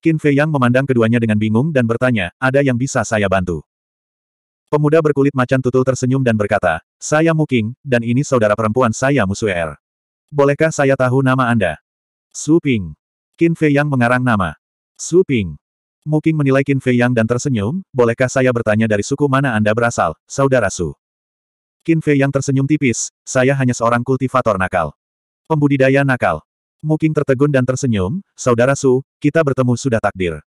Qin Fei Yang memandang keduanya dengan bingung dan bertanya, ada yang bisa saya bantu? Pemuda berkulit macan tutul tersenyum dan berkata, saya Mu Qing, dan ini saudara perempuan saya Er. Bolehkah saya tahu nama Anda? Su Ping. Qin Fei Yang mengarang nama. Su Ping. Mu Qing menilai Qin Fei Yang dan tersenyum, bolehkah saya bertanya dari suku mana Anda berasal, saudara Su? Qin Fei Yang tersenyum tipis, saya hanya seorang kultivator nakal. Pembudidaya nakal. Muking tertegun dan tersenyum, Saudara Su, kita bertemu sudah takdir.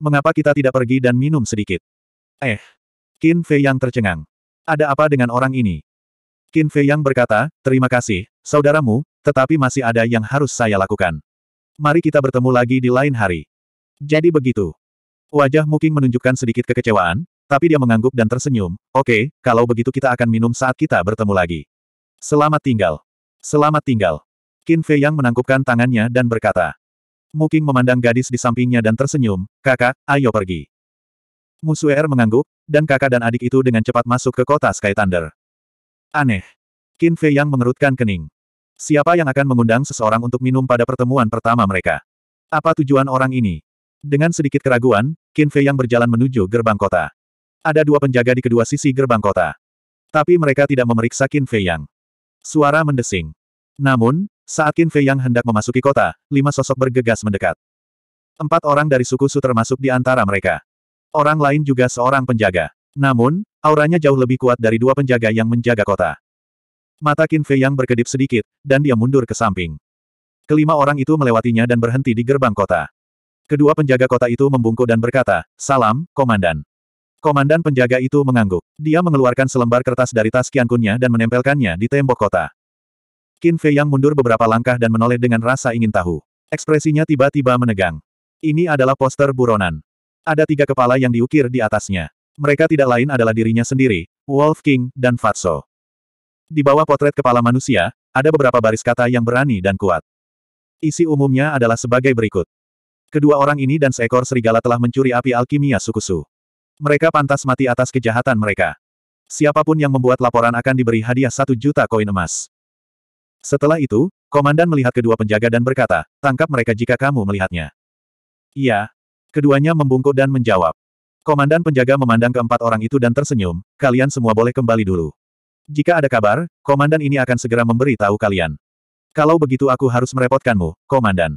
Mengapa kita tidak pergi dan minum sedikit? Eh. Qin Fei yang tercengang. Ada apa dengan orang ini? Qin Fei yang berkata, terima kasih, saudaramu, tetapi masih ada yang harus saya lakukan. Mari kita bertemu lagi di lain hari. Jadi begitu. Wajah Muking menunjukkan sedikit kekecewaan, tapi dia mengangguk dan tersenyum, oke, okay, kalau begitu kita akan minum saat kita bertemu lagi. Selamat tinggal. Selamat tinggal. Qin Fei Yang menangkupkan tangannya dan berkata. Muking memandang gadis di sampingnya dan tersenyum, kakak, ayo pergi. Er mengangguk, dan kakak dan adik itu dengan cepat masuk ke kota Sky Thunder. Aneh. Qin Fei Yang mengerutkan kening. Siapa yang akan mengundang seseorang untuk minum pada pertemuan pertama mereka? Apa tujuan orang ini? Dengan sedikit keraguan, Qin Fei Yang berjalan menuju gerbang kota. Ada dua penjaga di kedua sisi gerbang kota. Tapi mereka tidak memeriksa Qin Fei Yang. Suara mendesing. Namun, saat Qin Fei Yang hendak memasuki kota, lima sosok bergegas mendekat. Empat orang dari suku Su termasuk di antara mereka. Orang lain juga seorang penjaga. Namun, auranya jauh lebih kuat dari dua penjaga yang menjaga kota. Mata Qin Fei Yang berkedip sedikit, dan dia mundur ke samping. Kelima orang itu melewatinya dan berhenti di gerbang kota. Kedua penjaga kota itu membungkuk dan berkata, Salam, Komandan. Komandan penjaga itu mengangguk. Dia mengeluarkan selembar kertas dari tas kiankunnya dan menempelkannya di tembok kota. Qin Fei yang mundur beberapa langkah dan menoleh dengan rasa ingin tahu. Ekspresinya tiba-tiba menegang. Ini adalah poster buronan. Ada tiga kepala yang diukir di atasnya. Mereka tidak lain adalah dirinya sendiri, Wolf King, dan Fatso. Di bawah potret kepala manusia, ada beberapa baris kata yang berani dan kuat. Isi umumnya adalah sebagai berikut. Kedua orang ini dan seekor serigala telah mencuri api alkimia Sukusu. Mereka pantas mati atas kejahatan mereka. Siapapun yang membuat laporan akan diberi hadiah satu juta koin emas. Setelah itu, komandan melihat kedua penjaga dan berkata, tangkap mereka jika kamu melihatnya. Iya. Keduanya membungkuk dan menjawab. Komandan penjaga memandang keempat orang itu dan tersenyum, kalian semua boleh kembali dulu. Jika ada kabar, komandan ini akan segera memberi tahu kalian. Kalau begitu aku harus merepotkanmu, komandan.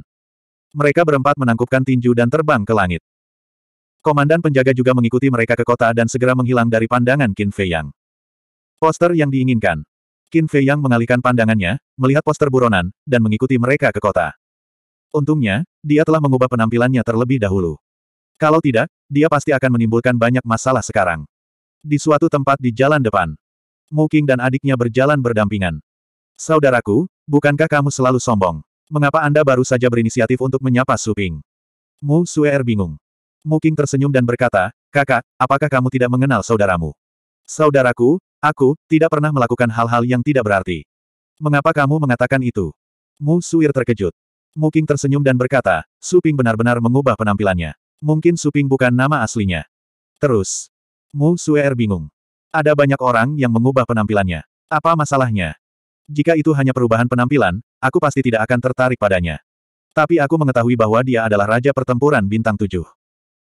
Mereka berempat menangkupkan tinju dan terbang ke langit. Komandan penjaga juga mengikuti mereka ke kota dan segera menghilang dari pandangan Qin Fei Yang. Poster yang diinginkan. Qin Fei Yang mengalihkan pandangannya, melihat poster buronan, dan mengikuti mereka ke kota. Untungnya, dia telah mengubah penampilannya terlebih dahulu. Kalau tidak, dia pasti akan menimbulkan banyak masalah sekarang. Di suatu tempat di jalan depan, Mu Qing dan adiknya berjalan berdampingan. Saudaraku, bukankah kamu selalu sombong? Mengapa Anda baru saja berinisiatif untuk menyapa Su Ping? Mu Suer bingung. Mu Qing tersenyum dan berkata, Kakak, apakah kamu tidak mengenal saudaramu? Saudaraku, Aku, tidak pernah melakukan hal-hal yang tidak berarti. Mengapa kamu mengatakan itu? Mu Suir terkejut. Mu tersenyum dan berkata, Suping benar-benar mengubah penampilannya. Mungkin Suping bukan nama aslinya. Terus. Mu Suir bingung. Ada banyak orang yang mengubah penampilannya. Apa masalahnya? Jika itu hanya perubahan penampilan, aku pasti tidak akan tertarik padanya. Tapi aku mengetahui bahwa dia adalah Raja Pertempuran Bintang Tujuh.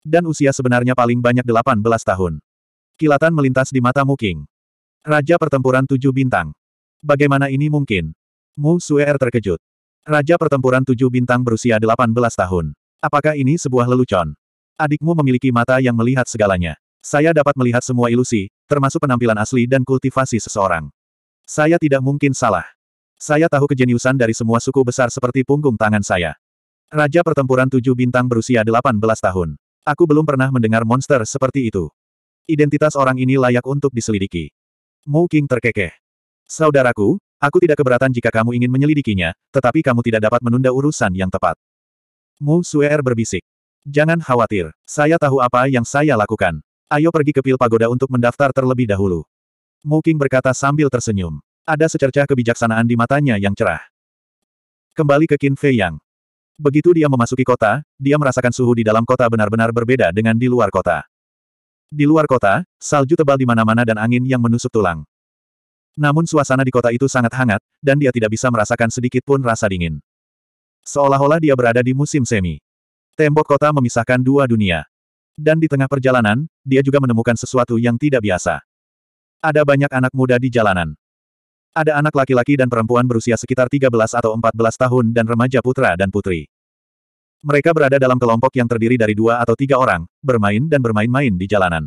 Dan usia sebenarnya paling banyak 18 tahun. Kilatan melintas di mata Mu Raja pertempuran tujuh bintang. Bagaimana ini mungkin? Mu Suer terkejut. Raja pertempuran tujuh bintang berusia 18 tahun. Apakah ini sebuah lelucon? Adikmu memiliki mata yang melihat segalanya. Saya dapat melihat semua ilusi, termasuk penampilan asli dan kultivasi seseorang. Saya tidak mungkin salah. Saya tahu kejeniusan dari semua suku besar seperti punggung tangan saya. Raja pertempuran tujuh bintang berusia 18 tahun. Aku belum pernah mendengar monster seperti itu. Identitas orang ini layak untuk diselidiki. Mu King terkekeh. Saudaraku, aku tidak keberatan jika kamu ingin menyelidikinya, tetapi kamu tidak dapat menunda urusan yang tepat. Mu Suer berbisik. Jangan khawatir, saya tahu apa yang saya lakukan. Ayo pergi ke Pil Pagoda untuk mendaftar terlebih dahulu. Mu King berkata sambil tersenyum. Ada secercah kebijaksanaan di matanya yang cerah. Kembali ke Qin Fei Yang. Begitu dia memasuki kota, dia merasakan suhu di dalam kota benar-benar berbeda dengan di luar kota. Di luar kota, salju tebal di mana-mana dan angin yang menusuk tulang. Namun suasana di kota itu sangat hangat, dan dia tidak bisa merasakan sedikit pun rasa dingin. Seolah-olah dia berada di musim semi. Tembok kota memisahkan dua dunia. Dan di tengah perjalanan, dia juga menemukan sesuatu yang tidak biasa. Ada banyak anak muda di jalanan. Ada anak laki-laki dan perempuan berusia sekitar 13 atau 14 tahun dan remaja putra dan putri. Mereka berada dalam kelompok yang terdiri dari dua atau tiga orang, bermain dan bermain-main di jalanan.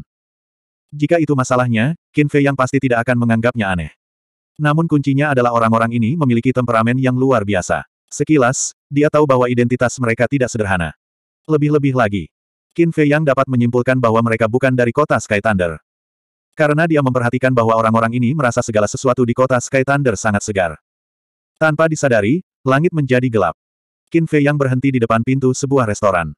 Jika itu masalahnya, Qin Fei yang pasti tidak akan menganggapnya aneh. Namun kuncinya adalah orang-orang ini memiliki temperamen yang luar biasa. Sekilas, dia tahu bahwa identitas mereka tidak sederhana. Lebih-lebih lagi, Qin Fei yang dapat menyimpulkan bahwa mereka bukan dari kota Sky Thunder. Karena dia memperhatikan bahwa orang-orang ini merasa segala sesuatu di kota Sky Thunder sangat segar. Tanpa disadari, langit menjadi gelap. Qin Fei yang berhenti di depan pintu sebuah restoran.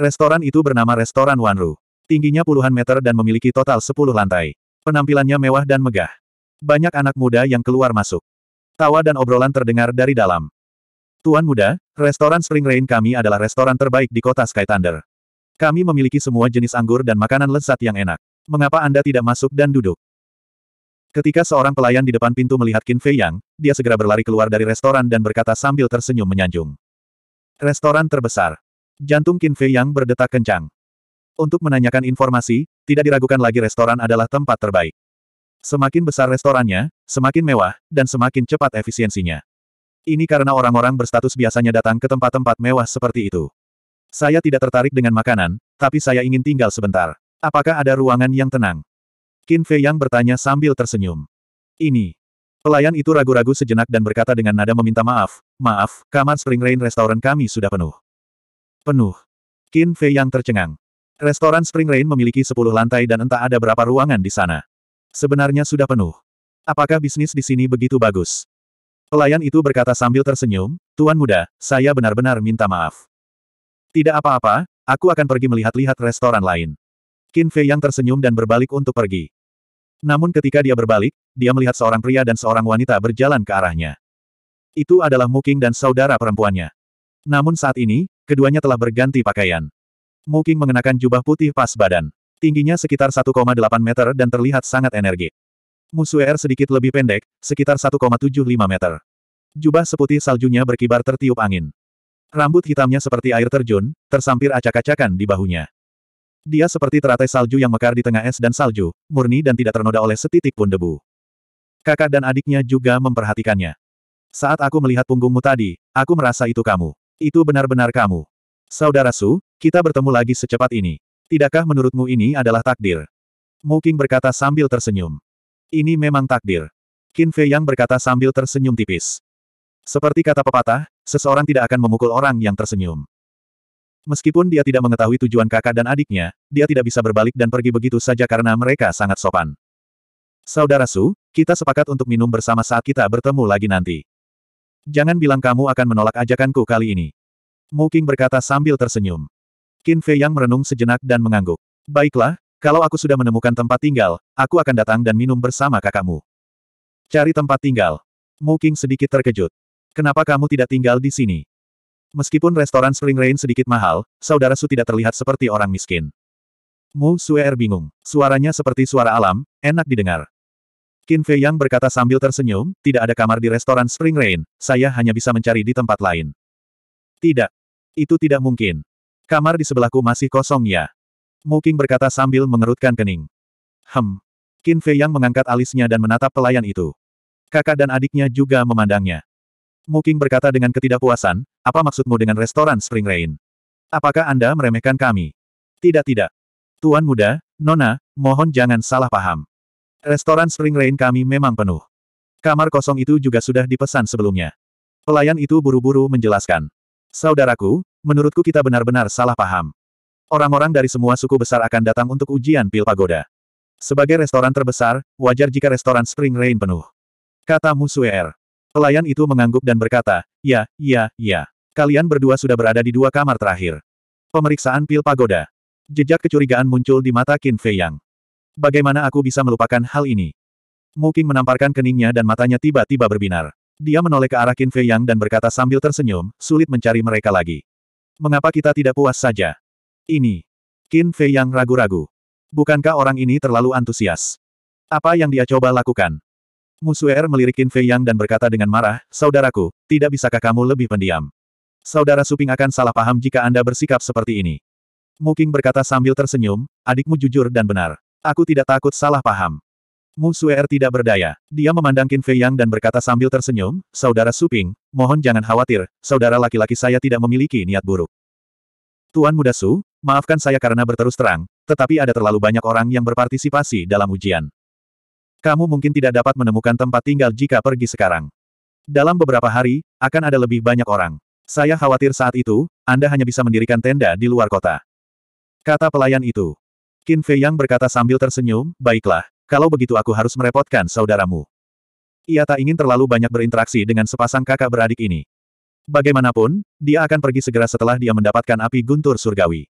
Restoran itu bernama Restoran Wanru. Tingginya puluhan meter dan memiliki total 10 lantai. Penampilannya mewah dan megah. Banyak anak muda yang keluar masuk. Tawa dan obrolan terdengar dari dalam. Tuan muda, restoran Spring Rain kami adalah restoran terbaik di kota Sky Thunder. Kami memiliki semua jenis anggur dan makanan lezat yang enak. Mengapa Anda tidak masuk dan duduk? Ketika seorang pelayan di depan pintu melihat Qin Fei Yang, dia segera berlari keluar dari restoran dan berkata sambil tersenyum menyanjung. Restoran terbesar. Jantung Qin Fei yang berdetak kencang. Untuk menanyakan informasi, tidak diragukan lagi restoran adalah tempat terbaik. Semakin besar restorannya, semakin mewah, dan semakin cepat efisiensinya. Ini karena orang-orang berstatus biasanya datang ke tempat-tempat mewah seperti itu. Saya tidak tertarik dengan makanan, tapi saya ingin tinggal sebentar. Apakah ada ruangan yang tenang? Qin Fei yang bertanya sambil tersenyum. Ini. Pelayan itu ragu-ragu sejenak dan berkata dengan nada meminta maaf, maaf, kamar Spring Rain restoran kami sudah penuh. Penuh. Qin Fei yang tercengang. Restoran Spring Rain memiliki 10 lantai dan entah ada berapa ruangan di sana. Sebenarnya sudah penuh. Apakah bisnis di sini begitu bagus? Pelayan itu berkata sambil tersenyum, Tuan Muda, saya benar-benar minta maaf. Tidak apa-apa, aku akan pergi melihat-lihat restoran lain. Qin Fei yang tersenyum dan berbalik untuk pergi. Namun ketika dia berbalik, dia melihat seorang pria dan seorang wanita berjalan ke arahnya. Itu adalah Muking dan saudara perempuannya. Namun saat ini, keduanya telah berganti pakaian. Muking mengenakan jubah putih pas badan. Tingginya sekitar 1,8 meter dan terlihat sangat energik. Musuer er sedikit lebih pendek, sekitar 1,75 meter. Jubah seputih saljunya berkibar tertiup angin. Rambut hitamnya seperti air terjun, tersampir acak-acakan di bahunya. Dia seperti teratai salju yang mekar di tengah es dan salju, murni dan tidak ternoda oleh setitik pun debu. Kakak dan adiknya juga memperhatikannya. Saat aku melihat punggungmu tadi, aku merasa itu kamu. Itu benar-benar kamu. Saudara Su, kita bertemu lagi secepat ini. Tidakkah menurutmu ini adalah takdir? Muking berkata sambil tersenyum. Ini memang takdir. Qin Fei Yang berkata sambil tersenyum tipis. Seperti kata pepatah, seseorang tidak akan memukul orang yang tersenyum. Meskipun dia tidak mengetahui tujuan kakak dan adiknya, dia tidak bisa berbalik dan pergi begitu saja karena mereka sangat sopan. Saudara Su, kita sepakat untuk minum bersama saat kita bertemu lagi nanti. Jangan bilang kamu akan menolak ajakanku kali ini. Mu berkata sambil tersenyum. Qin Fei Yang merenung sejenak dan mengangguk. Baiklah, kalau aku sudah menemukan tempat tinggal, aku akan datang dan minum bersama kakakmu. Cari tempat tinggal. Mu sedikit terkejut. Kenapa kamu tidak tinggal di sini? Meskipun restoran Spring Rain sedikit mahal, saudara Su tidak terlihat seperti orang miskin. Mu Suer bingung. Suaranya seperti suara alam, enak didengar. Qin Fei Yang berkata sambil tersenyum, tidak ada kamar di restoran Spring Rain, saya hanya bisa mencari di tempat lain. Tidak. Itu tidak mungkin. Kamar di sebelahku masih kosong ya. Mu King berkata sambil mengerutkan kening. Hem. Qin Fei Yang mengangkat alisnya dan menatap pelayan itu. Kakak dan adiknya juga memandangnya. Muking berkata dengan ketidakpuasan, apa maksudmu dengan restoran Spring Rain? Apakah Anda meremehkan kami? Tidak-tidak. Tuan muda, Nona, mohon jangan salah paham. Restoran Spring Rain kami memang penuh. Kamar kosong itu juga sudah dipesan sebelumnya. Pelayan itu buru-buru menjelaskan. Saudaraku, menurutku kita benar-benar salah paham. Orang-orang dari semua suku besar akan datang untuk ujian pil pagoda. Sebagai restoran terbesar, wajar jika restoran Spring Rain penuh. Kata Musuer. Er. Pelayan itu mengangguk dan berkata, ya, ya, ya. Kalian berdua sudah berada di dua kamar terakhir. Pemeriksaan pil pagoda. Jejak kecurigaan muncul di mata Qin Fei Yang. Bagaimana aku bisa melupakan hal ini? Qing menamparkan keningnya dan matanya tiba-tiba berbinar. Dia menoleh ke arah Qin Fei Yang dan berkata sambil tersenyum, sulit mencari mereka lagi. Mengapa kita tidak puas saja? Ini. Qin Fei Yang ragu-ragu. Bukankah orang ini terlalu antusias? Apa yang dia coba lakukan? Musuer melirikin Fei Yang dan berkata dengan marah, Saudaraku, tidak bisakah kamu lebih pendiam? Saudara Suping akan salah paham jika Anda bersikap seperti ini. Muking berkata sambil tersenyum, adikmu jujur dan benar. Aku tidak takut salah paham. Musuer tidak berdaya. Dia memandang Qin Fei Yang dan berkata sambil tersenyum, Saudara Suping, mohon jangan khawatir, saudara laki-laki saya tidak memiliki niat buruk. Tuan Muda Su, maafkan saya karena berterus terang, tetapi ada terlalu banyak orang yang berpartisipasi dalam ujian kamu mungkin tidak dapat menemukan tempat tinggal jika pergi sekarang. Dalam beberapa hari, akan ada lebih banyak orang. Saya khawatir saat itu, Anda hanya bisa mendirikan tenda di luar kota. Kata pelayan itu. Qin Fei Yang berkata sambil tersenyum, baiklah, kalau begitu aku harus merepotkan saudaramu. Ia tak ingin terlalu banyak berinteraksi dengan sepasang kakak beradik ini. Bagaimanapun, dia akan pergi segera setelah dia mendapatkan api guntur surgawi.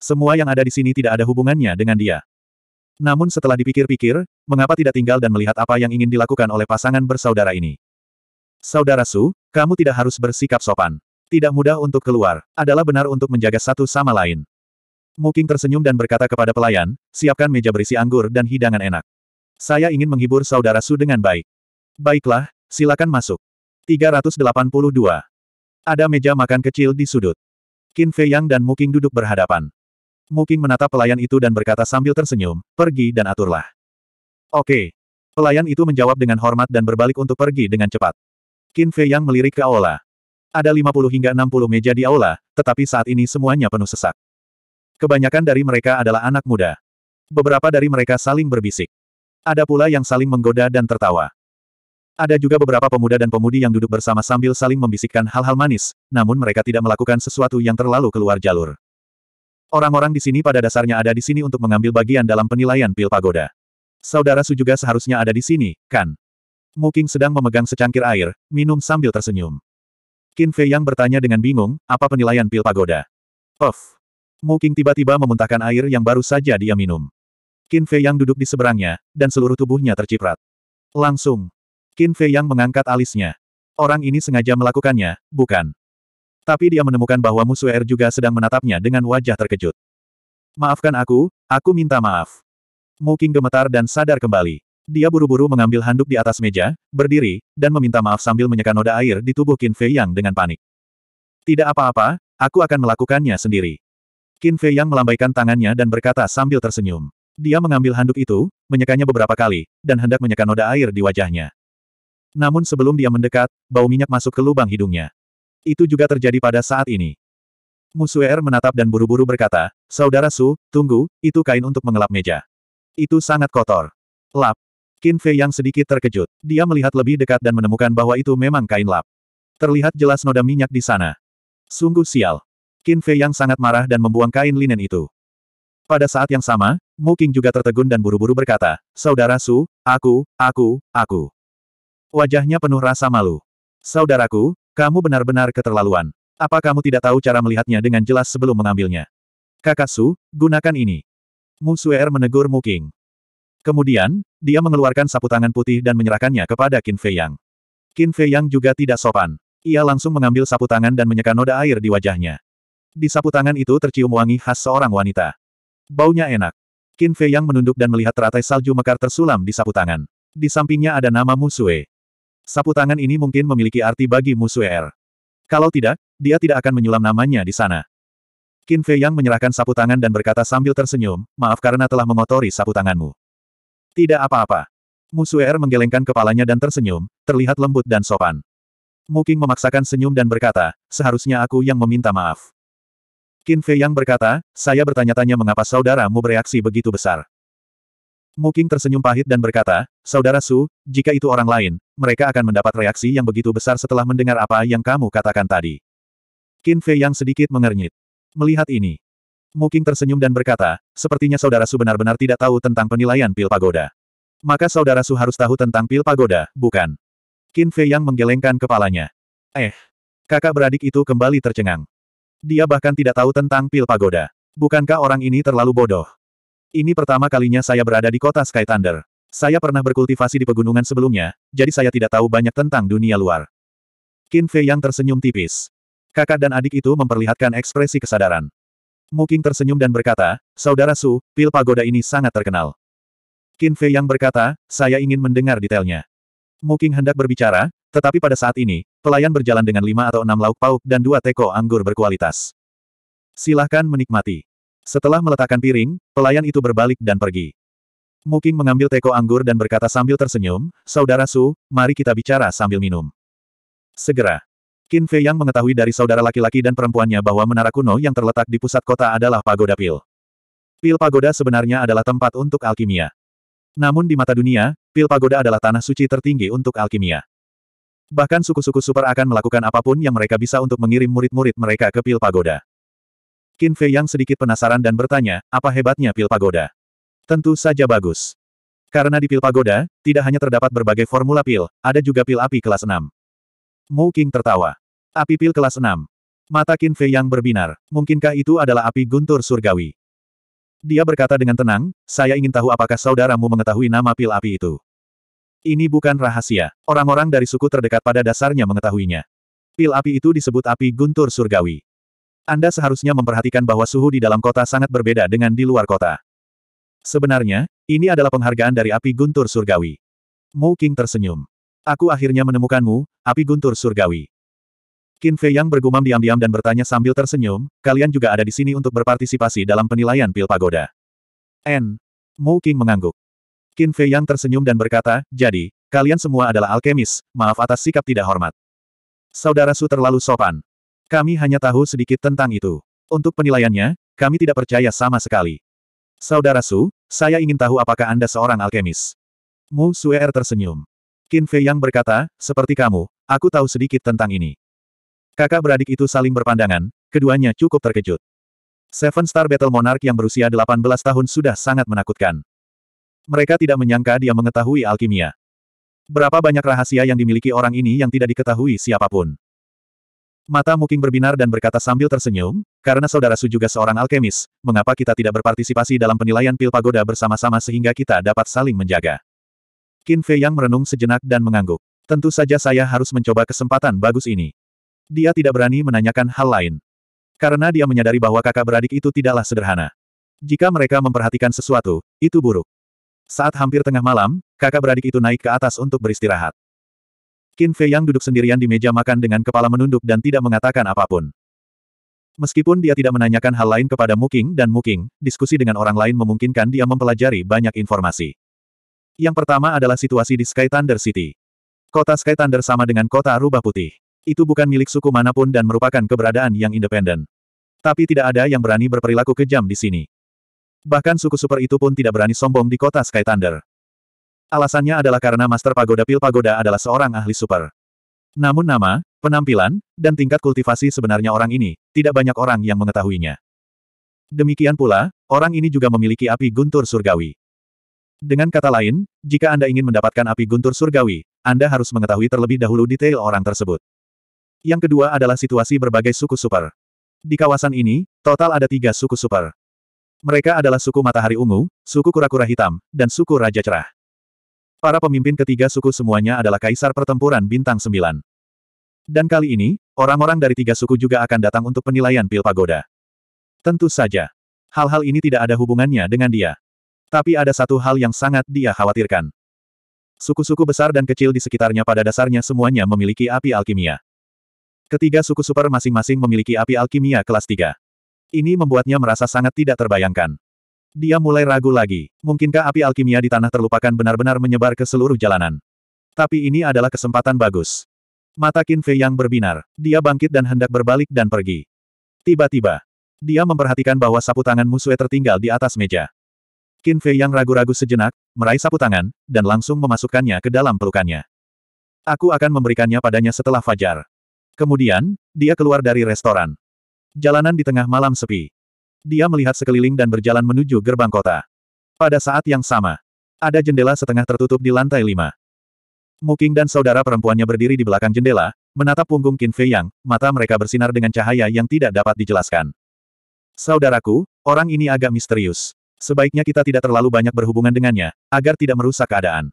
Semua yang ada di sini tidak ada hubungannya dengan dia. Namun setelah dipikir-pikir, mengapa tidak tinggal dan melihat apa yang ingin dilakukan oleh pasangan bersaudara ini? Saudara Su, kamu tidak harus bersikap sopan. Tidak mudah untuk keluar, adalah benar untuk menjaga satu sama lain. Muking tersenyum dan berkata kepada pelayan, siapkan meja berisi anggur dan hidangan enak. Saya ingin menghibur saudara Su dengan baik. Baiklah, silakan masuk. 382. Ada meja makan kecil di sudut. Qin Fei Yang dan Muking duduk berhadapan. Muking menatap pelayan itu dan berkata sambil tersenyum, pergi dan aturlah. Oke. Pelayan itu menjawab dengan hormat dan berbalik untuk pergi dengan cepat. Qin Fei yang melirik ke aula. Ada 50 hingga 60 meja di aula, tetapi saat ini semuanya penuh sesak. Kebanyakan dari mereka adalah anak muda. Beberapa dari mereka saling berbisik. Ada pula yang saling menggoda dan tertawa. Ada juga beberapa pemuda dan pemudi yang duduk bersama sambil saling membisikkan hal-hal manis, namun mereka tidak melakukan sesuatu yang terlalu keluar jalur. Orang-orang di sini pada dasarnya ada di sini untuk mengambil bagian dalam penilaian pil pagoda. Saudara Su juga seharusnya ada di sini, kan? Muking sedang memegang secangkir air, minum sambil tersenyum. Qin Fei yang bertanya dengan bingung, apa penilaian pil pagoda? Puff! Muking tiba-tiba memuntahkan air yang baru saja dia minum. Qin Fei yang duduk di seberangnya, dan seluruh tubuhnya terciprat. Langsung. Qin Fei yang mengangkat alisnya. Orang ini sengaja melakukannya, bukan? Tapi dia menemukan bahwa Musuer juga sedang menatapnya dengan wajah terkejut. Maafkan aku, aku minta maaf. Muking gemetar dan sadar kembali. Dia buru-buru mengambil handuk di atas meja, berdiri, dan meminta maaf sambil menyeka noda air di tubuh Qin Fei Yang dengan panik. Tidak apa-apa, aku akan melakukannya sendiri. Qin Fei Yang melambaikan tangannya dan berkata sambil tersenyum. Dia mengambil handuk itu, menyekanya beberapa kali, dan hendak menyeka noda air di wajahnya. Namun sebelum dia mendekat, bau minyak masuk ke lubang hidungnya. Itu juga terjadi pada saat ini. Musuer menatap dan buru-buru berkata, Saudara Su, tunggu, itu kain untuk mengelap meja. Itu sangat kotor. Lap. Qin Fei yang sedikit terkejut. Dia melihat lebih dekat dan menemukan bahwa itu memang kain lap. Terlihat jelas noda minyak di sana. Sungguh sial. Qin Fei yang sangat marah dan membuang kain linen itu. Pada saat yang sama, Mu Qing juga tertegun dan buru-buru berkata, Saudara Su, aku, aku, aku. Wajahnya penuh rasa malu. Saudaraku, kamu benar-benar keterlaluan. Apa kamu tidak tahu cara melihatnya dengan jelas sebelum mengambilnya? Kakak Su, gunakan ini. Musuer menegur Muking. Kemudian, dia mengeluarkan sapu tangan putih dan menyerahkannya kepada Qin Fei Yang. Qin Fei juga tidak sopan. Ia langsung mengambil sapu tangan dan menyeka noda air di wajahnya. Di sapu tangan itu tercium wangi khas seorang wanita. Baunya enak. Qin Fei menunduk dan melihat teratai salju mekar tersulam di sapu tangan. Di sampingnya ada nama Musue. Sapu tangan ini mungkin memiliki arti bagi musuh Er. Kalau tidak, dia tidak akan menyulam namanya di sana. Qin Fei Yang menyerahkan sapu tangan dan berkata sambil tersenyum, maaf karena telah mengotori sapu tanganmu. Tidak apa-apa. Musuh Er menggelengkan kepalanya dan tersenyum, terlihat lembut dan sopan. Muking memaksakan senyum dan berkata, seharusnya aku yang meminta maaf. Qin Fei Yang berkata, saya bertanya-tanya mengapa saudaramu bereaksi begitu besar. Muking tersenyum pahit dan berkata, Saudara Su, jika itu orang lain, mereka akan mendapat reaksi yang begitu besar setelah mendengar apa yang kamu katakan tadi. Qin Fei yang sedikit mengernyit. Melihat ini, Muking tersenyum dan berkata, sepertinya Saudara Su benar-benar tidak tahu tentang penilaian pil pagoda. Maka Saudara Su harus tahu tentang pil pagoda, bukan? Qin Fei yang menggelengkan kepalanya. Eh, kakak beradik itu kembali tercengang. Dia bahkan tidak tahu tentang pil pagoda. Bukankah orang ini terlalu bodoh? Ini pertama kalinya saya berada di kota Sky Thunder. Saya pernah berkultivasi di pegunungan sebelumnya, jadi saya tidak tahu banyak tentang dunia luar. Qin Fei yang tersenyum tipis. Kakak dan adik itu memperlihatkan ekspresi kesadaran. Muking tersenyum dan berkata, Saudara Su, pil pagoda ini sangat terkenal. Qin Fei yang berkata, saya ingin mendengar detailnya. Muking hendak berbicara, tetapi pada saat ini, pelayan berjalan dengan lima atau enam lauk pauk dan dua teko anggur berkualitas. Silahkan menikmati. Setelah meletakkan piring, pelayan itu berbalik dan pergi. Muking mengambil teko anggur dan berkata sambil tersenyum, Saudara Su, mari kita bicara sambil minum. Segera. Qin Fei yang mengetahui dari saudara laki-laki dan perempuannya bahwa menara kuno yang terletak di pusat kota adalah Pagoda Pil. Pil Pagoda sebenarnya adalah tempat untuk alkimia. Namun di mata dunia, Pil Pagoda adalah tanah suci tertinggi untuk alkimia. Bahkan suku-suku super akan melakukan apapun yang mereka bisa untuk mengirim murid-murid mereka ke Pil Pagoda. Qin Fei yang sedikit penasaran dan bertanya, apa hebatnya pil pagoda? Tentu saja bagus. Karena di pil pagoda, tidak hanya terdapat berbagai formula pil, ada juga pil api kelas 6. Mu King tertawa. Api pil kelas 6. Mata Qin Fei yang berbinar. Mungkinkah itu adalah api guntur surgawi? Dia berkata dengan tenang, saya ingin tahu apakah saudaramu mengetahui nama pil api itu. Ini bukan rahasia. Orang-orang dari suku terdekat pada dasarnya mengetahuinya. Pil api itu disebut api guntur surgawi. Anda seharusnya memperhatikan bahwa suhu di dalam kota sangat berbeda dengan di luar kota. Sebenarnya, ini adalah penghargaan dari api guntur surgawi. Mu King tersenyum. Aku akhirnya menemukanmu, api guntur surgawi. Qin Fei Yang bergumam diam-diam dan bertanya sambil tersenyum, kalian juga ada di sini untuk berpartisipasi dalam penilaian pil pagoda. N. Mu King mengangguk. Qin Fei Yang tersenyum dan berkata, jadi, kalian semua adalah alkemis, maaf atas sikap tidak hormat. Saudara Su terlalu sopan. Kami hanya tahu sedikit tentang itu. Untuk penilaiannya, kami tidak percaya sama sekali. Saudara Su, saya ingin tahu apakah Anda seorang alkemis. Mu Suer tersenyum. Qin Fei yang berkata, seperti kamu, aku tahu sedikit tentang ini. Kakak beradik itu saling berpandangan, keduanya cukup terkejut. Seven Star Battle Monarch yang berusia 18 tahun sudah sangat menakutkan. Mereka tidak menyangka dia mengetahui alkimia. Berapa banyak rahasia yang dimiliki orang ini yang tidak diketahui siapapun. Mata Muking berbinar dan berkata sambil tersenyum, karena saudara Su juga seorang alkemis, mengapa kita tidak berpartisipasi dalam penilaian pil pagoda bersama-sama sehingga kita dapat saling menjaga? Qin Fei Yang merenung sejenak dan mengangguk. Tentu saja saya harus mencoba kesempatan bagus ini. Dia tidak berani menanyakan hal lain. Karena dia menyadari bahwa kakak beradik itu tidaklah sederhana. Jika mereka memperhatikan sesuatu, itu buruk. Saat hampir tengah malam, kakak beradik itu naik ke atas untuk beristirahat. Qin Fei Yang duduk sendirian di meja makan dengan kepala menunduk dan tidak mengatakan apapun. Meskipun dia tidak menanyakan hal lain kepada Muking dan Muking, diskusi dengan orang lain memungkinkan dia mempelajari banyak informasi. Yang pertama adalah situasi di Sky Thunder City. Kota Sky Thunder sama dengan kota Rubah Putih. Itu bukan milik suku manapun dan merupakan keberadaan yang independen. Tapi tidak ada yang berani berperilaku kejam di sini. Bahkan suku super itu pun tidak berani sombong di kota Sky Thunder. Alasannya adalah karena Master Pagoda Pil Pagoda adalah seorang ahli super. Namun nama, penampilan, dan tingkat kultivasi sebenarnya orang ini, tidak banyak orang yang mengetahuinya. Demikian pula, orang ini juga memiliki api guntur surgawi. Dengan kata lain, jika Anda ingin mendapatkan api guntur surgawi, Anda harus mengetahui terlebih dahulu detail orang tersebut. Yang kedua adalah situasi berbagai suku super. Di kawasan ini, total ada tiga suku super. Mereka adalah suku matahari ungu, suku kura-kura hitam, dan suku raja cerah. Para pemimpin ketiga suku semuanya adalah kaisar pertempuran bintang sembilan. Dan kali ini, orang-orang dari tiga suku juga akan datang untuk penilaian pil pagoda. Tentu saja. Hal-hal ini tidak ada hubungannya dengan dia. Tapi ada satu hal yang sangat dia khawatirkan. Suku-suku besar dan kecil di sekitarnya pada dasarnya semuanya memiliki api alkimia. Ketiga suku super masing-masing memiliki api alkimia kelas tiga. Ini membuatnya merasa sangat tidak terbayangkan. Dia mulai ragu lagi. Mungkinkah api alkimia di tanah terlupakan benar-benar menyebar ke seluruh jalanan? Tapi ini adalah kesempatan bagus. Mata Qin Fei yang berbinar. Dia bangkit dan hendak berbalik dan pergi. Tiba-tiba, dia memperhatikan bahwa sapu tangan Musue tertinggal di atas meja. Qin Fei yang ragu-ragu sejenak, meraih sapu tangan, dan langsung memasukkannya ke dalam pelukannya. Aku akan memberikannya padanya setelah fajar. Kemudian, dia keluar dari restoran. Jalanan di tengah malam sepi. Dia melihat sekeliling dan berjalan menuju gerbang kota. Pada saat yang sama, ada jendela setengah tertutup di lantai lima. Muking dan saudara perempuannya berdiri di belakang jendela, menatap punggung Qin Fei Yang, mata mereka bersinar dengan cahaya yang tidak dapat dijelaskan. Saudaraku, orang ini agak misterius. Sebaiknya kita tidak terlalu banyak berhubungan dengannya, agar tidak merusak keadaan.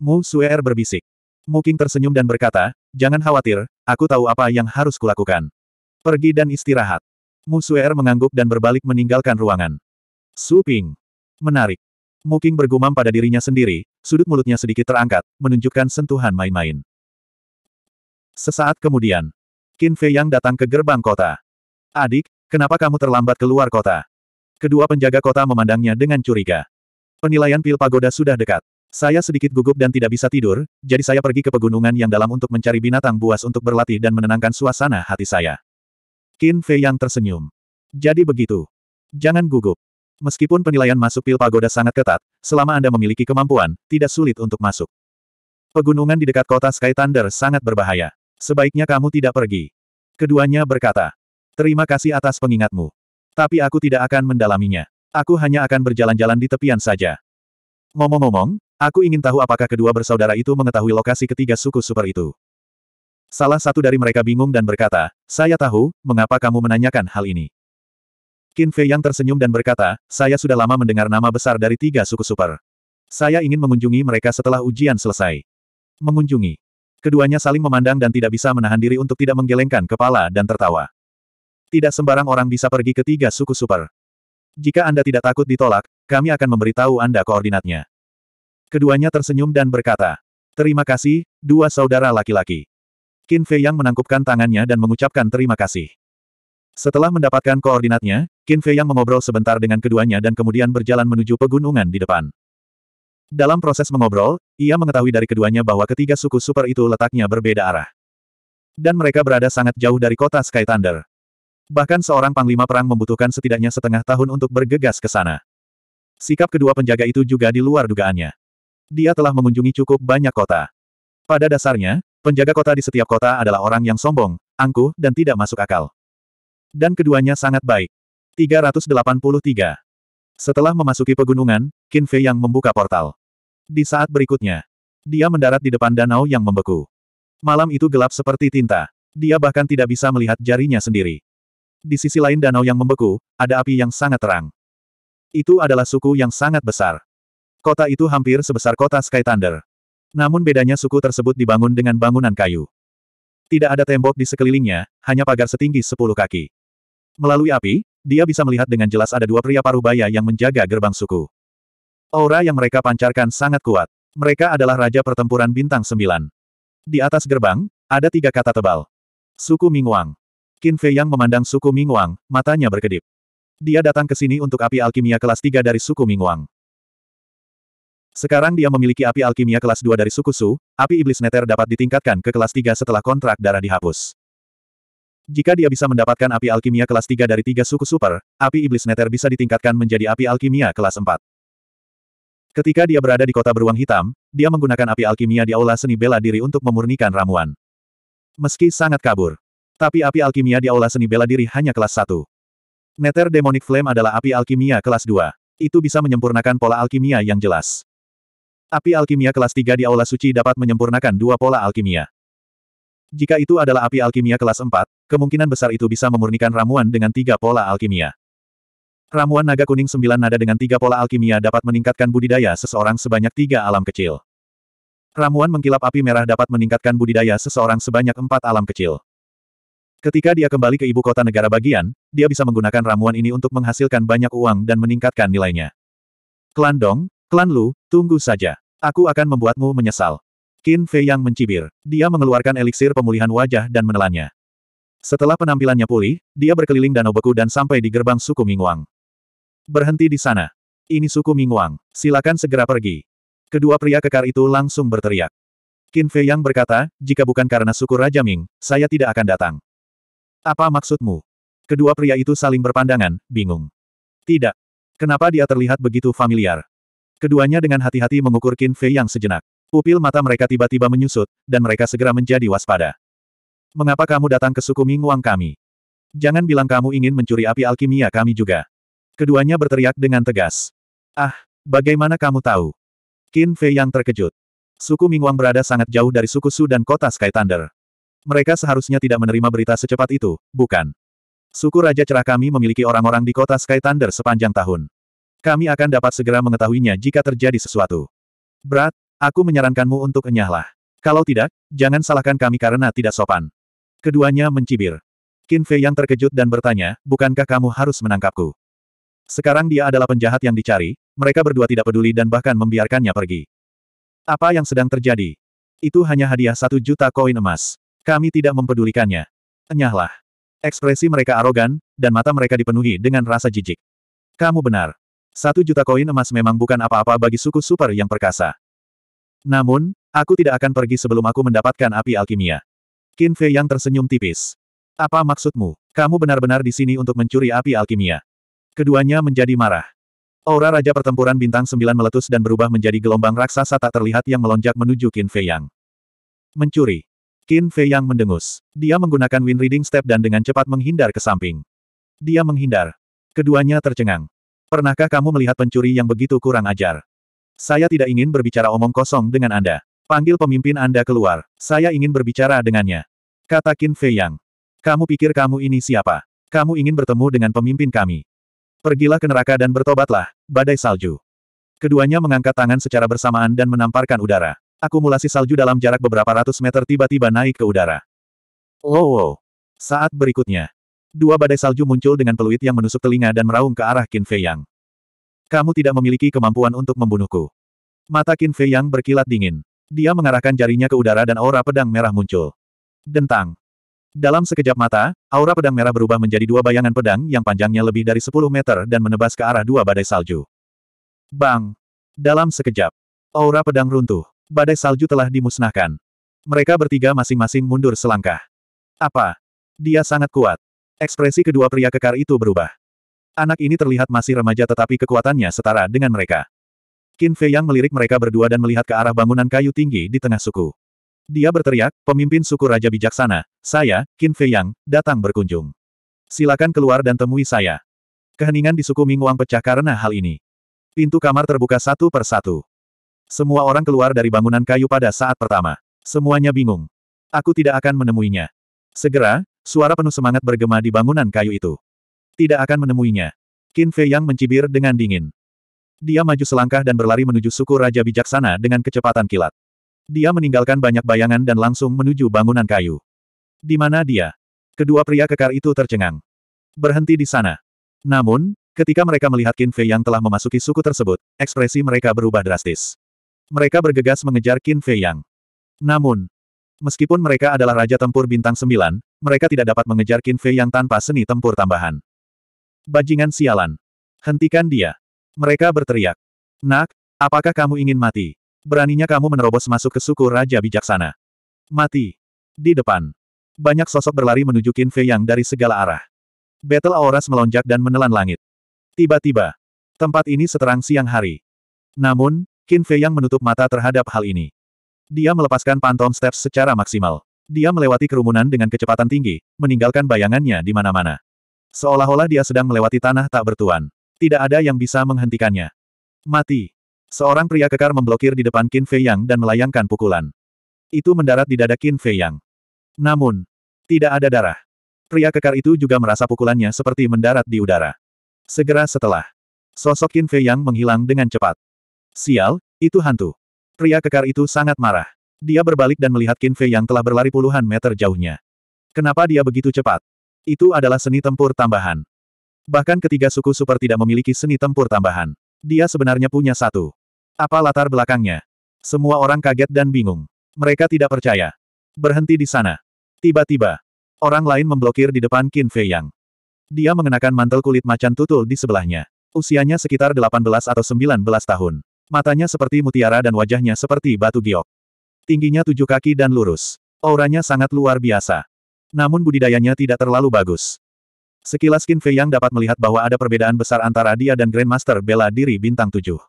Mu Suer berbisik. Muking tersenyum dan berkata, Jangan khawatir, aku tahu apa yang harus kulakukan. Pergi dan istirahat. Mu mengangguk dan berbalik meninggalkan ruangan. Su Ping. Menarik. Mu bergumam pada dirinya sendiri, sudut mulutnya sedikit terangkat, menunjukkan sentuhan main-main. Sesaat kemudian, Qin Fei Yang datang ke gerbang kota. Adik, kenapa kamu terlambat keluar kota? Kedua penjaga kota memandangnya dengan curiga. Penilaian pil pagoda sudah dekat. Saya sedikit gugup dan tidak bisa tidur, jadi saya pergi ke pegunungan yang dalam untuk mencari binatang buas untuk berlatih dan menenangkan suasana hati saya. Qin Fei yang tersenyum. Jadi begitu. Jangan gugup. Meskipun penilaian masuk pil pagoda sangat ketat, selama Anda memiliki kemampuan, tidak sulit untuk masuk. Pegunungan di dekat kota Sky Thunder sangat berbahaya. Sebaiknya kamu tidak pergi. Keduanya berkata, Terima kasih atas pengingatmu. Tapi aku tidak akan mendalaminya. Aku hanya akan berjalan-jalan di tepian saja. Ngomong-ngomong, aku ingin tahu apakah kedua bersaudara itu mengetahui lokasi ketiga suku super itu. Salah satu dari mereka bingung dan berkata, saya tahu, mengapa kamu menanyakan hal ini. Qin Fei yang tersenyum dan berkata, saya sudah lama mendengar nama besar dari tiga suku super. Saya ingin mengunjungi mereka setelah ujian selesai. Mengunjungi. Keduanya saling memandang dan tidak bisa menahan diri untuk tidak menggelengkan kepala dan tertawa. Tidak sembarang orang bisa pergi ke tiga suku super. Jika Anda tidak takut ditolak, kami akan memberitahu Anda koordinatnya. Keduanya tersenyum dan berkata, Terima kasih, dua saudara laki-laki. Qin Fei Yang menangkupkan tangannya dan mengucapkan terima kasih. Setelah mendapatkan koordinatnya, Qin Fei Yang mengobrol sebentar dengan keduanya dan kemudian berjalan menuju pegunungan di depan. Dalam proses mengobrol, ia mengetahui dari keduanya bahwa ketiga suku super itu letaknya berbeda arah. Dan mereka berada sangat jauh dari kota Sky Thunder. Bahkan seorang panglima perang membutuhkan setidaknya setengah tahun untuk bergegas ke sana. Sikap kedua penjaga itu juga di luar dugaannya. Dia telah mengunjungi cukup banyak kota. Pada dasarnya, Penjaga kota di setiap kota adalah orang yang sombong, angkuh, dan tidak masuk akal. Dan keduanya sangat baik. 383. Setelah memasuki pegunungan, Qin Fei yang membuka portal. Di saat berikutnya, dia mendarat di depan danau yang membeku. Malam itu gelap seperti tinta. Dia bahkan tidak bisa melihat jarinya sendiri. Di sisi lain danau yang membeku, ada api yang sangat terang. Itu adalah suku yang sangat besar. Kota itu hampir sebesar kota Sky Thunder. Namun bedanya suku tersebut dibangun dengan bangunan kayu. Tidak ada tembok di sekelilingnya, hanya pagar setinggi 10 kaki. Melalui api, dia bisa melihat dengan jelas ada dua pria Parubaya yang menjaga gerbang suku. Aura yang mereka pancarkan sangat kuat. Mereka adalah Raja Pertempuran Bintang sembilan. Di atas gerbang, ada tiga kata tebal. Suku Mingwang. Qin Fei Yang memandang suku Mingwang, matanya berkedip. Dia datang ke sini untuk api alkimia kelas tiga dari suku Mingwang. Sekarang dia memiliki api alkimia kelas 2 dari suku Su, api iblis neter dapat ditingkatkan ke kelas 3 setelah kontrak darah dihapus. Jika dia bisa mendapatkan api alkimia kelas 3 dari tiga suku super, api iblis neter bisa ditingkatkan menjadi api alkimia kelas 4. Ketika dia berada di kota beruang hitam, dia menggunakan api alkimia di aula seni bela diri untuk memurnikan ramuan. Meski sangat kabur, tapi api alkimia di aula seni bela diri hanya kelas 1. Neter Demonic Flame adalah api alkimia kelas 2. Itu bisa menyempurnakan pola alkimia yang jelas. Api alkimia kelas 3 di Aula Suci dapat menyempurnakan dua pola alkimia. Jika itu adalah api alkimia kelas 4, kemungkinan besar itu bisa memurnikan ramuan dengan tiga pola alkimia. Ramuan naga kuning sembilan nada dengan tiga pola alkimia dapat meningkatkan budidaya seseorang sebanyak tiga alam kecil. Ramuan mengkilap api merah dapat meningkatkan budidaya seseorang sebanyak empat alam kecil. Ketika dia kembali ke ibu kota negara bagian, dia bisa menggunakan ramuan ini untuk menghasilkan banyak uang dan meningkatkan nilainya. Klan Klan Lu, tunggu saja. Aku akan membuatmu menyesal. Qin Fei yang mencibir. Dia mengeluarkan eliksir pemulihan wajah dan menelannya. Setelah penampilannya pulih, dia berkeliling danau beku dan sampai di gerbang suku Mingguang. Berhenti di sana. Ini suku Mingguang. Silakan segera pergi. Kedua pria kekar itu langsung berteriak. Qin Fei yang berkata, jika bukan karena suku Raja Ming, saya tidak akan datang. Apa maksudmu? Kedua pria itu saling berpandangan, bingung. Tidak. Kenapa dia terlihat begitu familiar? Keduanya dengan hati-hati mengukur Qin Fei yang sejenak. Pupil mata mereka tiba-tiba menyusut, dan mereka segera menjadi waspada. Mengapa kamu datang ke suku Mingguang kami? Jangan bilang kamu ingin mencuri api alkimia kami juga. Keduanya berteriak dengan tegas. Ah, bagaimana kamu tahu? Qin Fei yang terkejut. Suku Mingguang berada sangat jauh dari suku Su dan kota Sky Thunder. Mereka seharusnya tidak menerima berita secepat itu, bukan? Suku Raja Cerah kami memiliki orang-orang di kota Sky Thunder sepanjang tahun. Kami akan dapat segera mengetahuinya jika terjadi sesuatu. Brat, aku menyarankanmu untuk enyahlah. Kalau tidak, jangan salahkan kami karena tidak sopan. Keduanya mencibir. Qin Fei yang terkejut dan bertanya, bukankah kamu harus menangkapku? Sekarang dia adalah penjahat yang dicari, mereka berdua tidak peduli dan bahkan membiarkannya pergi. Apa yang sedang terjadi? Itu hanya hadiah satu juta koin emas. Kami tidak mempedulikannya. Enyahlah. Ekspresi mereka arogan, dan mata mereka dipenuhi dengan rasa jijik. Kamu benar. Satu juta koin emas memang bukan apa-apa bagi suku super yang perkasa. Namun, aku tidak akan pergi sebelum aku mendapatkan api alkimia. Qin Fei yang tersenyum tipis. Apa maksudmu? Kamu benar-benar di sini untuk mencuri api alkimia. Keduanya menjadi marah. Aura Raja Pertempuran Bintang sembilan meletus dan berubah menjadi gelombang raksasa tak terlihat yang melonjak menuju Qin Fei Yang. Mencuri. Qin Fei Yang mendengus. Dia menggunakan Wind Reading Step dan dengan cepat menghindar ke samping. Dia menghindar. Keduanya tercengang. Pernahkah kamu melihat pencuri yang begitu kurang ajar? Saya tidak ingin berbicara omong kosong dengan Anda. Panggil pemimpin Anda keluar. Saya ingin berbicara dengannya. Kata Qin Fei Yang. Kamu pikir kamu ini siapa? Kamu ingin bertemu dengan pemimpin kami. Pergilah ke neraka dan bertobatlah, badai salju. Keduanya mengangkat tangan secara bersamaan dan menamparkan udara. Akumulasi salju dalam jarak beberapa ratus meter tiba-tiba naik ke udara. Wow, oh, wow. Oh. Saat berikutnya, Dua badai salju muncul dengan peluit yang menusuk telinga dan meraung ke arah Qin Fei Yang. Kamu tidak memiliki kemampuan untuk membunuhku. Mata Qin Fei Yang berkilat dingin. Dia mengarahkan jarinya ke udara dan aura pedang merah muncul. Dentang. Dalam sekejap mata, aura pedang merah berubah menjadi dua bayangan pedang yang panjangnya lebih dari 10 meter dan menebas ke arah dua badai salju. Bang! Dalam sekejap, aura pedang runtuh. Badai salju telah dimusnahkan. Mereka bertiga masing-masing mundur selangkah. Apa? Dia sangat kuat. Ekspresi kedua pria kekar itu berubah. Anak ini terlihat masih remaja tetapi kekuatannya setara dengan mereka. Qin Fei Yang melirik mereka berdua dan melihat ke arah bangunan kayu tinggi di tengah suku. Dia berteriak, pemimpin suku Raja Bijaksana, saya, Qin Fei Yang, datang berkunjung. Silakan keluar dan temui saya. Keheningan di suku Ming Wang pecah karena hal ini. Pintu kamar terbuka satu per satu. Semua orang keluar dari bangunan kayu pada saat pertama. Semuanya bingung. Aku tidak akan menemuinya. Segera, Suara penuh semangat bergema di bangunan kayu itu. Tidak akan menemuinya. Qin Fei Yang mencibir dengan dingin. Dia maju selangkah dan berlari menuju suku Raja Bijaksana dengan kecepatan kilat. Dia meninggalkan banyak bayangan dan langsung menuju bangunan kayu. Di mana dia? Kedua pria kekar itu tercengang. Berhenti di sana. Namun, ketika mereka melihat Qin Fei Yang telah memasuki suku tersebut, ekspresi mereka berubah drastis. Mereka bergegas mengejar Qin Fei Yang. Namun, Meskipun mereka adalah Raja Tempur Bintang sembilan, mereka tidak dapat mengejar Qin Fei yang tanpa seni tempur tambahan. Bajingan sialan. Hentikan dia. Mereka berteriak. Nak, apakah kamu ingin mati? Beraninya kamu menerobos masuk ke suku Raja Bijaksana. Mati. Di depan. Banyak sosok berlari menuju Qin Fei yang dari segala arah. Battle Auras melonjak dan menelan langit. Tiba-tiba. Tempat ini seterang siang hari. Namun, Qin Fei yang menutup mata terhadap hal ini. Dia melepaskan pantom Steps secara maksimal. Dia melewati kerumunan dengan kecepatan tinggi, meninggalkan bayangannya di mana-mana. Seolah-olah dia sedang melewati tanah tak bertuan. Tidak ada yang bisa menghentikannya. Mati. Seorang pria kekar memblokir di depan Qin Fei Yang dan melayangkan pukulan. Itu mendarat di dada Qin Fei Yang. Namun, tidak ada darah. Pria kekar itu juga merasa pukulannya seperti mendarat di udara. Segera setelah, sosok Qin Fei Yang menghilang dengan cepat. Sial, itu hantu. Pria kekar itu sangat marah. Dia berbalik dan melihat Qin Fei yang telah berlari puluhan meter jauhnya. Kenapa dia begitu cepat? Itu adalah seni tempur tambahan. Bahkan ketiga suku super tidak memiliki seni tempur tambahan. Dia sebenarnya punya satu. Apa latar belakangnya? Semua orang kaget dan bingung. Mereka tidak percaya. Berhenti di sana. Tiba-tiba, orang lain memblokir di depan Qin Fei Yang. Dia mengenakan mantel kulit macan tutul di sebelahnya. Usianya sekitar 18 atau 19 tahun. Matanya seperti mutiara dan wajahnya seperti batu giok. Tingginya tujuh kaki dan lurus. Auranya sangat luar biasa. Namun budidayanya tidak terlalu bagus. Sekilas Qin Fei yang dapat melihat bahwa ada perbedaan besar antara dia dan Grandmaster bela diri bintang tujuh.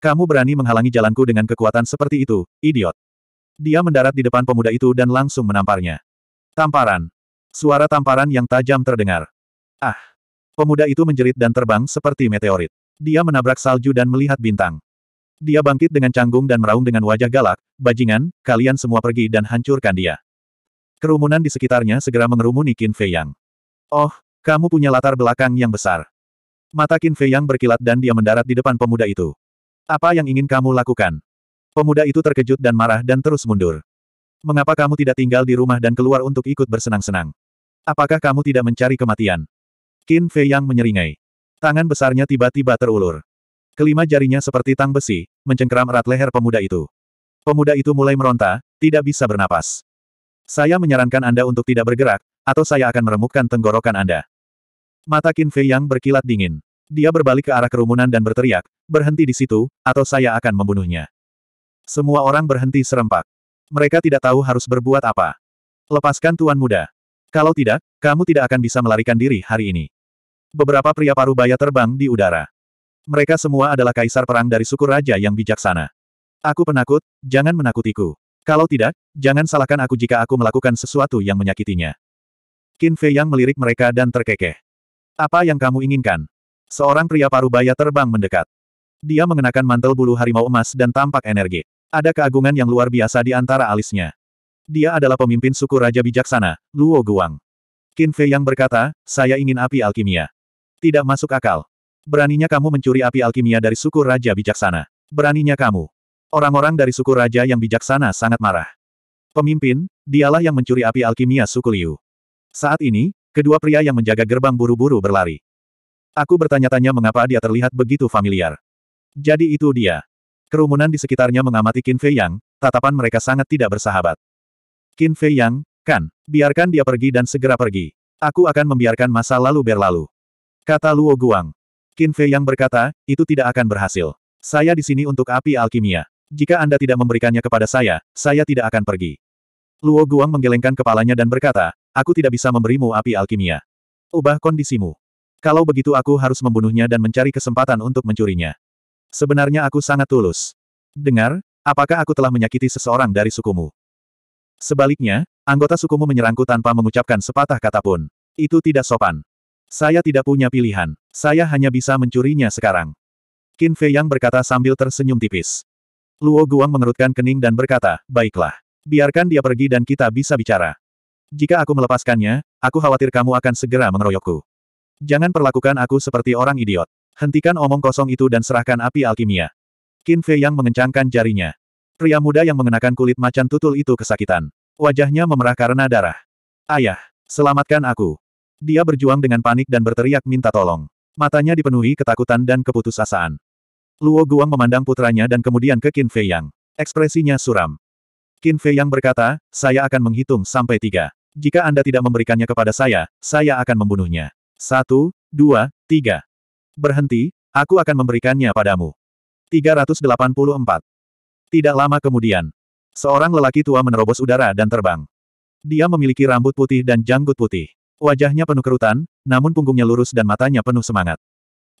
Kamu berani menghalangi jalanku dengan kekuatan seperti itu, idiot. Dia mendarat di depan pemuda itu dan langsung menamparnya. Tamparan. Suara tamparan yang tajam terdengar. Ah. Pemuda itu menjerit dan terbang seperti meteorit. Dia menabrak salju dan melihat bintang. Dia bangkit dengan canggung dan meraung dengan wajah galak, bajingan, kalian semua pergi dan hancurkan dia. Kerumunan di sekitarnya segera mengerumuni Qin Fei Yang. Oh, kamu punya latar belakang yang besar. Mata Qin Fei Yang berkilat dan dia mendarat di depan pemuda itu. Apa yang ingin kamu lakukan? Pemuda itu terkejut dan marah dan terus mundur. Mengapa kamu tidak tinggal di rumah dan keluar untuk ikut bersenang-senang? Apakah kamu tidak mencari kematian? Qin Fei Yang menyeringai. Tangan besarnya tiba-tiba terulur. Kelima jarinya seperti tang besi, mencengkeram erat leher pemuda itu. Pemuda itu mulai meronta, tidak bisa bernapas. Saya menyarankan Anda untuk tidak bergerak, atau saya akan meremukkan tenggorokan Anda. Mata Qin Fei yang berkilat dingin. Dia berbalik ke arah kerumunan dan berteriak, berhenti di situ, atau saya akan membunuhnya. Semua orang berhenti serempak. Mereka tidak tahu harus berbuat apa. Lepaskan Tuan Muda. Kalau tidak, kamu tidak akan bisa melarikan diri hari ini. Beberapa pria parubaya terbang di udara. Mereka semua adalah kaisar perang dari suku raja yang bijaksana. Aku penakut, jangan menakutiku. Kalau tidak, jangan salahkan aku jika aku melakukan sesuatu yang menyakitinya. Qin Fei yang melirik mereka dan terkekeh. Apa yang kamu inginkan? Seorang pria parubaya terbang mendekat. Dia mengenakan mantel bulu harimau emas dan tampak energi. Ada keagungan yang luar biasa di antara alisnya. Dia adalah pemimpin suku Raja Bijaksana, Luo Guang. Qin Fei yang berkata, saya ingin api alkimia. Tidak masuk akal. Beraninya kamu mencuri api alkimia dari suku Raja Bijaksana. Beraninya kamu. Orang-orang dari suku Raja yang bijaksana sangat marah. Pemimpin, dialah yang mencuri api alkimia suku Liu. Saat ini, kedua pria yang menjaga gerbang buru-buru berlari. Aku bertanya-tanya mengapa dia terlihat begitu familiar. Jadi itu dia. Kerumunan di sekitarnya mengamati Qin Fei Yang, tatapan mereka sangat tidak bersahabat. Qin Fei Yang, kan, biarkan dia pergi dan segera pergi. Aku akan membiarkan masa lalu berlalu. Kata Luo Guang. Qin Fei yang berkata, itu tidak akan berhasil. Saya di sini untuk api alkimia. Jika Anda tidak memberikannya kepada saya, saya tidak akan pergi. Luo Guang menggelengkan kepalanya dan berkata, aku tidak bisa memberimu api alkimia. Ubah kondisimu. Kalau begitu aku harus membunuhnya dan mencari kesempatan untuk mencurinya. Sebenarnya aku sangat tulus. Dengar, apakah aku telah menyakiti seseorang dari sukumu? Sebaliknya, anggota sukumu menyerangku tanpa mengucapkan sepatah kata pun. Itu tidak sopan. Saya tidak punya pilihan. Saya hanya bisa mencurinya sekarang. Qin Fei Yang berkata sambil tersenyum tipis. Luo Guang mengerutkan kening dan berkata, baiklah. Biarkan dia pergi dan kita bisa bicara. Jika aku melepaskannya, aku khawatir kamu akan segera mengeroyokku. Jangan perlakukan aku seperti orang idiot. Hentikan omong kosong itu dan serahkan api alkimia. Qin Fei Yang mengencangkan jarinya. Pria muda yang mengenakan kulit macan tutul itu kesakitan. Wajahnya memerah karena darah. Ayah, selamatkan aku. Dia berjuang dengan panik dan berteriak minta tolong. Matanya dipenuhi ketakutan dan keputusasaan. Luo Guang memandang putranya dan kemudian ke Qin Fei Yang. Ekspresinya suram. Qin Fei Yang berkata, saya akan menghitung sampai tiga. Jika Anda tidak memberikannya kepada saya, saya akan membunuhnya. Satu, dua, tiga. Berhenti, aku akan memberikannya padamu. 384. Tidak lama kemudian, seorang lelaki tua menerobos udara dan terbang. Dia memiliki rambut putih dan janggut putih. Wajahnya penuh kerutan, namun punggungnya lurus dan matanya penuh semangat.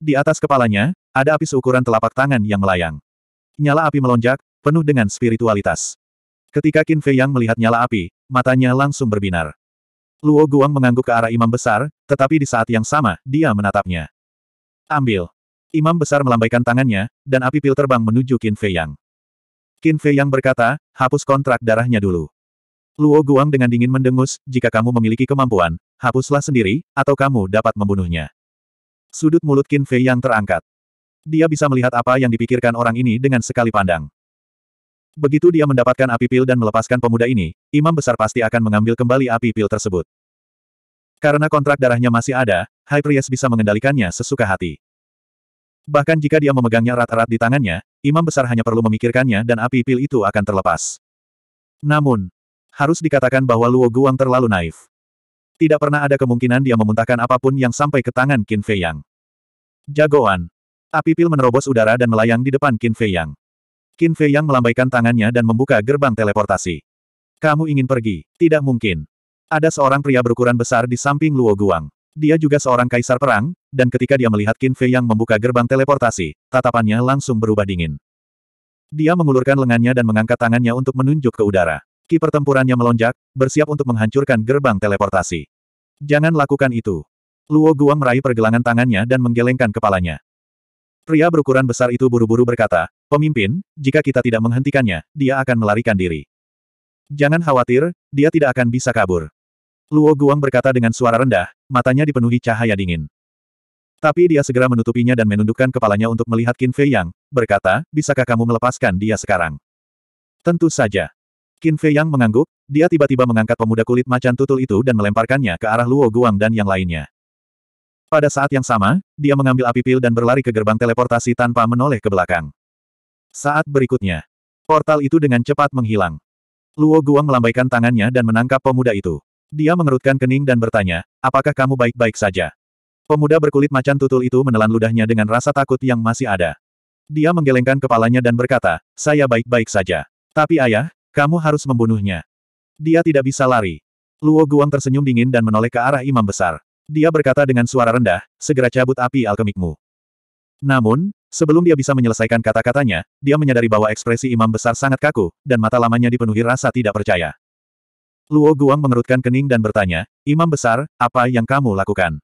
Di atas kepalanya, ada api seukuran telapak tangan yang melayang. Nyala api melonjak, penuh dengan spiritualitas. Ketika Qin Fei Yang melihat nyala api, matanya langsung berbinar. Luo Guang mengangguk ke arah imam besar, tetapi di saat yang sama, dia menatapnya. Ambil. Imam besar melambaikan tangannya, dan api pil terbang menuju Qin Fei Yang. Qin Fei Yang berkata, hapus kontrak darahnya dulu. Luo Guang dengan dingin mendengus, jika kamu memiliki kemampuan, hapuslah sendiri, atau kamu dapat membunuhnya. Sudut mulut Qin Fei yang terangkat. Dia bisa melihat apa yang dipikirkan orang ini dengan sekali pandang. Begitu dia mendapatkan api pil dan melepaskan pemuda ini, imam besar pasti akan mengambil kembali api pil tersebut. Karena kontrak darahnya masih ada, High Priest bisa mengendalikannya sesuka hati. Bahkan jika dia memegangnya erat-erat di tangannya, imam besar hanya perlu memikirkannya dan api pil itu akan terlepas. Namun, harus dikatakan bahwa Luo Guang terlalu naif. Tidak pernah ada kemungkinan dia memuntahkan apapun yang sampai ke tangan Qin Fei Yang. Jagoan. Api pil menerobos udara dan melayang di depan Qin Fei Yang. Qin Fei Yang melambaikan tangannya dan membuka gerbang teleportasi. Kamu ingin pergi? Tidak mungkin. Ada seorang pria berukuran besar di samping Luo Guang. Dia juga seorang kaisar perang, dan ketika dia melihat Qin Fei Yang membuka gerbang teleportasi, tatapannya langsung berubah dingin. Dia mengulurkan lengannya dan mengangkat tangannya untuk menunjuk ke udara. Ki pertempurannya melonjak, bersiap untuk menghancurkan gerbang teleportasi. Jangan lakukan itu. Luo Guang meraih pergelangan tangannya dan menggelengkan kepalanya. Pria berukuran besar itu buru-buru berkata, Pemimpin, jika kita tidak menghentikannya, dia akan melarikan diri. Jangan khawatir, dia tidak akan bisa kabur. Luo Guang berkata dengan suara rendah, matanya dipenuhi cahaya dingin. Tapi dia segera menutupinya dan menundukkan kepalanya untuk melihat Qin Fei Yang, berkata, bisakah kamu melepaskan dia sekarang? Tentu saja. Qin Fei Yang mengangguk, dia tiba-tiba mengangkat pemuda kulit macan tutul itu dan melemparkannya ke arah Luo Guang dan yang lainnya. Pada saat yang sama, dia mengambil api pil dan berlari ke gerbang teleportasi tanpa menoleh ke belakang. Saat berikutnya, portal itu dengan cepat menghilang. Luo Guang melambaikan tangannya dan menangkap pemuda itu. Dia mengerutkan kening dan bertanya, apakah kamu baik-baik saja? Pemuda berkulit macan tutul itu menelan ludahnya dengan rasa takut yang masih ada. Dia menggelengkan kepalanya dan berkata, saya baik-baik saja. Tapi ayah, kamu harus membunuhnya. Dia tidak bisa lari. Luo Guang tersenyum dingin dan menoleh ke arah imam besar. Dia berkata dengan suara rendah, segera cabut api alkemikmu. Namun, sebelum dia bisa menyelesaikan kata-katanya, dia menyadari bahwa ekspresi imam besar sangat kaku, dan mata lamanya dipenuhi rasa tidak percaya. Luo Guang mengerutkan kening dan bertanya, Imam besar, apa yang kamu lakukan?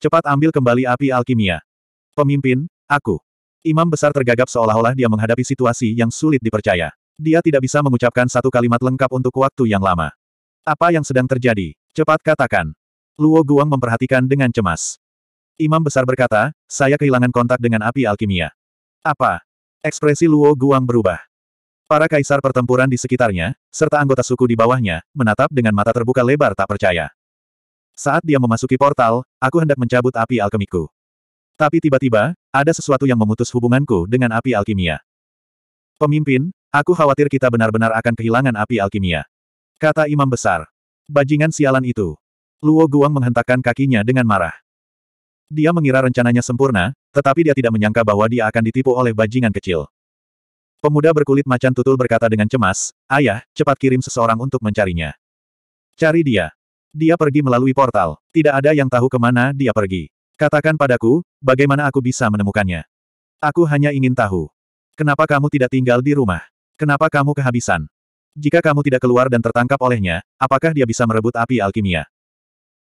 Cepat ambil kembali api alkimia. Pemimpin, aku. Imam besar tergagap seolah-olah dia menghadapi situasi yang sulit dipercaya. Dia tidak bisa mengucapkan satu kalimat lengkap untuk waktu yang lama. Apa yang sedang terjadi? Cepat katakan. Luo Guang memperhatikan dengan cemas. Imam besar berkata, saya kehilangan kontak dengan api alkimia. Apa? Ekspresi Luo Guang berubah. Para kaisar pertempuran di sekitarnya, serta anggota suku di bawahnya, menatap dengan mata terbuka lebar tak percaya. Saat dia memasuki portal, aku hendak mencabut api alkemiku. Tapi tiba-tiba, ada sesuatu yang memutus hubunganku dengan api alkimia. Pemimpin, Aku khawatir kita benar-benar akan kehilangan api alkimia. Kata imam besar. Bajingan sialan itu. Luo Guang menghentakkan kakinya dengan marah. Dia mengira rencananya sempurna, tetapi dia tidak menyangka bahwa dia akan ditipu oleh bajingan kecil. Pemuda berkulit macan tutul berkata dengan cemas, Ayah, cepat kirim seseorang untuk mencarinya. Cari dia. Dia pergi melalui portal. Tidak ada yang tahu kemana dia pergi. Katakan padaku, bagaimana aku bisa menemukannya. Aku hanya ingin tahu. Kenapa kamu tidak tinggal di rumah? Kenapa kamu kehabisan? Jika kamu tidak keluar dan tertangkap olehnya, apakah dia bisa merebut api alkimia?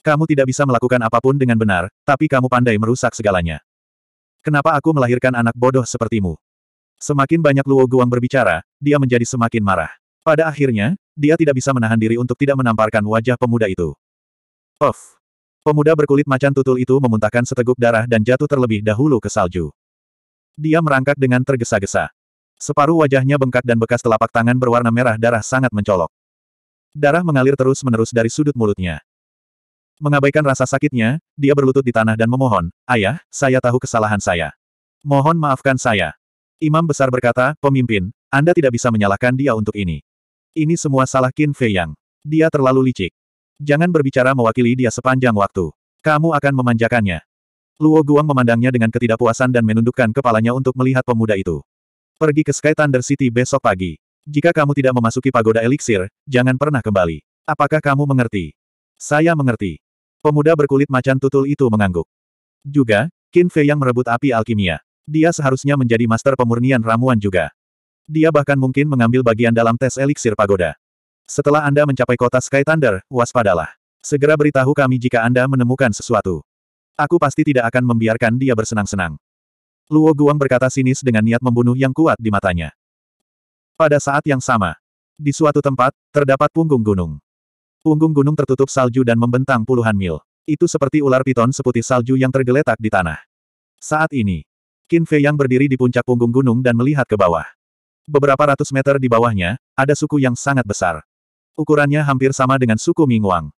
Kamu tidak bisa melakukan apapun dengan benar, tapi kamu pandai merusak segalanya. Kenapa aku melahirkan anak bodoh sepertimu? Semakin banyak Luo Guang berbicara, dia menjadi semakin marah. Pada akhirnya, dia tidak bisa menahan diri untuk tidak menamparkan wajah pemuda itu. Of! Pemuda berkulit macan tutul itu memuntahkan seteguk darah dan jatuh terlebih dahulu ke salju. Dia merangkak dengan tergesa-gesa. Separuh wajahnya bengkak dan bekas telapak tangan berwarna merah darah sangat mencolok. Darah mengalir terus-menerus dari sudut mulutnya. Mengabaikan rasa sakitnya, dia berlutut di tanah dan memohon, Ayah, saya tahu kesalahan saya. Mohon maafkan saya. Imam besar berkata, Pemimpin, Anda tidak bisa menyalahkan dia untuk ini. Ini semua salah Qin Fei Yang. Dia terlalu licik. Jangan berbicara mewakili dia sepanjang waktu. Kamu akan memanjakannya. Luo Guang memandangnya dengan ketidakpuasan dan menundukkan kepalanya untuk melihat pemuda itu. Pergi ke Sky Thunder City besok pagi. Jika kamu tidak memasuki pagoda eliksir, jangan pernah kembali. Apakah kamu mengerti? Saya mengerti. Pemuda berkulit macan tutul itu mengangguk. Juga, Qin Fei yang merebut api alkimia. Dia seharusnya menjadi master pemurnian ramuan juga. Dia bahkan mungkin mengambil bagian dalam tes eliksir pagoda. Setelah Anda mencapai kota Sky Thunder, waspadalah. Segera beritahu kami jika Anda menemukan sesuatu. Aku pasti tidak akan membiarkan dia bersenang-senang. Luo Guang berkata sinis dengan niat membunuh yang kuat di matanya. Pada saat yang sama, di suatu tempat, terdapat punggung gunung. Punggung gunung tertutup salju dan membentang puluhan mil. Itu seperti ular piton seputih salju yang tergeletak di tanah. Saat ini, Qin Fei yang berdiri di puncak punggung gunung dan melihat ke bawah. Beberapa ratus meter di bawahnya, ada suku yang sangat besar. Ukurannya hampir sama dengan suku Mingwang.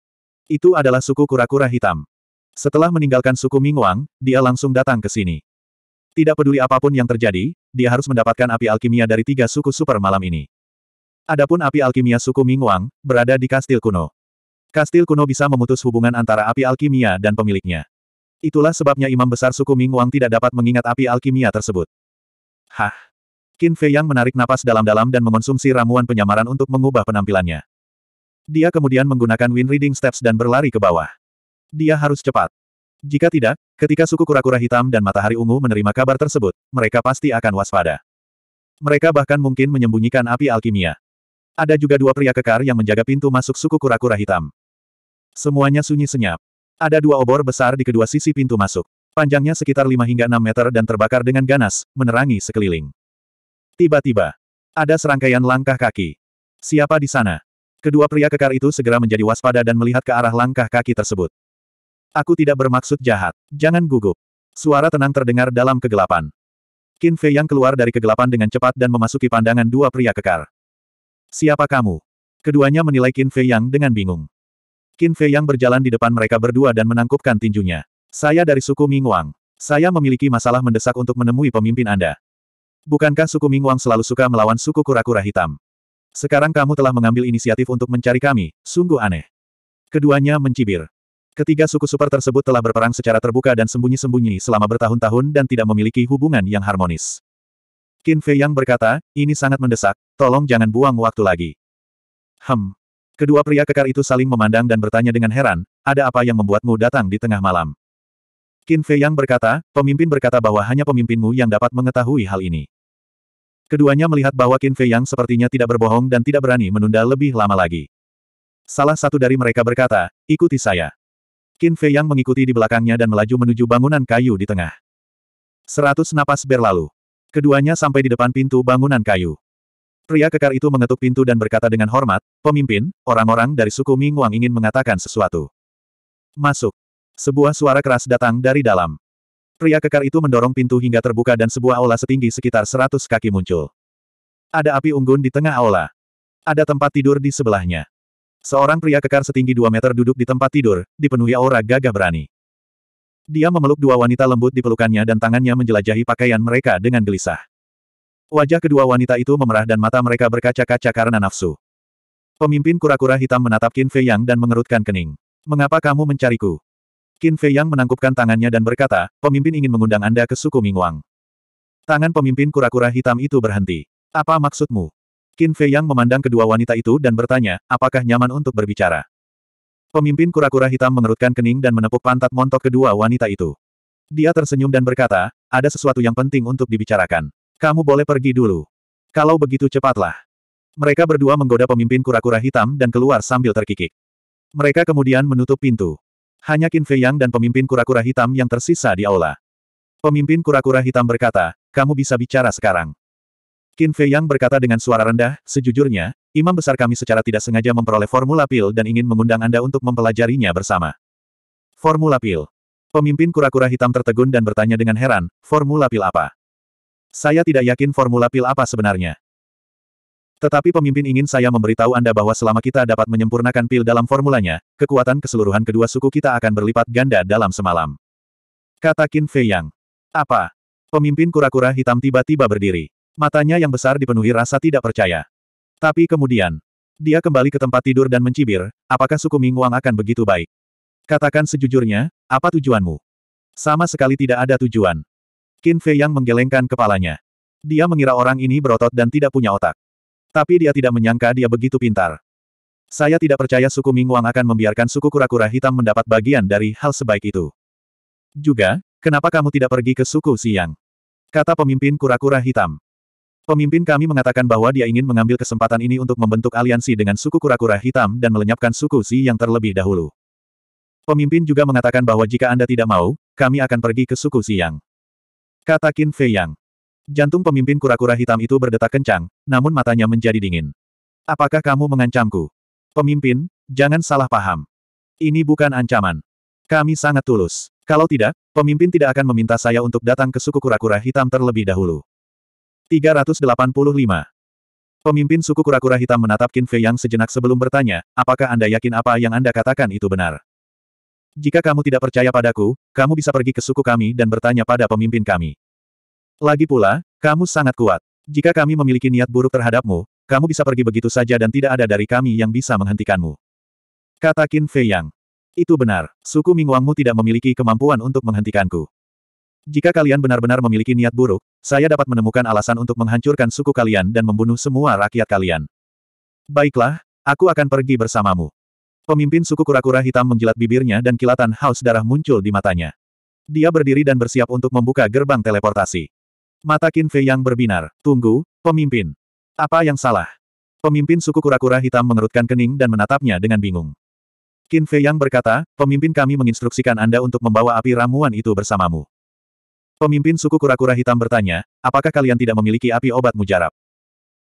Itu adalah suku kura-kura hitam. Setelah meninggalkan suku Mingwang, dia langsung datang ke sini. Tidak peduli apapun yang terjadi, dia harus mendapatkan api alkimia dari tiga suku super malam ini. Adapun api alkimia suku Wang, berada di kastil kuno. Kastil kuno bisa memutus hubungan antara api alkimia dan pemiliknya. Itulah sebabnya imam besar suku Wang tidak dapat mengingat api alkimia tersebut. Hah! Qin Fei Yang menarik napas dalam-dalam dan mengonsumsi ramuan penyamaran untuk mengubah penampilannya. Dia kemudian menggunakan wind reading steps dan berlari ke bawah. Dia harus cepat. Jika tidak, ketika suku kura-kura hitam dan matahari ungu menerima kabar tersebut, mereka pasti akan waspada. Mereka bahkan mungkin menyembunyikan api alkimia. Ada juga dua pria kekar yang menjaga pintu masuk suku kura-kura hitam. Semuanya sunyi senyap. Ada dua obor besar di kedua sisi pintu masuk. Panjangnya sekitar 5 hingga 6 meter dan terbakar dengan ganas, menerangi sekeliling. Tiba-tiba, ada serangkaian langkah kaki. Siapa di sana? Kedua pria kekar itu segera menjadi waspada dan melihat ke arah langkah kaki tersebut. Aku tidak bermaksud jahat. Jangan gugup. Suara tenang terdengar dalam kegelapan. Qin Fei yang keluar dari kegelapan dengan cepat dan memasuki pandangan dua pria kekar. Siapa kamu? Keduanya menilai Qin Fei Yang dengan bingung. Qin Fei Yang berjalan di depan mereka berdua dan menangkupkan tinjunya. Saya dari suku Ming Wang. Saya memiliki masalah mendesak untuk menemui pemimpin Anda. Bukankah suku Ming Wang selalu suka melawan suku kura-kura hitam? Sekarang kamu telah mengambil inisiatif untuk mencari kami, sungguh aneh. Keduanya mencibir. Ketiga suku super tersebut telah berperang secara terbuka dan sembunyi-sembunyi selama bertahun-tahun dan tidak memiliki hubungan yang harmonis. Qin Fei Yang berkata, ini sangat mendesak, tolong jangan buang waktu lagi. Hem. Kedua pria kekar itu saling memandang dan bertanya dengan heran, ada apa yang membuatmu datang di tengah malam? Qin Fei Yang berkata, pemimpin berkata bahwa hanya pemimpinmu yang dapat mengetahui hal ini. Keduanya melihat bahwa Qin Fei Yang sepertinya tidak berbohong dan tidak berani menunda lebih lama lagi. Salah satu dari mereka berkata, ikuti saya. Qin Fei Yang mengikuti di belakangnya dan melaju menuju bangunan kayu di tengah. Seratus napas berlalu. Keduanya sampai di depan pintu bangunan kayu. Pria kekar itu mengetuk pintu dan berkata dengan hormat, Pemimpin, orang-orang dari suku Ming Wang ingin mengatakan sesuatu. Masuk. Sebuah suara keras datang dari dalam. Pria kekar itu mendorong pintu hingga terbuka dan sebuah aula setinggi sekitar seratus kaki muncul. Ada api unggun di tengah aula. Ada tempat tidur di sebelahnya. Seorang pria kekar setinggi dua meter duduk di tempat tidur, dipenuhi aura gagah berani. Dia memeluk dua wanita lembut di pelukannya dan tangannya menjelajahi pakaian mereka dengan gelisah. Wajah kedua wanita itu memerah dan mata mereka berkaca-kaca karena nafsu. Pemimpin kura-kura hitam menatap Qin Fei Yang dan mengerutkan kening. Mengapa kamu mencariku? Qin Fei Yang menangkupkan tangannya dan berkata, pemimpin ingin mengundang Anda ke suku Mingwang. Tangan pemimpin kura-kura hitam itu berhenti. Apa maksudmu? Qin Fei Yang memandang kedua wanita itu dan bertanya, apakah nyaman untuk berbicara. Pemimpin kura-kura hitam mengerutkan kening dan menepuk pantat montok kedua wanita itu. Dia tersenyum dan berkata, ada sesuatu yang penting untuk dibicarakan. Kamu boleh pergi dulu. Kalau begitu cepatlah. Mereka berdua menggoda pemimpin kura-kura hitam dan keluar sambil terkikik. Mereka kemudian menutup pintu. Hanya Qin Fei Yang dan pemimpin kura-kura hitam yang tersisa di aula. Pemimpin kura-kura hitam berkata, kamu bisa bicara sekarang. Qin Fei Yang berkata dengan suara rendah, sejujurnya, imam besar kami secara tidak sengaja memperoleh formula pil dan ingin mengundang Anda untuk mempelajarinya bersama. Formula pil. Pemimpin kura-kura hitam tertegun dan bertanya dengan heran, formula pil apa? Saya tidak yakin formula pil apa sebenarnya. Tetapi pemimpin ingin saya memberitahu Anda bahwa selama kita dapat menyempurnakan pil dalam formulanya, kekuatan keseluruhan kedua suku kita akan berlipat ganda dalam semalam. Kata Qin Fei Yang. Apa? Pemimpin kura-kura hitam tiba-tiba berdiri. Matanya yang besar dipenuhi rasa tidak percaya. Tapi kemudian, dia kembali ke tempat tidur dan mencibir, apakah suku Mingguang akan begitu baik? Katakan sejujurnya, apa tujuanmu? Sama sekali tidak ada tujuan. Qin Fei yang menggelengkan kepalanya. Dia mengira orang ini berotot dan tidak punya otak. Tapi dia tidak menyangka dia begitu pintar. Saya tidak percaya suku Mingguang akan membiarkan suku kura-kura hitam mendapat bagian dari hal sebaik itu. Juga, kenapa kamu tidak pergi ke suku Siang? Kata pemimpin kura-kura hitam. Pemimpin kami mengatakan bahwa dia ingin mengambil kesempatan ini untuk membentuk aliansi dengan suku kura-kura hitam dan melenyapkan suku Si yang terlebih dahulu. Pemimpin juga mengatakan bahwa jika Anda tidak mau, kami akan pergi ke suku Si Yang. Kata Qin Fei Yang. Jantung pemimpin kura-kura hitam itu berdetak kencang, namun matanya menjadi dingin. Apakah kamu mengancamku? Pemimpin, jangan salah paham. Ini bukan ancaman. Kami sangat tulus. Kalau tidak, pemimpin tidak akan meminta saya untuk datang ke suku kura-kura hitam terlebih dahulu. 385. Pemimpin suku kura-kura hitam menatap Qin Fei Yang sejenak sebelum bertanya, apakah Anda yakin apa yang Anda katakan itu benar? Jika kamu tidak percaya padaku, kamu bisa pergi ke suku kami dan bertanya pada pemimpin kami. Lagi pula, kamu sangat kuat. Jika kami memiliki niat buruk terhadapmu, kamu bisa pergi begitu saja dan tidak ada dari kami yang bisa menghentikanmu. Kata Qin Fei Yang. Itu benar, suku Mingguangmu tidak memiliki kemampuan untuk menghentikanku. Jika kalian benar-benar memiliki niat buruk, saya dapat menemukan alasan untuk menghancurkan suku kalian dan membunuh semua rakyat kalian. Baiklah, aku akan pergi bersamamu. Pemimpin suku kura-kura hitam menjilat bibirnya dan kilatan haus darah muncul di matanya. Dia berdiri dan bersiap untuk membuka gerbang teleportasi. Mata Qin Fei yang berbinar. Tunggu, pemimpin. Apa yang salah? Pemimpin suku kura-kura hitam mengerutkan kening dan menatapnya dengan bingung. Qin Fei yang berkata, pemimpin kami menginstruksikan Anda untuk membawa api ramuan itu bersamamu. Pemimpin suku kura-kura hitam bertanya, apakah kalian tidak memiliki api obat mujarab?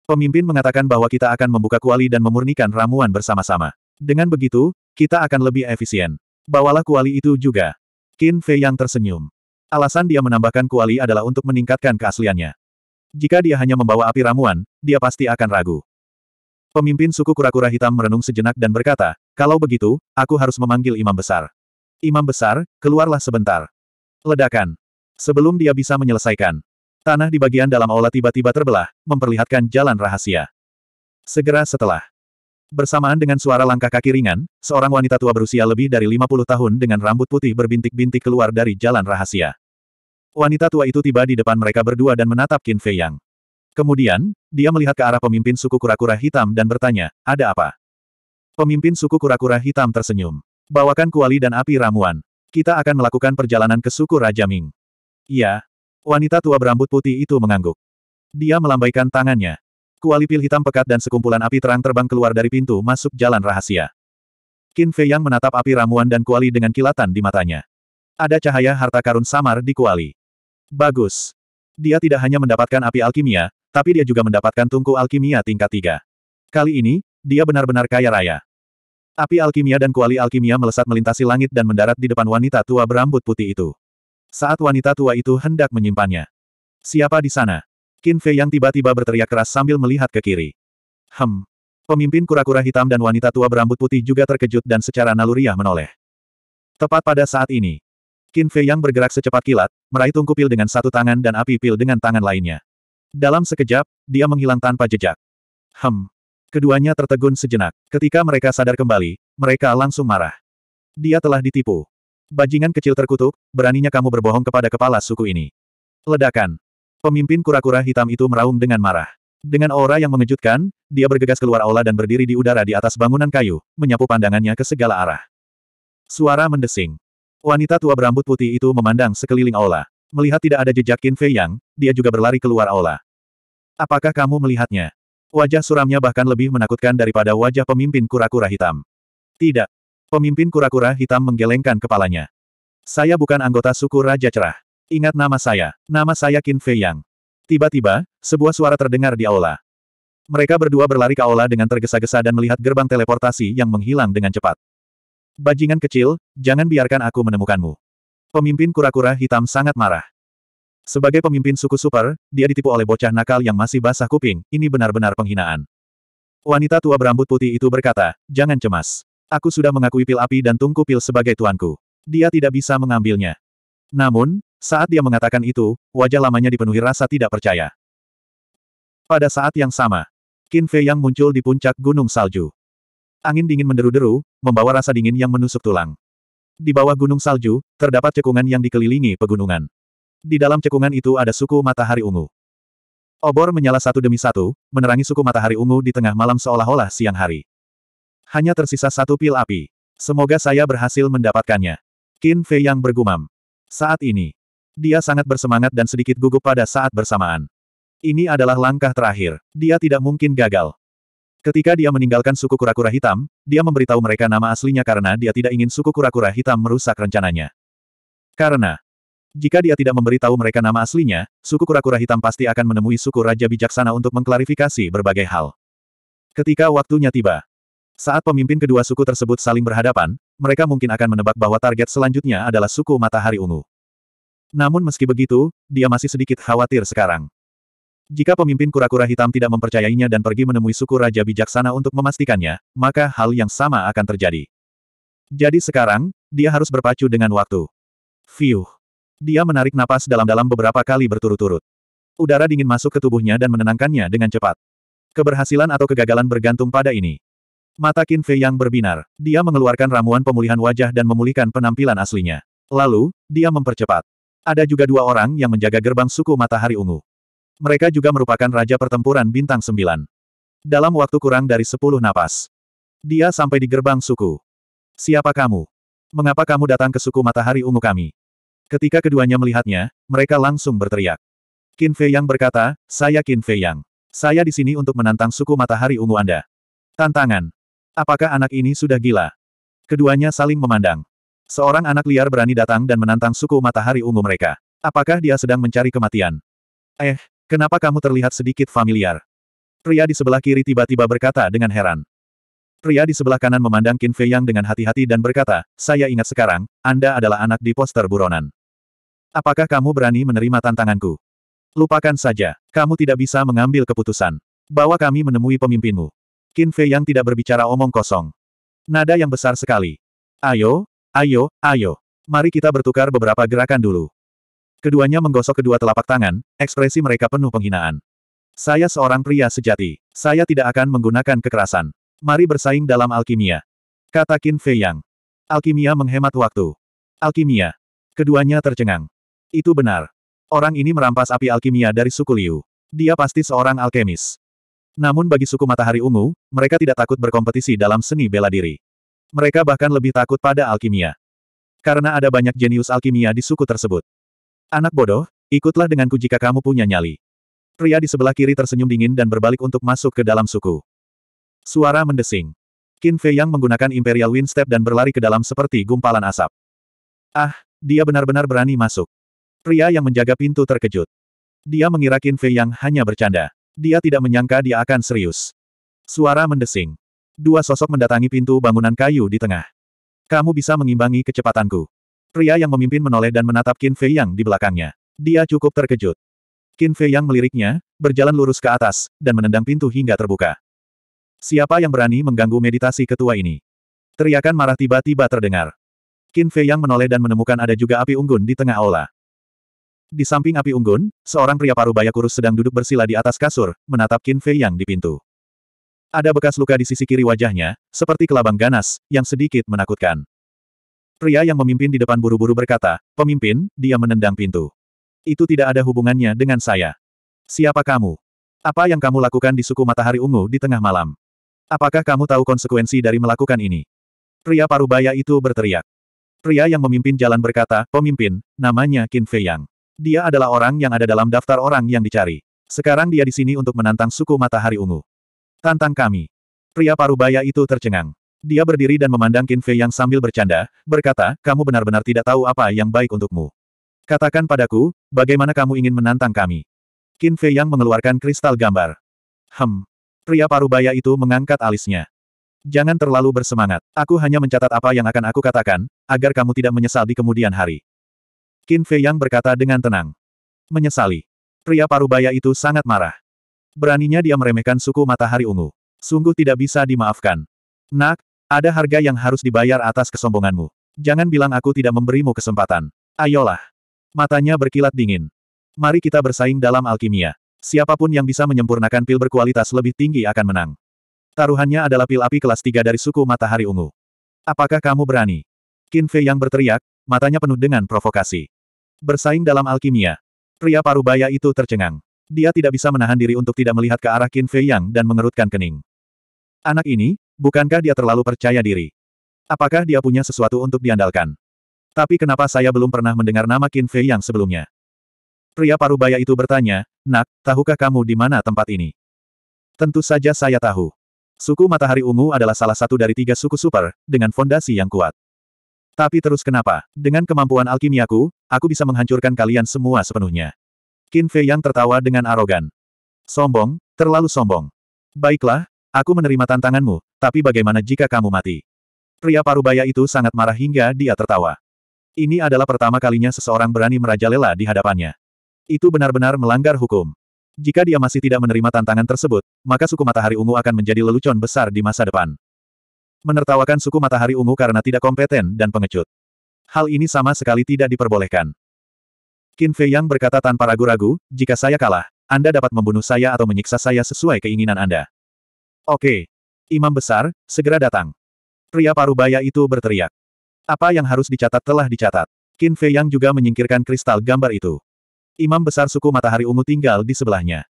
Pemimpin mengatakan bahwa kita akan membuka kuali dan memurnikan ramuan bersama-sama. Dengan begitu, kita akan lebih efisien. Bawalah kuali itu juga. Qin Fei yang tersenyum. Alasan dia menambahkan kuali adalah untuk meningkatkan keasliannya. Jika dia hanya membawa api ramuan, dia pasti akan ragu. Pemimpin suku kura-kura hitam merenung sejenak dan berkata, kalau begitu, aku harus memanggil imam besar. Imam besar, keluarlah sebentar. Ledakan. Sebelum dia bisa menyelesaikan, tanah di bagian dalam aula tiba-tiba terbelah, memperlihatkan jalan rahasia. Segera setelah, bersamaan dengan suara langkah kaki ringan, seorang wanita tua berusia lebih dari 50 tahun dengan rambut putih berbintik-bintik keluar dari jalan rahasia. Wanita tua itu tiba di depan mereka berdua dan menatap Qin Fei Yang. Kemudian, dia melihat ke arah pemimpin suku kura-kura hitam dan bertanya, ada apa? Pemimpin suku kura-kura hitam tersenyum. Bawakan kuali dan api ramuan. Kita akan melakukan perjalanan ke suku Raja Ming. Iya. Wanita tua berambut putih itu mengangguk. Dia melambaikan tangannya. Kuali pil hitam pekat dan sekumpulan api terang terbang keluar dari pintu masuk jalan rahasia. Qin Fei yang menatap api ramuan dan kuali dengan kilatan di matanya. Ada cahaya harta karun samar di kuali. Bagus. Dia tidak hanya mendapatkan api alkimia, tapi dia juga mendapatkan tungku alkimia tingkat tiga. Kali ini, dia benar-benar kaya raya. Api alkimia dan kuali alkimia melesat melintasi langit dan mendarat di depan wanita tua berambut putih itu saat wanita tua itu hendak menyimpannya. Siapa di sana? Qin Fei yang tiba-tiba berteriak keras sambil melihat ke kiri. Hem. Pemimpin kura-kura hitam dan wanita tua berambut putih juga terkejut dan secara naluriah menoleh. Tepat pada saat ini, Qin Fei yang bergerak secepat kilat, meraih tungku pil dengan satu tangan dan api pil dengan tangan lainnya. Dalam sekejap, dia menghilang tanpa jejak. Hem. Keduanya tertegun sejenak. Ketika mereka sadar kembali, mereka langsung marah. Dia telah ditipu. Bajingan kecil terkutuk, beraninya kamu berbohong kepada kepala suku ini. Ledakan. Pemimpin kura-kura hitam itu meraung dengan marah. Dengan aura yang mengejutkan, dia bergegas keluar aula dan berdiri di udara di atas bangunan kayu, menyapu pandangannya ke segala arah. Suara mendesing. Wanita tua berambut putih itu memandang sekeliling aula. Melihat tidak ada jejak Qin Fei Yang, dia juga berlari keluar aula. Apakah kamu melihatnya? Wajah suramnya bahkan lebih menakutkan daripada wajah pemimpin kura-kura hitam. Tidak, Pemimpin kura-kura hitam menggelengkan kepalanya. Saya bukan anggota suku Raja Cerah. Ingat nama saya. Nama saya Qin Fei Yang. Tiba-tiba, sebuah suara terdengar di aula. Mereka berdua berlari ke aula dengan tergesa-gesa dan melihat gerbang teleportasi yang menghilang dengan cepat. Bajingan kecil, jangan biarkan aku menemukanmu. Pemimpin kura-kura hitam sangat marah. Sebagai pemimpin suku super, dia ditipu oleh bocah nakal yang masih basah kuping, ini benar-benar penghinaan. Wanita tua berambut putih itu berkata, jangan cemas. Aku sudah mengakui pil api dan tungku pil sebagai tuanku. Dia tidak bisa mengambilnya. Namun, saat dia mengatakan itu, wajah lamanya dipenuhi rasa tidak percaya. Pada saat yang sama, Qin Fei yang muncul di puncak gunung salju. Angin dingin menderu-deru, membawa rasa dingin yang menusuk tulang. Di bawah gunung salju, terdapat cekungan yang dikelilingi pegunungan. Di dalam cekungan itu ada suku matahari ungu. Obor menyala satu demi satu, menerangi suku matahari ungu di tengah malam seolah-olah siang hari. Hanya tersisa satu pil api. Semoga saya berhasil mendapatkannya. Qin Fei yang bergumam. Saat ini, dia sangat bersemangat dan sedikit gugup pada saat bersamaan. Ini adalah langkah terakhir. Dia tidak mungkin gagal. Ketika dia meninggalkan suku kura-kura hitam, dia memberitahu mereka nama aslinya karena dia tidak ingin suku kura-kura hitam merusak rencananya. Karena, jika dia tidak memberitahu mereka nama aslinya, suku kura-kura hitam pasti akan menemui suku Raja Bijaksana untuk mengklarifikasi berbagai hal. Ketika waktunya tiba, saat pemimpin kedua suku tersebut saling berhadapan, mereka mungkin akan menebak bahwa target selanjutnya adalah suku matahari ungu. Namun meski begitu, dia masih sedikit khawatir sekarang. Jika pemimpin kura-kura hitam tidak mempercayainya dan pergi menemui suku Raja Bijaksana untuk memastikannya, maka hal yang sama akan terjadi. Jadi sekarang, dia harus berpacu dengan waktu. Fiuh. Dia menarik napas dalam-dalam beberapa kali berturut-turut. Udara dingin masuk ke tubuhnya dan menenangkannya dengan cepat. Keberhasilan atau kegagalan bergantung pada ini. Mata Qin Fei yang berbinar. Dia mengeluarkan ramuan pemulihan wajah dan memulihkan penampilan aslinya. Lalu, dia mempercepat. Ada juga dua orang yang menjaga gerbang suku Matahari Ungu. Mereka juga merupakan Raja Pertempuran Bintang sembilan. Dalam waktu kurang dari sepuluh napas. Dia sampai di gerbang suku. Siapa kamu? Mengapa kamu datang ke suku Matahari Ungu kami? Ketika keduanya melihatnya, mereka langsung berteriak. Qin Fei Yang berkata, saya Qin Fei Yang. Saya di sini untuk menantang suku matahari ungu Anda. Tantangan. Apakah anak ini sudah gila? Keduanya saling memandang. Seorang anak liar berani datang dan menantang suku matahari ungu mereka. Apakah dia sedang mencari kematian? Eh, kenapa kamu terlihat sedikit familiar? Pria di sebelah kiri tiba-tiba berkata dengan heran. Pria di sebelah kanan memandang Qin Fei Yang dengan hati-hati dan berkata, saya ingat sekarang, Anda adalah anak di poster buronan. Apakah kamu berani menerima tantanganku? Lupakan saja, kamu tidak bisa mengambil keputusan. Bawa kami menemui pemimpinmu. Qin Fei yang tidak berbicara omong kosong. Nada yang besar sekali. Ayo, ayo, ayo. Mari kita bertukar beberapa gerakan dulu. Keduanya menggosok kedua telapak tangan, ekspresi mereka penuh penghinaan. Saya seorang pria sejati. Saya tidak akan menggunakan kekerasan. Mari bersaing dalam alkimia. Kata Qin Fei Yang. Alkimia menghemat waktu. Alkimia. Keduanya tercengang. Itu benar. Orang ini merampas api alkimia dari suku Liu. Dia pasti seorang alkemis. Namun bagi suku matahari ungu, mereka tidak takut berkompetisi dalam seni bela diri. Mereka bahkan lebih takut pada alkimia. Karena ada banyak jenius alkimia di suku tersebut. Anak bodoh, ikutlah denganku jika kamu punya nyali. Pria di sebelah kiri tersenyum dingin dan berbalik untuk masuk ke dalam suku. Suara mendesing. Qin Fei Yang menggunakan Imperial Wind Step dan berlari ke dalam seperti gumpalan asap. Ah, dia benar-benar berani masuk. Pria yang menjaga pintu terkejut. Dia mengira Qin Fei Yang hanya bercanda. Dia tidak menyangka dia akan serius. Suara mendesing. Dua sosok mendatangi pintu bangunan kayu di tengah. Kamu bisa mengimbangi kecepatanku. Pria yang memimpin menoleh dan menatap Qin Fei Yang di belakangnya. Dia cukup terkejut. Qin Fei Yang meliriknya, berjalan lurus ke atas, dan menendang pintu hingga terbuka. Siapa yang berani mengganggu meditasi ketua ini? Teriakan marah tiba-tiba terdengar. Qin Fei Yang menoleh dan menemukan ada juga api unggun di tengah aula. Di samping api unggun, seorang pria parubaya kurus sedang duduk bersila di atas kasur, menatap Qin Fei yang di pintu. Ada bekas luka di sisi kiri wajahnya, seperti kelabang ganas, yang sedikit menakutkan. Pria yang memimpin di depan buru-buru berkata, Pemimpin, dia menendang pintu. Itu tidak ada hubungannya dengan saya. Siapa kamu? Apa yang kamu lakukan di suku matahari ungu di tengah malam? Apakah kamu tahu konsekuensi dari melakukan ini? Pria parubaya itu berteriak. Pria yang memimpin jalan berkata, Pemimpin, namanya Qin Fei Yang. Dia adalah orang yang ada dalam daftar orang yang dicari. Sekarang dia di sini untuk menantang suku matahari ungu. Tantang kami. Pria parubaya itu tercengang. Dia berdiri dan memandang Qin Fei yang sambil bercanda, berkata, kamu benar-benar tidak tahu apa yang baik untukmu. Katakan padaku, bagaimana kamu ingin menantang kami? Qin Fei yang mengeluarkan kristal gambar. Hem. Pria parubaya itu mengangkat alisnya. Jangan terlalu bersemangat. Aku hanya mencatat apa yang akan aku katakan, agar kamu tidak menyesal di kemudian hari. Qin Fei Yang berkata dengan tenang. Menyesali. Pria parubaya itu sangat marah. Beraninya dia meremehkan suku matahari ungu. Sungguh tidak bisa dimaafkan. Nak, ada harga yang harus dibayar atas kesombonganmu. Jangan bilang aku tidak memberimu kesempatan. Ayolah. Matanya berkilat dingin. Mari kita bersaing dalam alkimia. Siapapun yang bisa menyempurnakan pil berkualitas lebih tinggi akan menang. Taruhannya adalah pil api kelas 3 dari suku matahari ungu. Apakah kamu berani? Qin Fei yang berteriak, matanya penuh dengan provokasi. Bersaing dalam alkimia. Pria parubaya itu tercengang. Dia tidak bisa menahan diri untuk tidak melihat ke arah Qin Fei Yang dan mengerutkan kening. Anak ini, bukankah dia terlalu percaya diri? Apakah dia punya sesuatu untuk diandalkan? Tapi kenapa saya belum pernah mendengar nama Qin Fei Yang sebelumnya? Pria parubaya itu bertanya, Nak, tahukah kamu di mana tempat ini? Tentu saja saya tahu. Suku Matahari Ungu adalah salah satu dari tiga suku super, dengan fondasi yang kuat. Tapi terus kenapa? Dengan kemampuan alkimiaku, aku bisa menghancurkan kalian semua sepenuhnya. Qin Fei yang tertawa dengan arogan. Sombong, terlalu sombong. Baiklah, aku menerima tantanganmu, tapi bagaimana jika kamu mati? Pria parubaya itu sangat marah hingga dia tertawa. Ini adalah pertama kalinya seseorang berani merajalela di hadapannya. Itu benar-benar melanggar hukum. Jika dia masih tidak menerima tantangan tersebut, maka suku matahari ungu akan menjadi lelucon besar di masa depan menertawakan suku matahari ungu karena tidak kompeten dan pengecut. Hal ini sama sekali tidak diperbolehkan. Qin Fei Yang berkata tanpa ragu-ragu, jika saya kalah, Anda dapat membunuh saya atau menyiksa saya sesuai keinginan Anda. Oke. Imam besar, segera datang. Pria parubaya itu berteriak. Apa yang harus dicatat telah dicatat. Qin Fei Yang juga menyingkirkan kristal gambar itu. Imam besar suku matahari ungu tinggal di sebelahnya.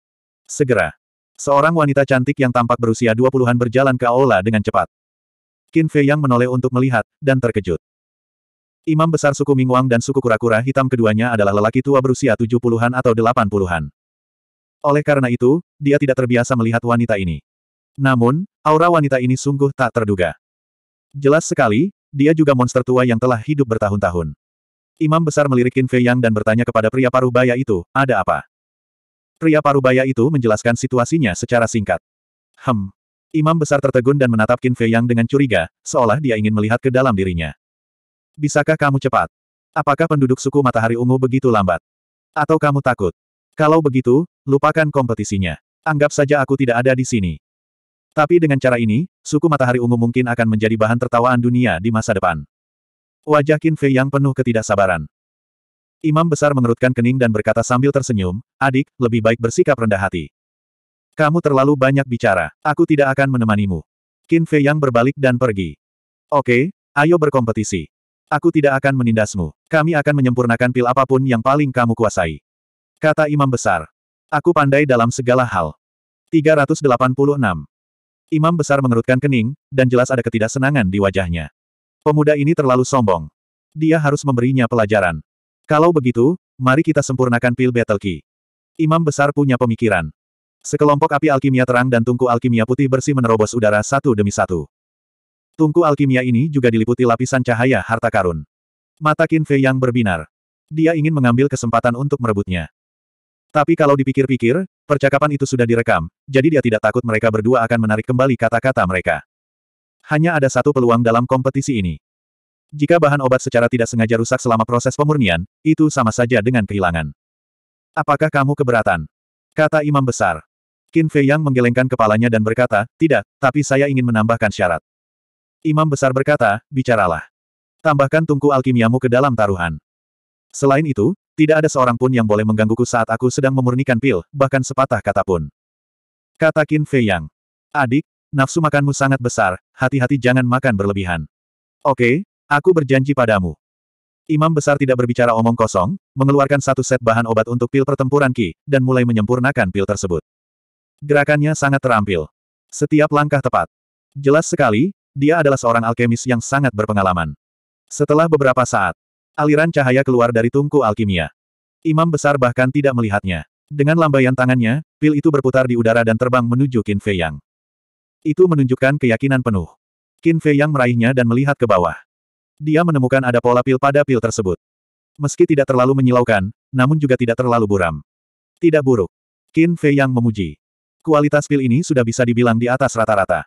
Segera. Seorang wanita cantik yang tampak berusia 20-an berjalan ke aula dengan cepat. Qin Fei yang menoleh untuk melihat, dan terkejut. Imam besar suku Mingguang dan suku kura-kura hitam keduanya adalah lelaki tua berusia tujuh puluhan atau delapan puluhan. Oleh karena itu, dia tidak terbiasa melihat wanita ini. Namun, aura wanita ini sungguh tak terduga. Jelas sekali, dia juga monster tua yang telah hidup bertahun-tahun. Imam besar melirik Qin Fei Yang dan bertanya kepada pria paruh baya itu, ada apa? Pria paruh baya itu menjelaskan situasinya secara singkat. Hem, Imam besar tertegun dan menatap Qin Fei Yang dengan curiga, seolah dia ingin melihat ke dalam dirinya. Bisakah kamu cepat? Apakah penduduk suku matahari ungu begitu lambat? Atau kamu takut? Kalau begitu, lupakan kompetisinya. Anggap saja aku tidak ada di sini. Tapi dengan cara ini, suku matahari ungu mungkin akan menjadi bahan tertawaan dunia di masa depan. Wajah Qin Fei Yang penuh ketidaksabaran. Imam besar mengerutkan kening dan berkata sambil tersenyum, adik, lebih baik bersikap rendah hati. Kamu terlalu banyak bicara. Aku tidak akan menemanimu. Qin Fei Yang berbalik dan pergi. Oke, ayo berkompetisi. Aku tidak akan menindasmu. Kami akan menyempurnakan pil apapun yang paling kamu kuasai. Kata Imam Besar. Aku pandai dalam segala hal. 386. Imam Besar mengerutkan kening, dan jelas ada ketidaksenangan di wajahnya. Pemuda ini terlalu sombong. Dia harus memberinya pelajaran. Kalau begitu, mari kita sempurnakan pil battle key. Imam Besar punya pemikiran. Sekelompok api alkimia terang dan tungku alkimia putih bersih menerobos udara satu demi satu. Tungku alkimia ini juga diliputi lapisan cahaya harta karun. Mata Qin Fei yang berbinar. Dia ingin mengambil kesempatan untuk merebutnya. Tapi kalau dipikir-pikir, percakapan itu sudah direkam, jadi dia tidak takut mereka berdua akan menarik kembali kata-kata mereka. Hanya ada satu peluang dalam kompetisi ini. Jika bahan obat secara tidak sengaja rusak selama proses pemurnian, itu sama saja dengan kehilangan. Apakah kamu keberatan? Kata Imam Besar. Qin Fei Yang menggelengkan kepalanya dan berkata, tidak, tapi saya ingin menambahkan syarat. Imam besar berkata, bicaralah. Tambahkan tungku alkimiamu ke dalam taruhan. Selain itu, tidak ada seorang pun yang boleh menggangguku saat aku sedang memurnikan pil, bahkan sepatah kata pun. Kata Qin Fei Yang. Adik, nafsu makanmu sangat besar, hati-hati jangan makan berlebihan. Oke, aku berjanji padamu. Imam besar tidak berbicara omong kosong, mengeluarkan satu set bahan obat untuk pil pertempuran Ki, dan mulai menyempurnakan pil tersebut. Gerakannya sangat terampil. Setiap langkah tepat. Jelas sekali, dia adalah seorang alkemis yang sangat berpengalaman. Setelah beberapa saat, aliran cahaya keluar dari tungku alkimia. Imam besar bahkan tidak melihatnya. Dengan lambaian tangannya, pil itu berputar di udara dan terbang menuju Qin Fei Yang. Itu menunjukkan keyakinan penuh. Qin Fei Yang meraihnya dan melihat ke bawah. Dia menemukan ada pola pil pada pil tersebut. Meski tidak terlalu menyilaukan, namun juga tidak terlalu buram. Tidak buruk. Qin Fei Yang memuji. Kualitas pil ini sudah bisa dibilang di atas rata-rata.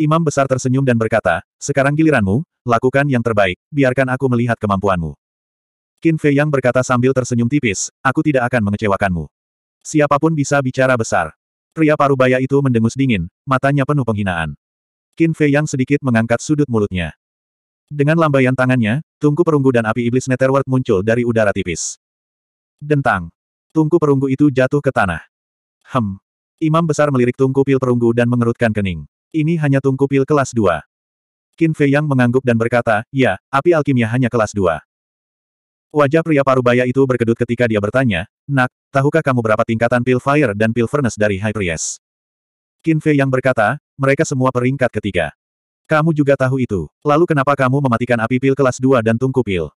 Imam besar tersenyum dan berkata, sekarang giliranmu, lakukan yang terbaik, biarkan aku melihat kemampuanmu. Qin Fei Yang berkata sambil tersenyum tipis, aku tidak akan mengecewakanmu. Siapapun bisa bicara besar. Pria parubaya itu mendengus dingin, matanya penuh penghinaan. Qin Fei Yang sedikit mengangkat sudut mulutnya. Dengan lambaian tangannya, tungku perunggu dan api iblis Netherworld muncul dari udara tipis. Dentang. Tungku perunggu itu jatuh ke tanah. Hem. Imam besar melirik tungku pil perunggu dan mengerutkan kening. Ini hanya tungku pil kelas 2. Qin Fei Yang mengangguk dan berkata, ya, api alkimia hanya kelas 2. Wajah pria parubaya itu berkedut ketika dia bertanya, Nak, tahukah kamu berapa tingkatan pil fire dan pil furnace dari High Priest? Qin Fei Yang berkata, mereka semua peringkat ketiga. Kamu juga tahu itu. Lalu kenapa kamu mematikan api pil kelas 2 dan tungku pil?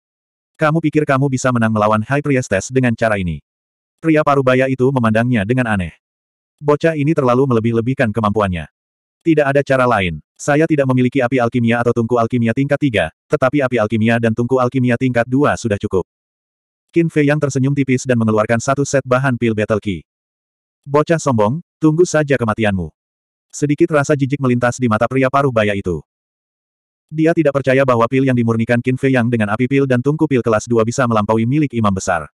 Kamu pikir kamu bisa menang melawan High Priestess dengan cara ini? Pria parubaya itu memandangnya dengan aneh. Bocah ini terlalu melebih-lebihkan kemampuannya. Tidak ada cara lain. Saya tidak memiliki api alkimia atau tungku alkimia tingkat 3, tetapi api alkimia dan tungku alkimia tingkat 2 sudah cukup. Qin Fei yang tersenyum tipis dan mengeluarkan satu set bahan pil battle key. Bocah sombong, tunggu saja kematianmu. Sedikit rasa jijik melintas di mata pria paruh baya itu. Dia tidak percaya bahwa pil yang dimurnikan Qin Fei yang dengan api pil dan tungku pil kelas 2 bisa melampaui milik imam besar.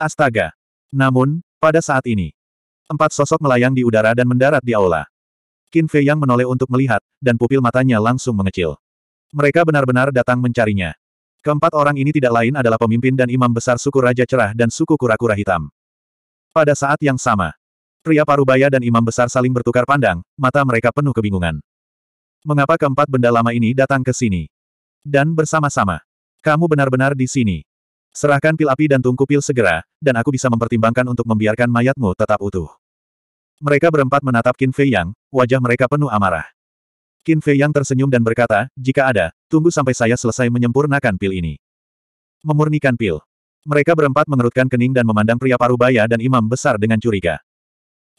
Astaga! Namun, pada saat ini, Empat sosok melayang di udara dan mendarat di aula. Qin Fei Yang menoleh untuk melihat, dan pupil matanya langsung mengecil. Mereka benar-benar datang mencarinya. Keempat orang ini tidak lain adalah pemimpin dan imam besar suku Raja Cerah dan suku Kura-Kura Hitam. Pada saat yang sama, pria parubaya dan imam besar saling bertukar pandang, mata mereka penuh kebingungan. Mengapa keempat benda lama ini datang ke sini? Dan bersama-sama. Kamu benar-benar di sini. Serahkan pil api dan tungku pil segera, dan aku bisa mempertimbangkan untuk membiarkan mayatmu tetap utuh. Mereka berempat menatap Qin Fei Yang, wajah mereka penuh amarah. Qin Fei Yang tersenyum dan berkata, jika ada, tunggu sampai saya selesai menyempurnakan pil ini. Memurnikan pil. Mereka berempat mengerutkan kening dan memandang pria parubaya dan imam besar dengan curiga.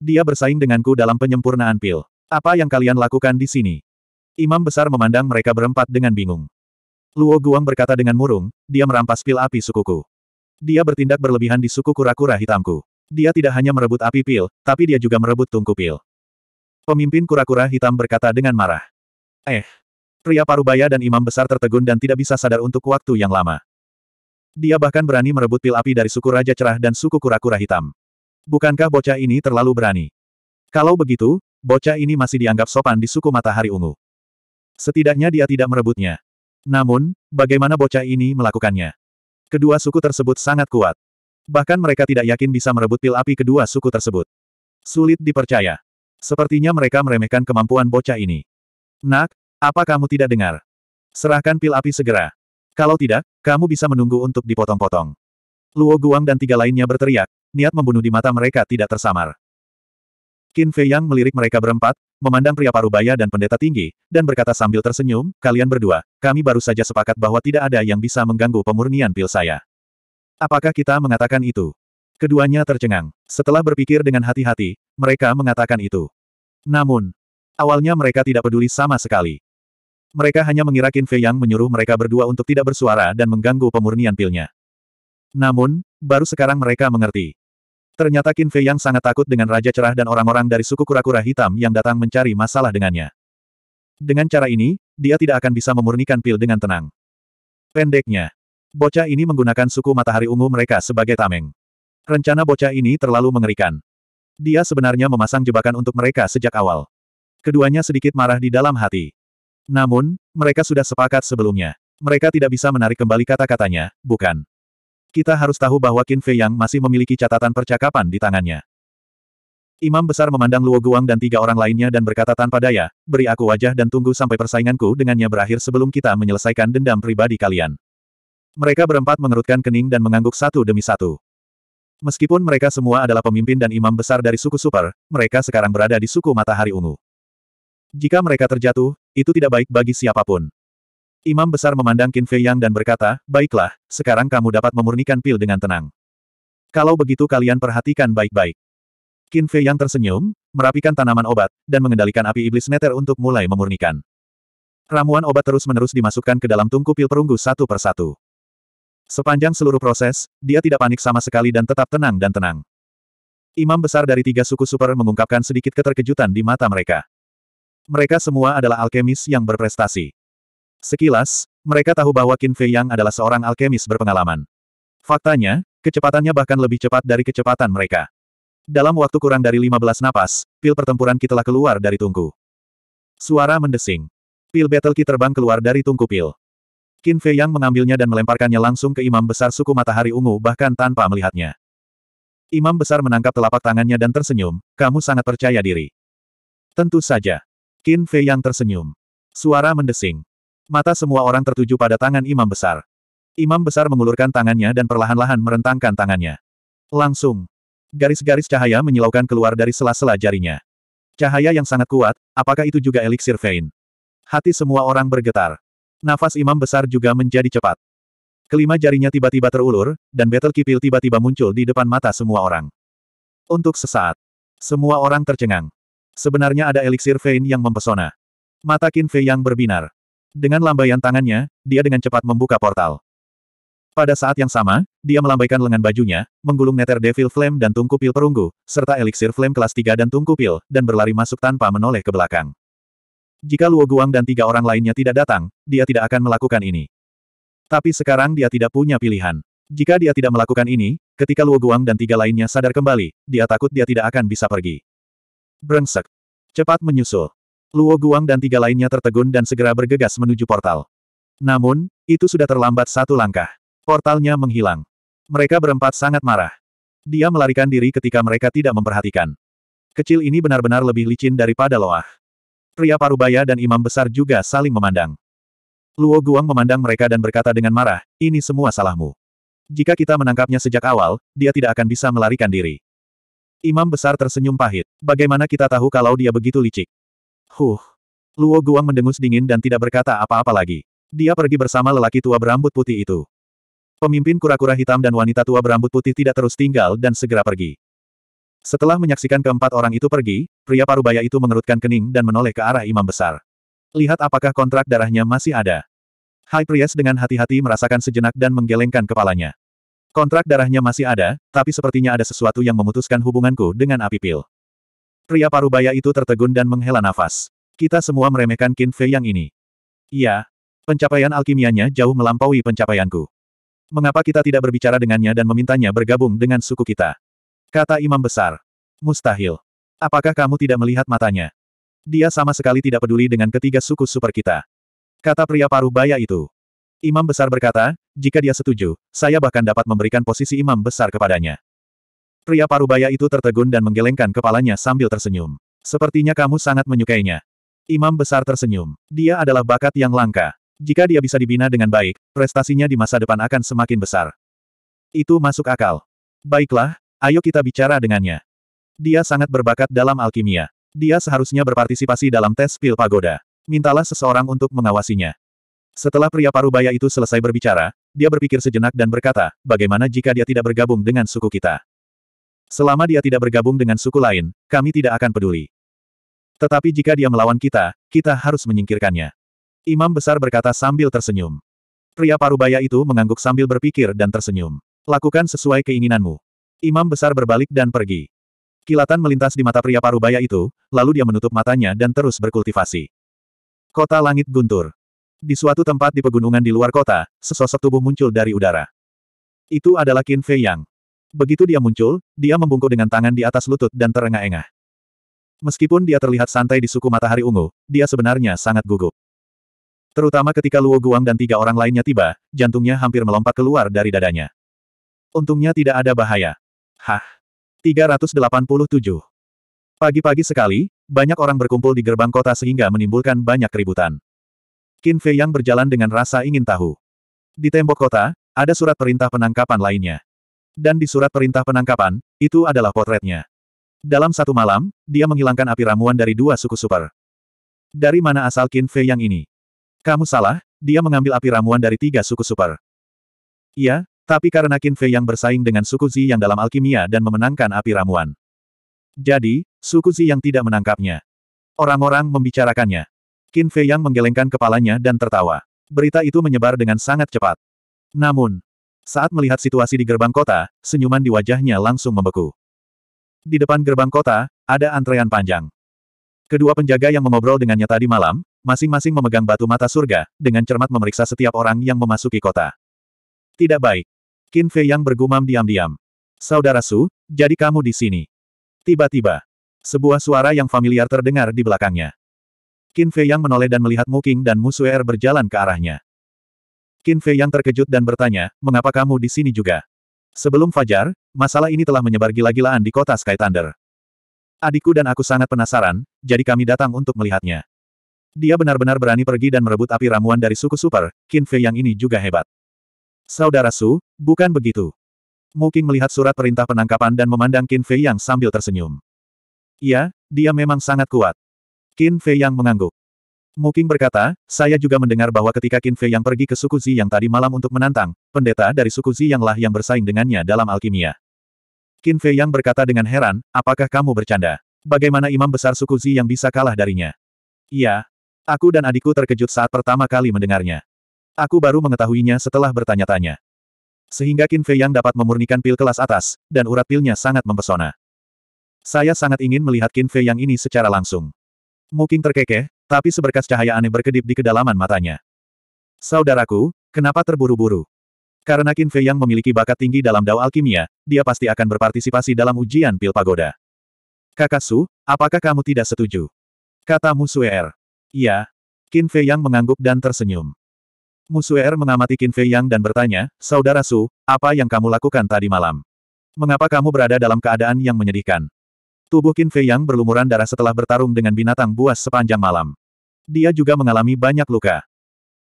Dia bersaing denganku dalam penyempurnaan pil. Apa yang kalian lakukan di sini? Imam besar memandang mereka berempat dengan bingung. Luo Guang berkata dengan murung, dia merampas pil api sukuku. Dia bertindak berlebihan di suku kura-kura hitamku. Dia tidak hanya merebut api pil, tapi dia juga merebut tungku pil. Pemimpin kura-kura hitam berkata dengan marah. Eh. Pria parubaya dan imam besar tertegun dan tidak bisa sadar untuk waktu yang lama. Dia bahkan berani merebut pil api dari suku Raja Cerah dan suku kura-kura hitam. Bukankah bocah ini terlalu berani? Kalau begitu, bocah ini masih dianggap sopan di suku matahari ungu. Setidaknya dia tidak merebutnya. Namun, bagaimana bocah ini melakukannya? Kedua suku tersebut sangat kuat. Bahkan mereka tidak yakin bisa merebut pil api kedua suku tersebut. Sulit dipercaya. Sepertinya mereka meremehkan kemampuan bocah ini. Nak, apa kamu tidak dengar? Serahkan pil api segera. Kalau tidak, kamu bisa menunggu untuk dipotong-potong. Luo Guang dan tiga lainnya berteriak, niat membunuh di mata mereka tidak tersamar. Qin Fei Yang melirik mereka berempat, memandang pria parubaya dan pendeta tinggi, dan berkata sambil tersenyum, kalian berdua, kami baru saja sepakat bahwa tidak ada yang bisa mengganggu pemurnian pil saya. Apakah kita mengatakan itu? Keduanya tercengang. Setelah berpikir dengan hati-hati, mereka mengatakan itu. Namun, awalnya mereka tidak peduli sama sekali. Mereka hanya mengira Qin Fei Yang menyuruh mereka berdua untuk tidak bersuara dan mengganggu pemurnian pilnya. Namun, baru sekarang mereka mengerti. Ternyata Qin Fei yang sangat takut dengan Raja Cerah dan orang-orang dari suku kura-kura hitam yang datang mencari masalah dengannya. Dengan cara ini, dia tidak akan bisa memurnikan pil dengan tenang. Pendeknya, bocah ini menggunakan suku matahari ungu mereka sebagai tameng. Rencana bocah ini terlalu mengerikan. Dia sebenarnya memasang jebakan untuk mereka sejak awal. Keduanya sedikit marah di dalam hati. Namun, mereka sudah sepakat sebelumnya. Mereka tidak bisa menarik kembali kata-katanya, bukan? Kita harus tahu bahwa Qin Fei Yang masih memiliki catatan percakapan di tangannya. Imam besar memandang Luo Guang dan tiga orang lainnya dan berkata tanpa daya, beri aku wajah dan tunggu sampai persainganku dengannya berakhir sebelum kita menyelesaikan dendam pribadi kalian. Mereka berempat mengerutkan kening dan mengangguk satu demi satu. Meskipun mereka semua adalah pemimpin dan imam besar dari suku super, mereka sekarang berada di suku matahari ungu. Jika mereka terjatuh, itu tidak baik bagi siapapun. Imam besar memandang Qin Fei Yang dan berkata, baiklah, sekarang kamu dapat memurnikan pil dengan tenang. Kalau begitu kalian perhatikan baik-baik. Qin Fei Yang tersenyum, merapikan tanaman obat, dan mengendalikan api iblis neter untuk mulai memurnikan. Ramuan obat terus-menerus dimasukkan ke dalam tungku pil perunggu satu persatu. Sepanjang seluruh proses, dia tidak panik sama sekali dan tetap tenang dan tenang. Imam besar dari tiga suku super mengungkapkan sedikit keterkejutan di mata mereka. Mereka semua adalah alkemis yang berprestasi. Sekilas, mereka tahu bahwa Qin Fei Yang adalah seorang alkemis berpengalaman. Faktanya, kecepatannya bahkan lebih cepat dari kecepatan mereka. Dalam waktu kurang dari 15 napas, pil pertempuran kita telah keluar dari tungku. Suara mendesing. Pil Battle kita terbang keluar dari tungku pil. Qin Fei Yang mengambilnya dan melemparkannya langsung ke imam besar suku matahari ungu bahkan tanpa melihatnya. Imam besar menangkap telapak tangannya dan tersenyum, kamu sangat percaya diri. Tentu saja. Qin Fei Yang tersenyum. Suara mendesing. Mata semua orang tertuju pada tangan imam besar. Imam besar mengulurkan tangannya dan perlahan-lahan merentangkan tangannya. Langsung. Garis-garis cahaya menyilaukan keluar dari sela-sela jarinya. Cahaya yang sangat kuat, apakah itu juga eliksir Vein? Hati semua orang bergetar. Nafas imam besar juga menjadi cepat. Kelima jarinya tiba-tiba terulur, dan Battle Kipil tiba-tiba muncul di depan mata semua orang. Untuk sesaat, semua orang tercengang. Sebenarnya ada eliksir Vein yang mempesona. Mata Qin Fei yang berbinar. Dengan lambaian tangannya, dia dengan cepat membuka portal. Pada saat yang sama, dia melambaikan lengan bajunya, menggulung neter Devil Flame dan tungku pil perunggu, serta eliksir Flame kelas 3 dan tungku pil, dan berlari masuk tanpa menoleh ke belakang. Jika Luo Guang dan tiga orang lainnya tidak datang, dia tidak akan melakukan ini. Tapi sekarang dia tidak punya pilihan. Jika dia tidak melakukan ini, ketika Luo Guang dan tiga lainnya sadar kembali, dia takut dia tidak akan bisa pergi. Brengsek. Cepat menyusul. Luo Guang dan tiga lainnya tertegun dan segera bergegas menuju portal. Namun, itu sudah terlambat satu langkah. Portalnya menghilang. Mereka berempat sangat marah. Dia melarikan diri ketika mereka tidak memperhatikan. Kecil ini benar-benar lebih licin daripada Loah. Pria parubaya dan imam besar juga saling memandang. Luo Guang memandang mereka dan berkata dengan marah, ini semua salahmu. Jika kita menangkapnya sejak awal, dia tidak akan bisa melarikan diri. Imam besar tersenyum pahit. Bagaimana kita tahu kalau dia begitu licik? Huh. Luo Guang mendengus dingin dan tidak berkata apa-apa lagi. Dia pergi bersama lelaki tua berambut putih itu. Pemimpin kura-kura hitam dan wanita tua berambut putih tidak terus tinggal dan segera pergi. Setelah menyaksikan keempat orang itu pergi, pria parubaya itu mengerutkan kening dan menoleh ke arah imam besar. Lihat apakah kontrak darahnya masih ada. High Priest dengan hati-hati merasakan sejenak dan menggelengkan kepalanya. Kontrak darahnya masih ada, tapi sepertinya ada sesuatu yang memutuskan hubunganku dengan api pil. Pria parubaya itu tertegun dan menghela nafas. Kita semua meremehkan Qin Fei yang ini. Iya, pencapaian alkimianya jauh melampaui pencapaianku. Mengapa kita tidak berbicara dengannya dan memintanya bergabung dengan suku kita? Kata Imam Besar. Mustahil. Apakah kamu tidak melihat matanya? Dia sama sekali tidak peduli dengan ketiga suku super kita. Kata pria paruh baya itu. Imam Besar berkata, jika dia setuju, saya bahkan dapat memberikan posisi Imam Besar kepadanya. Pria parubaya itu tertegun dan menggelengkan kepalanya sambil tersenyum. Sepertinya kamu sangat menyukainya. Imam besar tersenyum. Dia adalah bakat yang langka. Jika dia bisa dibina dengan baik, prestasinya di masa depan akan semakin besar. Itu masuk akal. Baiklah, ayo kita bicara dengannya. Dia sangat berbakat dalam alkimia. Dia seharusnya berpartisipasi dalam tes pil pagoda. Mintalah seseorang untuk mengawasinya. Setelah pria parubaya itu selesai berbicara, dia berpikir sejenak dan berkata, bagaimana jika dia tidak bergabung dengan suku kita? Selama dia tidak bergabung dengan suku lain, kami tidak akan peduli. Tetapi jika dia melawan kita, kita harus menyingkirkannya. Imam besar berkata sambil tersenyum. Pria parubaya itu mengangguk sambil berpikir dan tersenyum. Lakukan sesuai keinginanmu. Imam besar berbalik dan pergi. Kilatan melintas di mata pria parubaya itu, lalu dia menutup matanya dan terus berkultivasi. Kota Langit Guntur. Di suatu tempat di pegunungan di luar kota, sesosok tubuh muncul dari udara. Itu adalah Qin Fei Yang. Begitu dia muncul, dia membungkuk dengan tangan di atas lutut dan terengah-engah. Meskipun dia terlihat santai di suku matahari ungu, dia sebenarnya sangat gugup. Terutama ketika Luo Guang dan tiga orang lainnya tiba, jantungnya hampir melompat keluar dari dadanya. Untungnya tidak ada bahaya. Hah. 387. Pagi-pagi sekali, banyak orang berkumpul di gerbang kota sehingga menimbulkan banyak keributan. Qin Fei Yang berjalan dengan rasa ingin tahu. Di tembok kota, ada surat perintah penangkapan lainnya. Dan di surat perintah penangkapan, itu adalah potretnya. Dalam satu malam, dia menghilangkan api ramuan dari dua suku super. Dari mana asal Qin Fei yang ini? Kamu salah, dia mengambil api ramuan dari tiga suku super. Iya, tapi karena Qin Fei yang bersaing dengan suku Zi yang dalam alkimia dan memenangkan api ramuan. Jadi, suku Zi yang tidak menangkapnya. Orang-orang membicarakannya. Qin Fei yang menggelengkan kepalanya dan tertawa. Berita itu menyebar dengan sangat cepat. Namun, saat melihat situasi di gerbang kota, senyuman di wajahnya langsung membeku. Di depan gerbang kota, ada antrean panjang. Kedua penjaga yang mengobrol dengannya tadi malam, masing-masing memegang batu mata surga, dengan cermat memeriksa setiap orang yang memasuki kota. Tidak baik. Qin Fei yang bergumam diam-diam. Saudara Su, jadi kamu di sini. Tiba-tiba, sebuah suara yang familiar terdengar di belakangnya. Qin Fei yang menoleh dan melihat Mu King dan Mu Suer er berjalan ke arahnya. Qin Fei yang terkejut dan bertanya, mengapa kamu di sini juga? Sebelum Fajar, masalah ini telah menyebar gila-gilaan di kota Sky Thunder. Adikku dan aku sangat penasaran, jadi kami datang untuk melihatnya. Dia benar-benar berani pergi dan merebut api ramuan dari suku super, Qin Fei yang ini juga hebat. Saudara Su, bukan begitu. Mungkin melihat surat perintah penangkapan dan memandang Qin Fei yang sambil tersenyum. Iya, dia memang sangat kuat. Qin Fei yang mengangguk. Mungkin berkata, saya juga mendengar bahwa ketika Qin Fei yang pergi ke suku Zi yang tadi malam untuk menantang, pendeta dari suku Zi yang lah yang bersaing dengannya dalam alkimia. Qin Fei yang berkata dengan heran, apakah kamu bercanda? Bagaimana imam besar suku Zi yang bisa kalah darinya? Iya. Aku dan adikku terkejut saat pertama kali mendengarnya. Aku baru mengetahuinya setelah bertanya-tanya. Sehingga Qin Fei yang dapat memurnikan pil kelas atas, dan urat pilnya sangat mempesona. Saya sangat ingin melihat Qin Fei yang ini secara langsung. Mungkin terkekeh, tapi seberkas cahaya aneh berkedip di kedalaman matanya. Saudaraku, kenapa terburu-buru? Karena Qin Fei yang memiliki bakat tinggi dalam dao alkimia, dia pasti akan berpartisipasi dalam ujian pil pagoda. Kakak Su, apakah kamu tidak setuju? Kata Musuer. Er. Iya. Qin Fei yang mengangguk dan tersenyum. Musuer er mengamati Qin Fei Yang dan bertanya, Saudara Su, apa yang kamu lakukan tadi malam? Mengapa kamu berada dalam keadaan yang menyedihkan? Tubuh Qin Fei yang berlumuran darah setelah bertarung dengan binatang buas sepanjang malam. Dia juga mengalami banyak luka.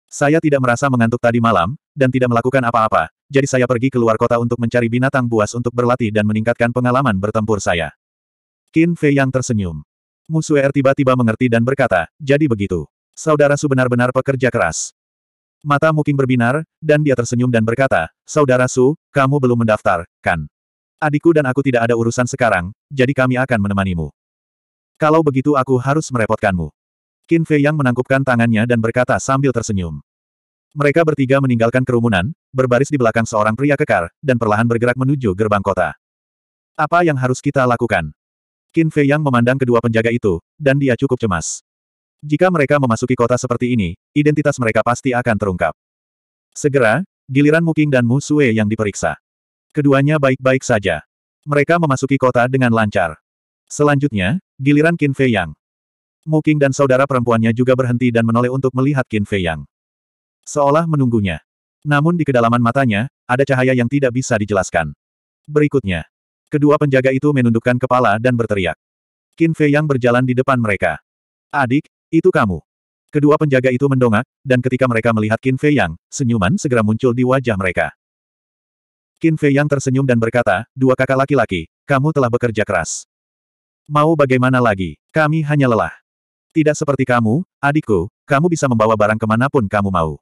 Saya tidak merasa mengantuk tadi malam, dan tidak melakukan apa-apa, jadi saya pergi keluar kota untuk mencari binatang buas untuk berlatih dan meningkatkan pengalaman bertempur saya. Qin Fei yang tersenyum. Er tiba-tiba mengerti dan berkata, jadi begitu. Saudara Su benar-benar pekerja keras. Mata Muking berbinar, dan dia tersenyum dan berkata, Saudara Su, kamu belum mendaftar, kan? Adikku dan aku tidak ada urusan sekarang, jadi kami akan menemanimu. Kalau begitu aku harus merepotkanmu. Qin Fei Yang menangkupkan tangannya dan berkata sambil tersenyum. Mereka bertiga meninggalkan kerumunan, berbaris di belakang seorang pria kekar, dan perlahan bergerak menuju gerbang kota. Apa yang harus kita lakukan? Qin Fei Yang memandang kedua penjaga itu, dan dia cukup cemas. Jika mereka memasuki kota seperti ini, identitas mereka pasti akan terungkap. Segera, giliran Muking dan Mu Sue yang diperiksa. Keduanya baik-baik saja. Mereka memasuki kota dengan lancar. Selanjutnya, giliran Qin Fei Yang. Muking dan saudara perempuannya juga berhenti dan menoleh untuk melihat Qin Fei Yang. Seolah menunggunya. Namun di kedalaman matanya, ada cahaya yang tidak bisa dijelaskan. Berikutnya. Kedua penjaga itu menundukkan kepala dan berteriak. Qin Fei Yang berjalan di depan mereka. Adik, itu kamu. Kedua penjaga itu mendongak, dan ketika mereka melihat Qin Fei Yang, senyuman segera muncul di wajah mereka. Qin Fei Yang tersenyum dan berkata, dua kakak laki-laki, kamu telah bekerja keras. Mau bagaimana lagi, kami hanya lelah. Tidak seperti kamu, adikku, kamu bisa membawa barang kemanapun kamu mau.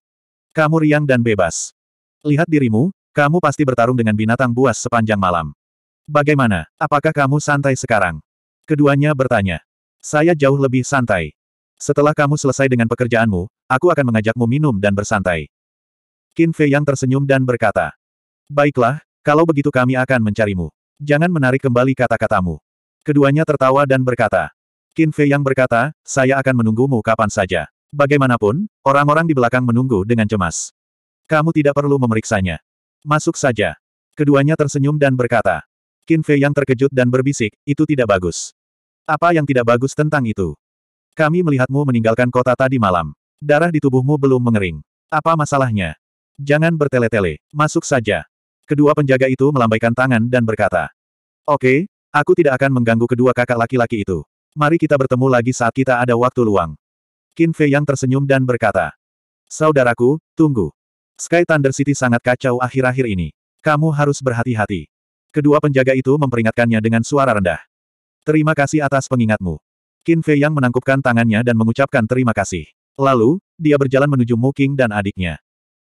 Kamu riang dan bebas. Lihat dirimu, kamu pasti bertarung dengan binatang buas sepanjang malam. Bagaimana, apakah kamu santai sekarang? Keduanya bertanya. Saya jauh lebih santai. Setelah kamu selesai dengan pekerjaanmu, aku akan mengajakmu minum dan bersantai. Qin Fei Yang tersenyum dan berkata, Baiklah, kalau begitu kami akan mencarimu. Jangan menarik kembali kata-katamu. Keduanya tertawa dan berkata. Qin Fei yang berkata, saya akan menunggumu kapan saja. Bagaimanapun, orang-orang di belakang menunggu dengan cemas. Kamu tidak perlu memeriksanya. Masuk saja. Keduanya tersenyum dan berkata. Qin Fei yang terkejut dan berbisik, itu tidak bagus. Apa yang tidak bagus tentang itu? Kami melihatmu meninggalkan kota tadi malam. Darah di tubuhmu belum mengering. Apa masalahnya? Jangan bertele-tele, masuk saja. Kedua penjaga itu melambaikan tangan dan berkata, Oke, okay, aku tidak akan mengganggu kedua kakak laki-laki itu. Mari kita bertemu lagi saat kita ada waktu luang. Qin Fei yang tersenyum dan berkata, Saudaraku, tunggu. Sky Thunder City sangat kacau akhir-akhir ini. Kamu harus berhati-hati. Kedua penjaga itu memperingatkannya dengan suara rendah. Terima kasih atas pengingatmu. Qin Fei yang menangkupkan tangannya dan mengucapkan terima kasih. Lalu, dia berjalan menuju Mu King dan adiknya.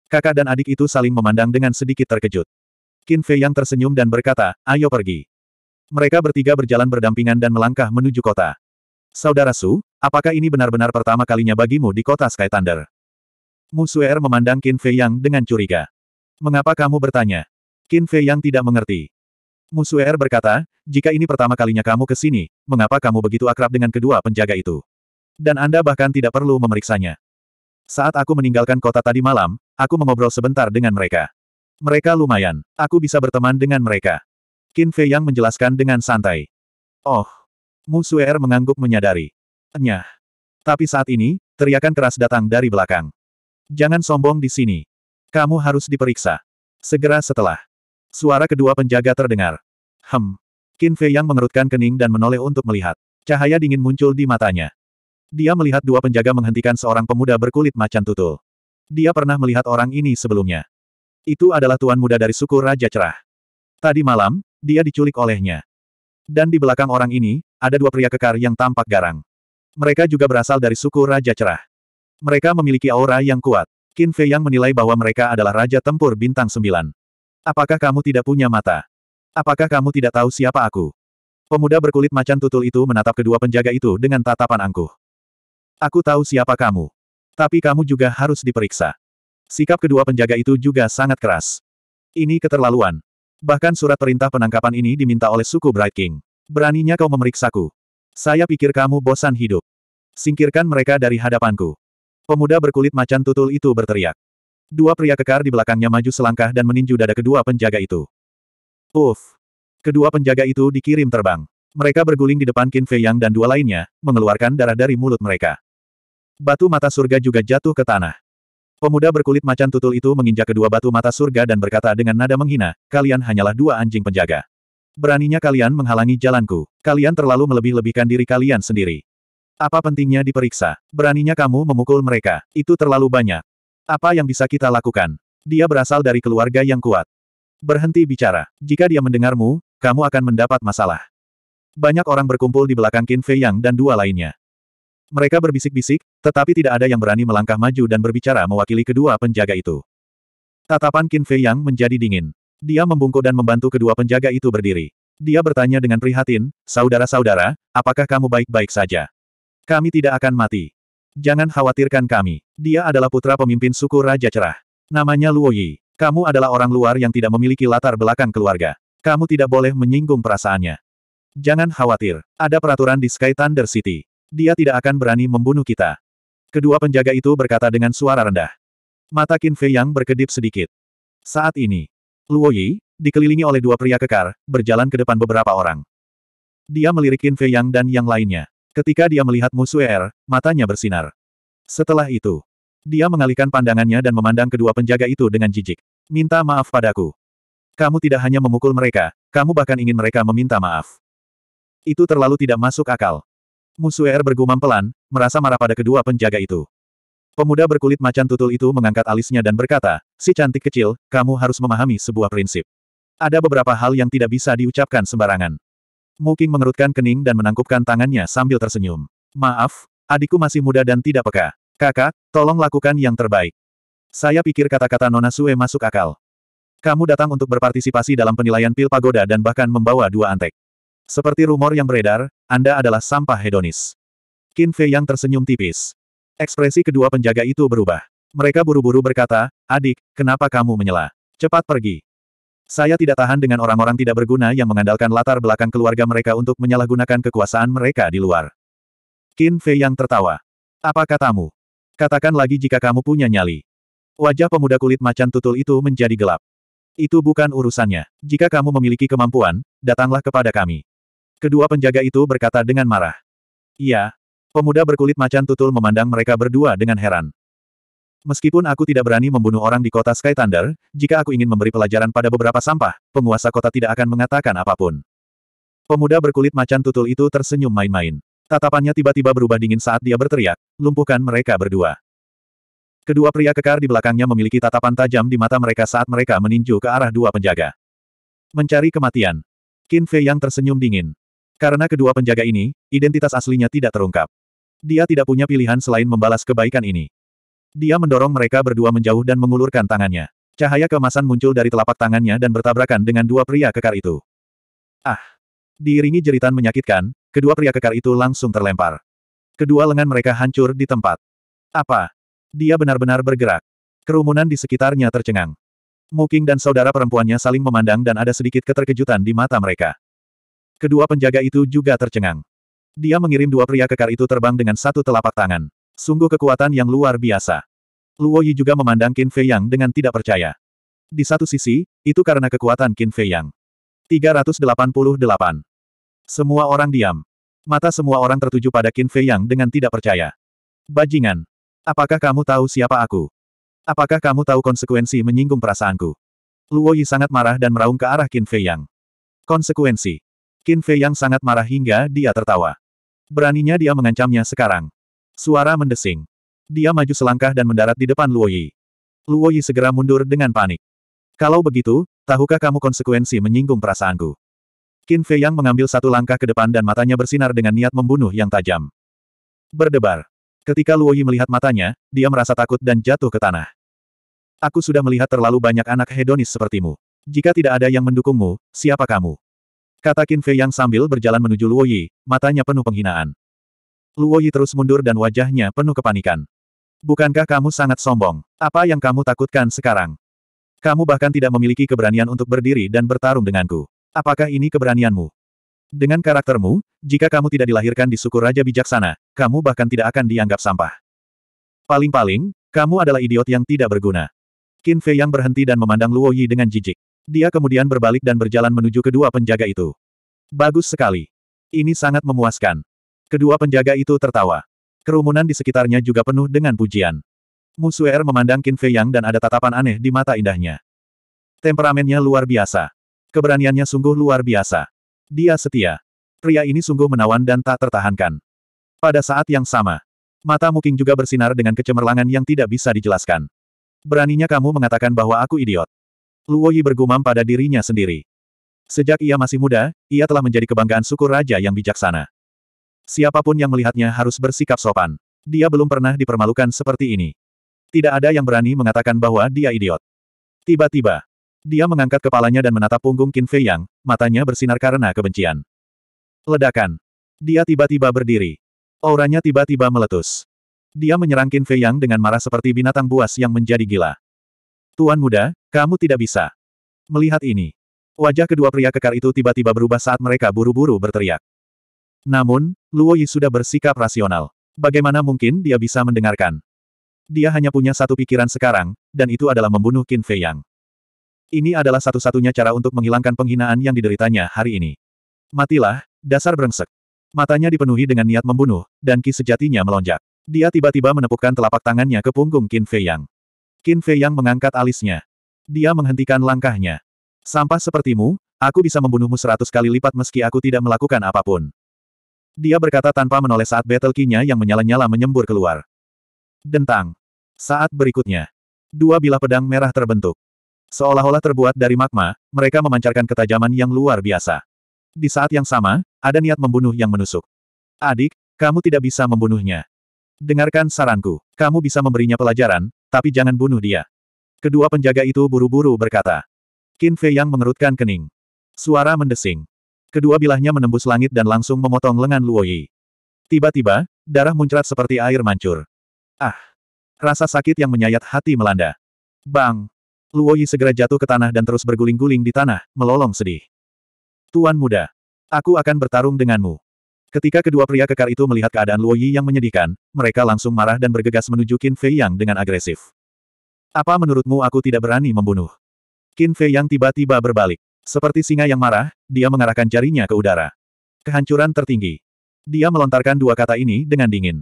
Kakak dan adik itu saling memandang dengan sedikit terkejut. Qin Fei yang tersenyum dan berkata, ayo pergi. Mereka bertiga berjalan berdampingan dan melangkah menuju kota. Saudara Su, apakah ini benar-benar pertama kalinya bagimu di kota Sky Thunder? Mu Suer memandang Qin Fei Yang dengan curiga. Mengapa kamu bertanya? Qin Fei Yang tidak mengerti. Mu Suer berkata, jika ini pertama kalinya kamu ke sini, mengapa kamu begitu akrab dengan kedua penjaga itu? Dan Anda bahkan tidak perlu memeriksanya. Saat aku meninggalkan kota tadi malam, aku mengobrol sebentar dengan mereka. Mereka lumayan. Aku bisa berteman dengan mereka. Qin Fei Yang menjelaskan dengan santai. Oh. Mu Suer mengangguk menyadari. Nyah. Tapi saat ini, teriakan keras datang dari belakang. Jangan sombong di sini. Kamu harus diperiksa. Segera setelah. Suara kedua penjaga terdengar. Hem. Qin Fei Yang mengerutkan kening dan menoleh untuk melihat. Cahaya dingin muncul di matanya. Dia melihat dua penjaga menghentikan seorang pemuda berkulit macan tutul. Dia pernah melihat orang ini sebelumnya. Itu adalah tuan muda dari suku Raja Cerah. Tadi malam, dia diculik olehnya. Dan di belakang orang ini, ada dua pria kekar yang tampak garang. Mereka juga berasal dari suku Raja Cerah. Mereka memiliki aura yang kuat. Qin Fei yang menilai bahwa mereka adalah Raja Tempur Bintang Sembilan. Apakah kamu tidak punya mata? Apakah kamu tidak tahu siapa aku? Pemuda berkulit macan tutul itu menatap kedua penjaga itu dengan tatapan angkuh. Aku tahu siapa kamu. Tapi kamu juga harus diperiksa. Sikap kedua penjaga itu juga sangat keras. Ini keterlaluan. Bahkan surat perintah penangkapan ini diminta oleh suku Bright King. Beraninya kau memeriksaku. Saya pikir kamu bosan hidup. Singkirkan mereka dari hadapanku. Pemuda berkulit macan tutul itu berteriak. Dua pria kekar di belakangnya maju selangkah dan meninju dada kedua penjaga itu. Uff! Kedua penjaga itu dikirim terbang. Mereka berguling di depan Qin Fei Yang dan dua lainnya, mengeluarkan darah dari mulut mereka. Batu mata surga juga jatuh ke tanah. Pemuda berkulit macan tutul itu menginjak kedua batu mata surga dan berkata dengan nada menghina, kalian hanyalah dua anjing penjaga. Beraninya kalian menghalangi jalanku. Kalian terlalu melebih-lebihkan diri kalian sendiri. Apa pentingnya diperiksa? Beraninya kamu memukul mereka. Itu terlalu banyak. Apa yang bisa kita lakukan? Dia berasal dari keluarga yang kuat. Berhenti bicara. Jika dia mendengarmu, kamu akan mendapat masalah. Banyak orang berkumpul di belakang Qin Fei Yang dan dua lainnya. Mereka berbisik-bisik, tetapi tidak ada yang berani melangkah maju dan berbicara mewakili kedua penjaga itu. Tatapan Qin Fei Yang menjadi dingin. Dia membungkuk dan membantu kedua penjaga itu berdiri. Dia bertanya dengan prihatin, saudara-saudara, apakah kamu baik-baik saja? Kami tidak akan mati. Jangan khawatirkan kami. Dia adalah putra pemimpin suku Raja Cerah. Namanya Luo Yi. Kamu adalah orang luar yang tidak memiliki latar belakang keluarga. Kamu tidak boleh menyinggung perasaannya. Jangan khawatir, ada peraturan di Sky Thunder City. Dia tidak akan berani membunuh kita. Kedua penjaga itu berkata dengan suara rendah. Mata Qin Fei yang berkedip sedikit. Saat ini, Luo Yi, dikelilingi oleh dua pria kekar, berjalan ke depan beberapa orang. Dia melirik Qin Fei yang dan yang lainnya. Ketika dia melihat musuh Er, matanya bersinar. Setelah itu, dia mengalihkan pandangannya dan memandang kedua penjaga itu dengan jijik. Minta maaf padaku. Kamu tidak hanya memukul mereka, kamu bahkan ingin mereka meminta maaf. Itu terlalu tidak masuk akal. Musueer bergumam pelan, merasa marah pada kedua penjaga itu. Pemuda berkulit macan tutul itu mengangkat alisnya dan berkata, si cantik kecil, kamu harus memahami sebuah prinsip. Ada beberapa hal yang tidak bisa diucapkan sembarangan. Muking mengerutkan kening dan menangkupkan tangannya sambil tersenyum. Maaf, adikku masih muda dan tidak peka. Kakak, tolong lakukan yang terbaik. Saya pikir kata-kata Nona Sue masuk akal. Kamu datang untuk berpartisipasi dalam penilaian pil pagoda dan bahkan membawa dua antek. Seperti rumor yang beredar, anda adalah sampah hedonis. Qin Fei yang tersenyum tipis. Ekspresi kedua penjaga itu berubah. Mereka buru-buru berkata, adik, kenapa kamu menyela? Cepat pergi. Saya tidak tahan dengan orang-orang tidak berguna yang mengandalkan latar belakang keluarga mereka untuk menyalahgunakan kekuasaan mereka di luar. Qin Fei yang tertawa. Apa katamu? Katakan lagi jika kamu punya nyali. Wajah pemuda kulit macan tutul itu menjadi gelap. Itu bukan urusannya. Jika kamu memiliki kemampuan, datanglah kepada kami. Kedua penjaga itu berkata dengan marah. Iya. Pemuda berkulit macan tutul memandang mereka berdua dengan heran. Meskipun aku tidak berani membunuh orang di kota Sky Thunder, jika aku ingin memberi pelajaran pada beberapa sampah, penguasa kota tidak akan mengatakan apapun. Pemuda berkulit macan tutul itu tersenyum main-main. Tatapannya tiba-tiba berubah dingin saat dia berteriak, lumpuhkan mereka berdua. Kedua pria kekar di belakangnya memiliki tatapan tajam di mata mereka saat mereka meninju ke arah dua penjaga. Mencari kematian. Qin Fei yang tersenyum dingin. Karena kedua penjaga ini, identitas aslinya tidak terungkap. Dia tidak punya pilihan selain membalas kebaikan ini. Dia mendorong mereka berdua menjauh dan mengulurkan tangannya. Cahaya kemasan muncul dari telapak tangannya dan bertabrakan dengan dua pria kekar itu. Ah! Diiringi jeritan menyakitkan, kedua pria kekar itu langsung terlempar. Kedua lengan mereka hancur di tempat. Apa? Dia benar-benar bergerak. Kerumunan di sekitarnya tercengang. Muking dan saudara perempuannya saling memandang dan ada sedikit keterkejutan di mata mereka. Kedua penjaga itu juga tercengang. Dia mengirim dua pria kekar itu terbang dengan satu telapak tangan. Sungguh kekuatan yang luar biasa. Luo Yi juga memandang Qin Fei Yang dengan tidak percaya. Di satu sisi, itu karena kekuatan Qin Fei Yang. 388. Semua orang diam. Mata semua orang tertuju pada Qin Fei Yang dengan tidak percaya. Bajingan. Apakah kamu tahu siapa aku? Apakah kamu tahu konsekuensi menyinggung perasaanku? Luo Yi sangat marah dan meraung ke arah Qin Fei Yang. Konsekuensi. Qin Fei yang sangat marah hingga dia tertawa. Beraninya dia mengancamnya sekarang. Suara mendesing. Dia maju selangkah dan mendarat di depan Luo Yi. Luo Yi segera mundur dengan panik. Kalau begitu, tahukah kamu konsekuensi menyinggung perasaanku? Qin Fei Yang mengambil satu langkah ke depan dan matanya bersinar dengan niat membunuh yang tajam. Berdebar. Ketika Luo Yi melihat matanya, dia merasa takut dan jatuh ke tanah. Aku sudah melihat terlalu banyak anak hedonis sepertimu. Jika tidak ada yang mendukungmu, siapa kamu? Kata Qin Fei Yang sambil berjalan menuju Luo Yi, matanya penuh penghinaan. Luo Yi terus mundur dan wajahnya penuh kepanikan. Bukankah kamu sangat sombong? Apa yang kamu takutkan sekarang? Kamu bahkan tidak memiliki keberanian untuk berdiri dan bertarung denganku. Apakah ini keberanianmu? Dengan karaktermu, jika kamu tidak dilahirkan di suku Raja Bijaksana, kamu bahkan tidak akan dianggap sampah. Paling-paling, kamu adalah idiot yang tidak berguna. Qin Fei Yang berhenti dan memandang Luo Yi dengan jijik. Dia kemudian berbalik dan berjalan menuju kedua penjaga itu. Bagus sekali. Ini sangat memuaskan. Kedua penjaga itu tertawa. Kerumunan di sekitarnya juga penuh dengan pujian. Musuer memandang Qin Fei Yang dan ada tatapan aneh di mata indahnya. Temperamennya luar biasa. Keberaniannya sungguh luar biasa. Dia setia. Pria ini sungguh menawan dan tak tertahankan. Pada saat yang sama, mata Muking juga bersinar dengan kecemerlangan yang tidak bisa dijelaskan. Beraninya kamu mengatakan bahwa aku idiot. Luo Yi bergumam pada dirinya sendiri. Sejak ia masih muda, ia telah menjadi kebanggaan suku raja yang bijaksana. Siapapun yang melihatnya harus bersikap sopan. Dia belum pernah dipermalukan seperti ini. Tidak ada yang berani mengatakan bahwa dia idiot. Tiba-tiba, dia mengangkat kepalanya dan menatap punggung Qin Fei Yang, matanya bersinar karena kebencian. Ledakan. Dia tiba-tiba berdiri. Auranya tiba-tiba meletus. Dia menyerang Qin Fei Yang dengan marah seperti binatang buas yang menjadi gila. Tuan muda, kamu tidak bisa. Melihat ini, wajah kedua pria kekar itu tiba-tiba berubah saat mereka buru-buru berteriak. Namun, Luo Yi sudah bersikap rasional. Bagaimana mungkin dia bisa mendengarkan? Dia hanya punya satu pikiran sekarang, dan itu adalah membunuh Qin Fei Yang. Ini adalah satu-satunya cara untuk menghilangkan penghinaan yang dideritanya hari ini. Matilah, dasar brengsek. Matanya dipenuhi dengan niat membunuh, dan ki sejatinya melonjak. Dia tiba-tiba menepukkan telapak tangannya ke punggung Qin Fei Yang. Qin Fei yang mengangkat alisnya. Dia menghentikan langkahnya. Sampah sepertimu, aku bisa membunuhmu seratus kali lipat meski aku tidak melakukan apapun. Dia berkata tanpa menoleh saat battle key-nya yang menyala-nyala menyembur keluar. Dentang. Saat berikutnya. Dua bilah pedang merah terbentuk. Seolah-olah terbuat dari magma, mereka memancarkan ketajaman yang luar biasa. Di saat yang sama, ada niat membunuh yang menusuk. Adik, kamu tidak bisa membunuhnya. Dengarkan saranku, kamu bisa memberinya pelajaran, tapi jangan bunuh dia. Kedua penjaga itu buru-buru berkata. Qin Fei yang mengerutkan kening. Suara mendesing. Kedua bilahnya menembus langit dan langsung memotong lengan Luo Yi. Tiba-tiba, darah muncrat seperti air mancur. Ah! Rasa sakit yang menyayat hati melanda. Bang! Luo Yi segera jatuh ke tanah dan terus berguling-guling di tanah, melolong sedih. Tuan muda, aku akan bertarung denganmu. Ketika kedua pria kekar itu melihat keadaan Luo yang menyedihkan, mereka langsung marah dan bergegas menuju Qin Fei Yang dengan agresif. Apa menurutmu aku tidak berani membunuh? Qin Fei Yang tiba-tiba berbalik. Seperti singa yang marah, dia mengarahkan jarinya ke udara. Kehancuran tertinggi. Dia melontarkan dua kata ini dengan dingin.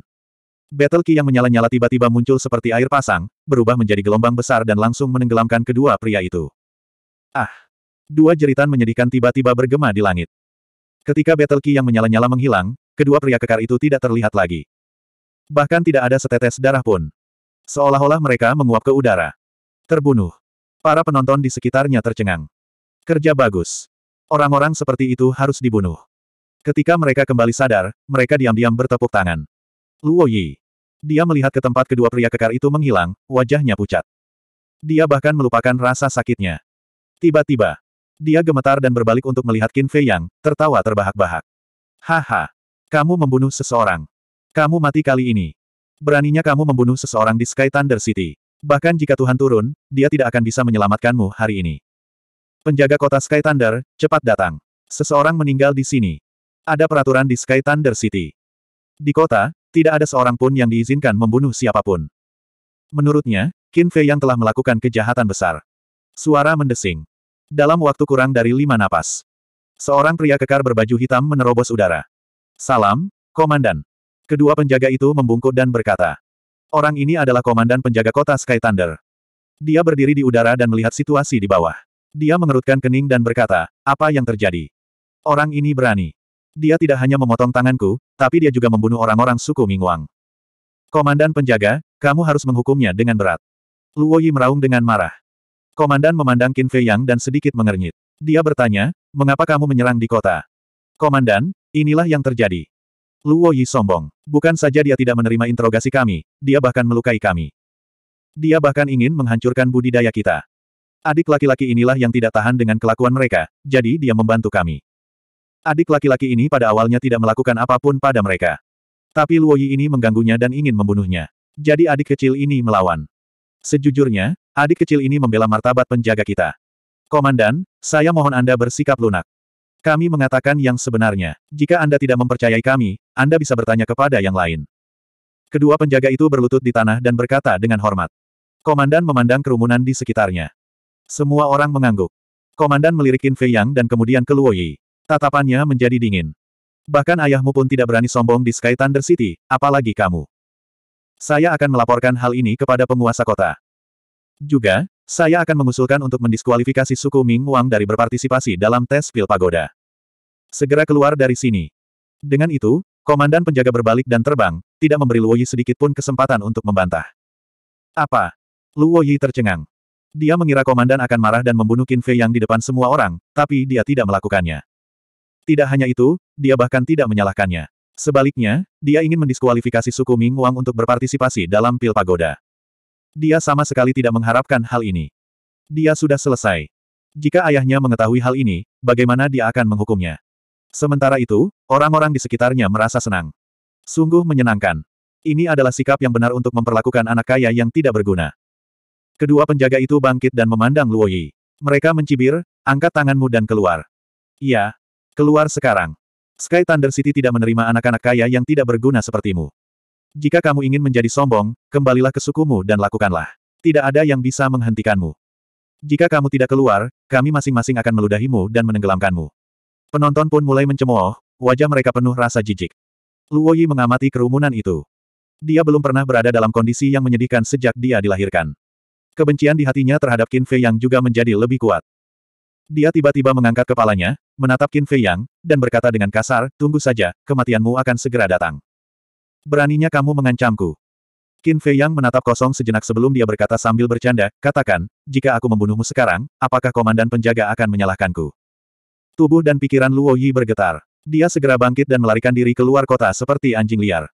Battle Qi yang menyala-nyala tiba-tiba muncul seperti air pasang, berubah menjadi gelombang besar dan langsung menenggelamkan kedua pria itu. Ah! Dua jeritan menyedihkan tiba-tiba bergema di langit. Ketika battle ki yang menyala-nyala menghilang, kedua pria kekar itu tidak terlihat lagi. Bahkan tidak ada setetes darah pun. Seolah-olah mereka menguap ke udara. Terbunuh. Para penonton di sekitarnya tercengang. Kerja bagus. Orang-orang seperti itu harus dibunuh. Ketika mereka kembali sadar, mereka diam-diam bertepuk tangan. Luo Yi. Dia melihat ke tempat kedua pria kekar itu menghilang, wajahnya pucat. Dia bahkan melupakan rasa sakitnya. Tiba-tiba, dia gemetar dan berbalik untuk melihat Qin Fei Yang, tertawa terbahak-bahak. Haha! Kamu membunuh seseorang. Kamu mati kali ini. Beraninya kamu membunuh seseorang di Sky Thunder City. Bahkan jika Tuhan turun, dia tidak akan bisa menyelamatkanmu hari ini. Penjaga kota Sky Thunder, cepat datang. Seseorang meninggal di sini. Ada peraturan di Sky Thunder City. Di kota, tidak ada seorang pun yang diizinkan membunuh siapapun. Menurutnya, Qin Fei yang telah melakukan kejahatan besar. Suara mendesing. Dalam waktu kurang dari lima napas. Seorang pria kekar berbaju hitam menerobos udara. Salam, Komandan. Kedua penjaga itu membungkuk dan berkata. Orang ini adalah Komandan Penjaga Kota Sky Thunder. Dia berdiri di udara dan melihat situasi di bawah. Dia mengerutkan kening dan berkata, apa yang terjadi? Orang ini berani. Dia tidak hanya memotong tanganku, tapi dia juga membunuh orang-orang suku Wang. Komandan penjaga, kamu harus menghukumnya dengan berat. Luoyi meraung dengan marah. Komandan memandang Qin Fei Yang dan sedikit mengernyit. Dia bertanya, mengapa kamu menyerang di kota? Komandan, inilah yang terjadi. Luo Yi sombong. Bukan saja dia tidak menerima interogasi kami, dia bahkan melukai kami. Dia bahkan ingin menghancurkan budidaya kita. Adik laki-laki inilah yang tidak tahan dengan kelakuan mereka, jadi dia membantu kami. Adik laki-laki ini pada awalnya tidak melakukan apapun pada mereka. Tapi Luo Yi ini mengganggunya dan ingin membunuhnya. Jadi adik kecil ini melawan. Sejujurnya, Adik kecil ini membela martabat penjaga kita. Komandan, saya mohon Anda bersikap lunak. Kami mengatakan yang sebenarnya. Jika Anda tidak mempercayai kami, Anda bisa bertanya kepada yang lain. Kedua penjaga itu berlutut di tanah dan berkata dengan hormat. Komandan memandang kerumunan di sekitarnya. Semua orang mengangguk. Komandan melirikin Fei Yang dan kemudian ke Luoyi. Tatapannya menjadi dingin. Bahkan ayahmu pun tidak berani sombong di Sky Thunder City, apalagi kamu. Saya akan melaporkan hal ini kepada penguasa kota. Juga, saya akan mengusulkan untuk mendiskualifikasi suku Ming Wang dari berpartisipasi dalam tes pil pagoda. Segera keluar dari sini. Dengan itu, komandan penjaga berbalik dan terbang, tidak memberi Luoyi Yi sedikit pun kesempatan untuk membantah. Apa? Luoyi tercengang. Dia mengira komandan akan marah dan membunuh Qin Fei yang di depan semua orang, tapi dia tidak melakukannya. Tidak hanya itu, dia bahkan tidak menyalahkannya. Sebaliknya, dia ingin mendiskualifikasi suku Ming Wang untuk berpartisipasi dalam pil pagoda. Dia sama sekali tidak mengharapkan hal ini. Dia sudah selesai. Jika ayahnya mengetahui hal ini, bagaimana dia akan menghukumnya? Sementara itu, orang-orang di sekitarnya merasa senang. Sungguh menyenangkan. Ini adalah sikap yang benar untuk memperlakukan anak kaya yang tidak berguna. Kedua penjaga itu bangkit dan memandang Luo Yi. Mereka mencibir, angkat tanganmu dan keluar. Iya, keluar sekarang. Sky Thunder City tidak menerima anak-anak kaya yang tidak berguna sepertimu. Jika kamu ingin menjadi sombong, kembalilah ke sukumu dan lakukanlah. Tidak ada yang bisa menghentikanmu. Jika kamu tidak keluar, kami masing-masing akan meludahimu dan menenggelamkanmu. Penonton pun mulai mencemooh, wajah mereka penuh rasa jijik. Luo mengamati kerumunan itu. Dia belum pernah berada dalam kondisi yang menyedihkan sejak dia dilahirkan. Kebencian di hatinya terhadap Qin Fei yang juga menjadi lebih kuat. Dia tiba-tiba mengangkat kepalanya, menatap Qin Fei Yang, dan berkata dengan kasar, tunggu saja, kematianmu akan segera datang. Beraninya kamu mengancamku. Qin Fei Yang menatap kosong sejenak sebelum dia berkata sambil bercanda, katakan, jika aku membunuhmu sekarang, apakah komandan penjaga akan menyalahkanku? Tubuh dan pikiran Luo Yi bergetar. Dia segera bangkit dan melarikan diri keluar kota seperti anjing liar.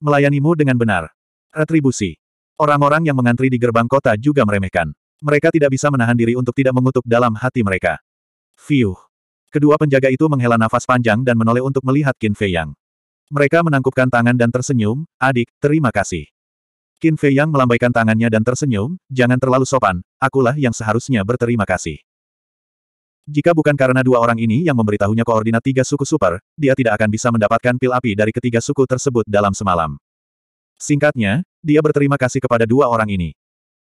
Melayanimu dengan benar. Retribusi. Orang-orang yang mengantri di gerbang kota juga meremehkan. Mereka tidak bisa menahan diri untuk tidak mengutuk dalam hati mereka. Fiuh. Kedua penjaga itu menghela nafas panjang dan menoleh untuk melihat Qin Fei Yang. Mereka menangkupkan tangan dan tersenyum, adik, terima kasih. Qin Fei Yang melambaikan tangannya dan tersenyum, jangan terlalu sopan, akulah yang seharusnya berterima kasih. Jika bukan karena dua orang ini yang memberitahunya koordinat tiga suku super, dia tidak akan bisa mendapatkan pil api dari ketiga suku tersebut dalam semalam. Singkatnya, dia berterima kasih kepada dua orang ini.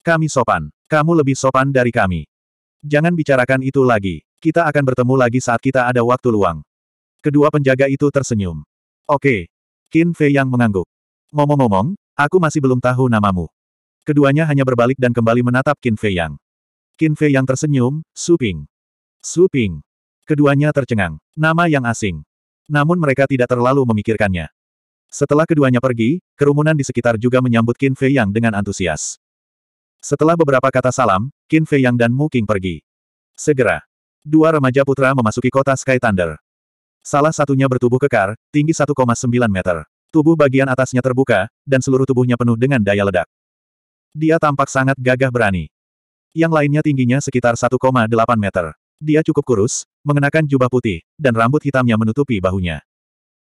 Kami sopan. Kamu lebih sopan dari kami. Jangan bicarakan itu lagi. Kita akan bertemu lagi saat kita ada waktu luang. Kedua penjaga itu tersenyum. Oke. Qin Fei yang mengangguk. Ngomong-ngomong, aku masih belum tahu namamu. Keduanya hanya berbalik dan kembali menatap Qin Fei Yang. Qin Fei Yang tersenyum, Suping. Suping. Keduanya tercengang. Nama yang asing. Namun mereka tidak terlalu memikirkannya. Setelah keduanya pergi, kerumunan di sekitar juga menyambut Qin Fei Yang dengan antusias. Setelah beberapa kata salam, Qin Fei Yang dan Mu King pergi. Segera. Dua remaja putra memasuki kota Sky Thunder. Salah satunya bertubuh kekar, tinggi 1,9 meter. Tubuh bagian atasnya terbuka, dan seluruh tubuhnya penuh dengan daya ledak. Dia tampak sangat gagah berani. Yang lainnya tingginya sekitar 1,8 meter. Dia cukup kurus, mengenakan jubah putih, dan rambut hitamnya menutupi bahunya.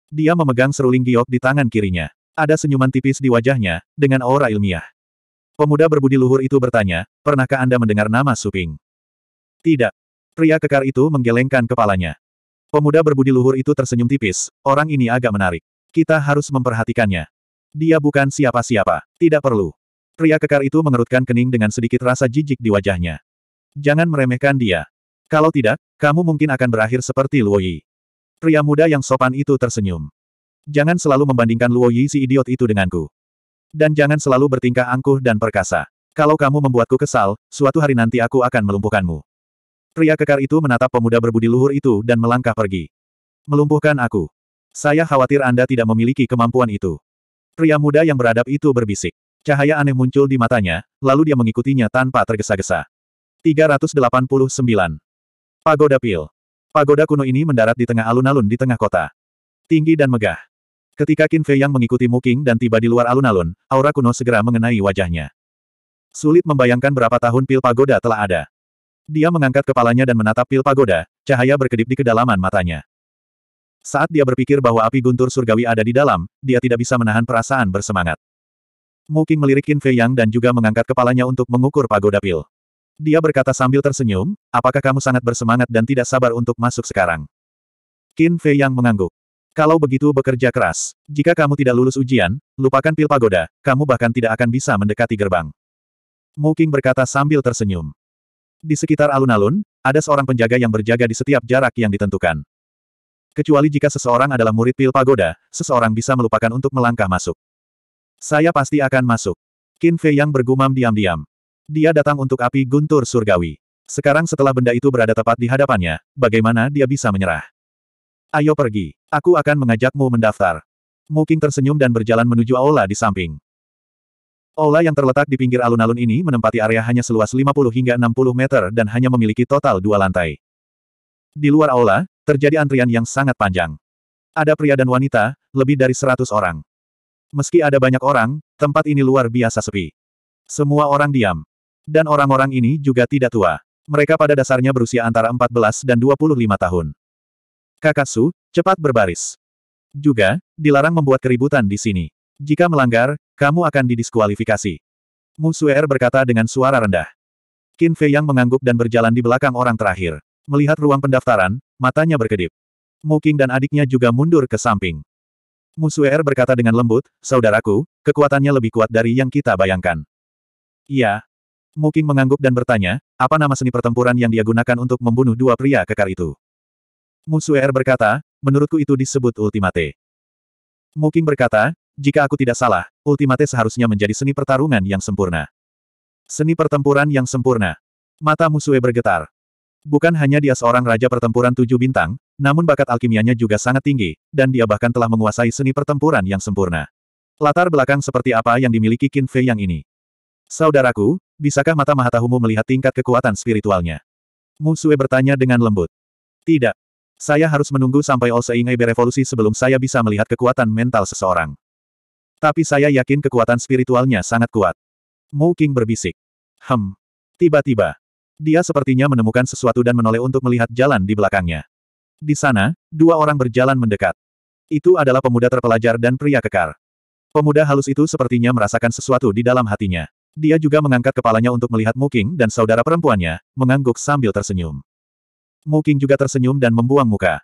Dia memegang seruling giok di tangan kirinya. Ada senyuman tipis di wajahnya, dengan aura ilmiah. Pemuda berbudi luhur itu bertanya, pernahkah Anda mendengar nama Suping? Tidak. Pria kekar itu menggelengkan kepalanya. Pemuda berbudi luhur itu tersenyum tipis, orang ini agak menarik. Kita harus memperhatikannya. Dia bukan siapa-siapa, tidak perlu. Pria kekar itu mengerutkan kening dengan sedikit rasa jijik di wajahnya. Jangan meremehkan dia. Kalau tidak, kamu mungkin akan berakhir seperti Luo Yi. Pria muda yang sopan itu tersenyum. Jangan selalu membandingkan Luo Yi si idiot itu denganku. Dan jangan selalu bertingkah angkuh dan perkasa. Kalau kamu membuatku kesal, suatu hari nanti aku akan melumpuhkanmu. Pria kekar itu menatap pemuda berbudi luhur itu dan melangkah pergi. Melumpuhkan aku. Saya khawatir Anda tidak memiliki kemampuan itu. Pria muda yang beradab itu berbisik. Cahaya aneh muncul di matanya, lalu dia mengikutinya tanpa tergesa-gesa. 389. Pagoda Pil. Pagoda kuno ini mendarat di tengah alun-alun di tengah kota. Tinggi dan megah. Ketika Qin Fei yang mengikuti Muking dan tiba di luar alun-alun, aura kuno segera mengenai wajahnya. Sulit membayangkan berapa tahun pil pagoda telah ada. Dia mengangkat kepalanya dan menatap pil pagoda, cahaya berkedip di kedalaman matanya. Saat dia berpikir bahwa api guntur surgawi ada di dalam, dia tidak bisa menahan perasaan bersemangat. Muking melirik Qin Fei Yang dan juga mengangkat kepalanya untuk mengukur pagoda pil. Dia berkata sambil tersenyum, apakah kamu sangat bersemangat dan tidak sabar untuk masuk sekarang? Qin Fei Yang mengangguk. Kalau begitu bekerja keras. Jika kamu tidak lulus ujian, lupakan pil pagoda, kamu bahkan tidak akan bisa mendekati gerbang. Muking berkata sambil tersenyum. Di sekitar alun-alun, ada seorang penjaga yang berjaga di setiap jarak yang ditentukan. Kecuali jika seseorang adalah murid pil pagoda, seseorang bisa melupakan untuk melangkah masuk. Saya pasti akan masuk. Qin Fei yang bergumam diam-diam. Dia datang untuk api guntur surgawi. Sekarang setelah benda itu berada tepat di hadapannya, bagaimana dia bisa menyerah? Ayo pergi. Aku akan mengajakmu mendaftar. Muking tersenyum dan berjalan menuju aula di samping. Ola yang terletak di pinggir alun-alun ini menempati area hanya seluas 50 hingga 60 meter dan hanya memiliki total dua lantai. Di luar aula, terjadi antrian yang sangat panjang. Ada pria dan wanita, lebih dari 100 orang. Meski ada banyak orang, tempat ini luar biasa sepi. Semua orang diam. Dan orang-orang ini juga tidak tua. Mereka pada dasarnya berusia antara 14 dan 25 tahun. Kakatsu, cepat berbaris. Juga, dilarang membuat keributan di sini. Jika melanggar, kamu akan didiskualifikasi. Mu Suer berkata dengan suara rendah. Qin Fei yang mengangguk dan berjalan di belakang orang terakhir. Melihat ruang pendaftaran, matanya berkedip. Mu Qing dan adiknya juga mundur ke samping. Mu Suer berkata dengan lembut, Saudaraku, kekuatannya lebih kuat dari yang kita bayangkan. Iya. Mu Qing mengangguk dan bertanya, apa nama seni pertempuran yang dia gunakan untuk membunuh dua pria kekar itu? Mu Suer berkata, menurutku itu disebut ultimate. Mu Qing berkata, jika aku tidak salah, ultimate seharusnya menjadi seni pertarungan yang sempurna. Seni pertempuran yang sempurna. Mata Musue bergetar. Bukan hanya dia seorang raja pertempuran tujuh bintang, namun bakat alkimianya juga sangat tinggi, dan dia bahkan telah menguasai seni pertempuran yang sempurna. Latar belakang seperti apa yang dimiliki Qin Fei yang ini? Saudaraku, bisakah mata Mahatahumu melihat tingkat kekuatan spiritualnya? Musue bertanya dengan lembut. Tidak. Saya harus menunggu sampai All Ngai berevolusi sebelum saya bisa melihat kekuatan mental seseorang. Tapi saya yakin kekuatan spiritualnya sangat kuat. Mu King berbisik. Hem. Tiba-tiba. Dia sepertinya menemukan sesuatu dan menoleh untuk melihat jalan di belakangnya. Di sana, dua orang berjalan mendekat. Itu adalah pemuda terpelajar dan pria kekar. Pemuda halus itu sepertinya merasakan sesuatu di dalam hatinya. Dia juga mengangkat kepalanya untuk melihat Muking dan saudara perempuannya, mengangguk sambil tersenyum. Muking juga tersenyum dan membuang muka.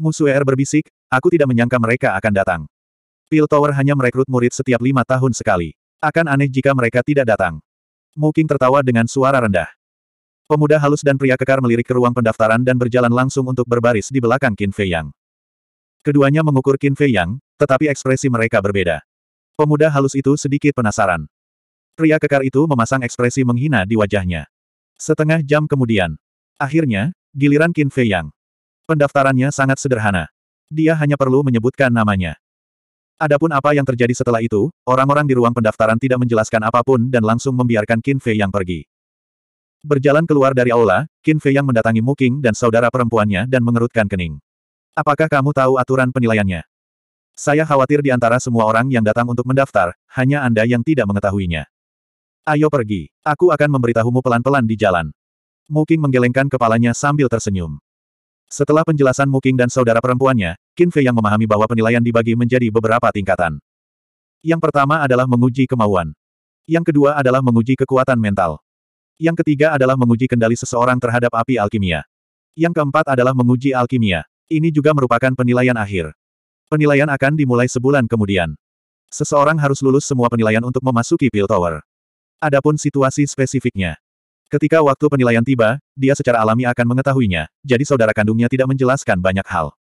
Musuer er berbisik, aku tidak menyangka mereka akan datang. Pil Tower hanya merekrut murid setiap lima tahun sekali. Akan aneh jika mereka tidak datang. Muking tertawa dengan suara rendah. Pemuda halus dan pria kekar melirik ke ruang pendaftaran dan berjalan langsung untuk berbaris di belakang Qin Fei Yang. Keduanya mengukur Qin Fei Yang, tetapi ekspresi mereka berbeda. Pemuda halus itu sedikit penasaran. Pria kekar itu memasang ekspresi menghina di wajahnya. Setengah jam kemudian, akhirnya, giliran Qin Fei Yang. Pendaftarannya sangat sederhana. Dia hanya perlu menyebutkan namanya. Adapun apa yang terjadi setelah itu, orang-orang di ruang pendaftaran tidak menjelaskan apapun dan langsung membiarkan Qin Fei yang pergi. Berjalan keluar dari aula, Qin Fei yang mendatangi Muking dan saudara perempuannya dan mengerutkan kening. Apakah kamu tahu aturan penilaiannya? Saya khawatir di antara semua orang yang datang untuk mendaftar, hanya Anda yang tidak mengetahuinya. Ayo pergi, aku akan memberitahumu pelan-pelan di jalan. Muking menggelengkan kepalanya sambil tersenyum. Setelah penjelasan Muking dan saudara perempuannya, Qin Fei yang memahami bahwa penilaian dibagi menjadi beberapa tingkatan. Yang pertama adalah menguji kemauan. Yang kedua adalah menguji kekuatan mental. Yang ketiga adalah menguji kendali seseorang terhadap api alkimia. Yang keempat adalah menguji alkimia. Ini juga merupakan penilaian akhir. Penilaian akan dimulai sebulan kemudian. Seseorang harus lulus semua penilaian untuk memasuki Pill Tower. Adapun situasi spesifiknya. Ketika waktu penilaian tiba, dia secara alami akan mengetahuinya, jadi saudara kandungnya tidak menjelaskan banyak hal.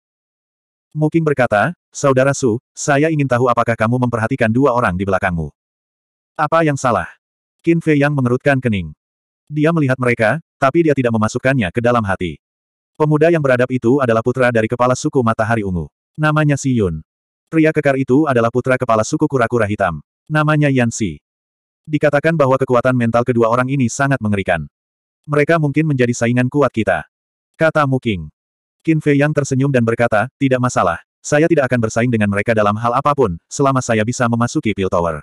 Muking berkata, Saudara Su, saya ingin tahu apakah kamu memperhatikan dua orang di belakangmu. Apa yang salah? Qin Fei yang mengerutkan kening. Dia melihat mereka, tapi dia tidak memasukkannya ke dalam hati. Pemuda yang beradab itu adalah putra dari kepala suku Matahari Ungu. Namanya Si Yun. Pria kekar itu adalah putra kepala suku kura-kura hitam. Namanya Yan Si. Dikatakan bahwa kekuatan mental kedua orang ini sangat mengerikan. Mereka mungkin menjadi saingan kuat kita. Kata Muking. Qin Fei Yang tersenyum dan berkata, tidak masalah. Saya tidak akan bersaing dengan mereka dalam hal apapun, selama saya bisa memasuki Tower.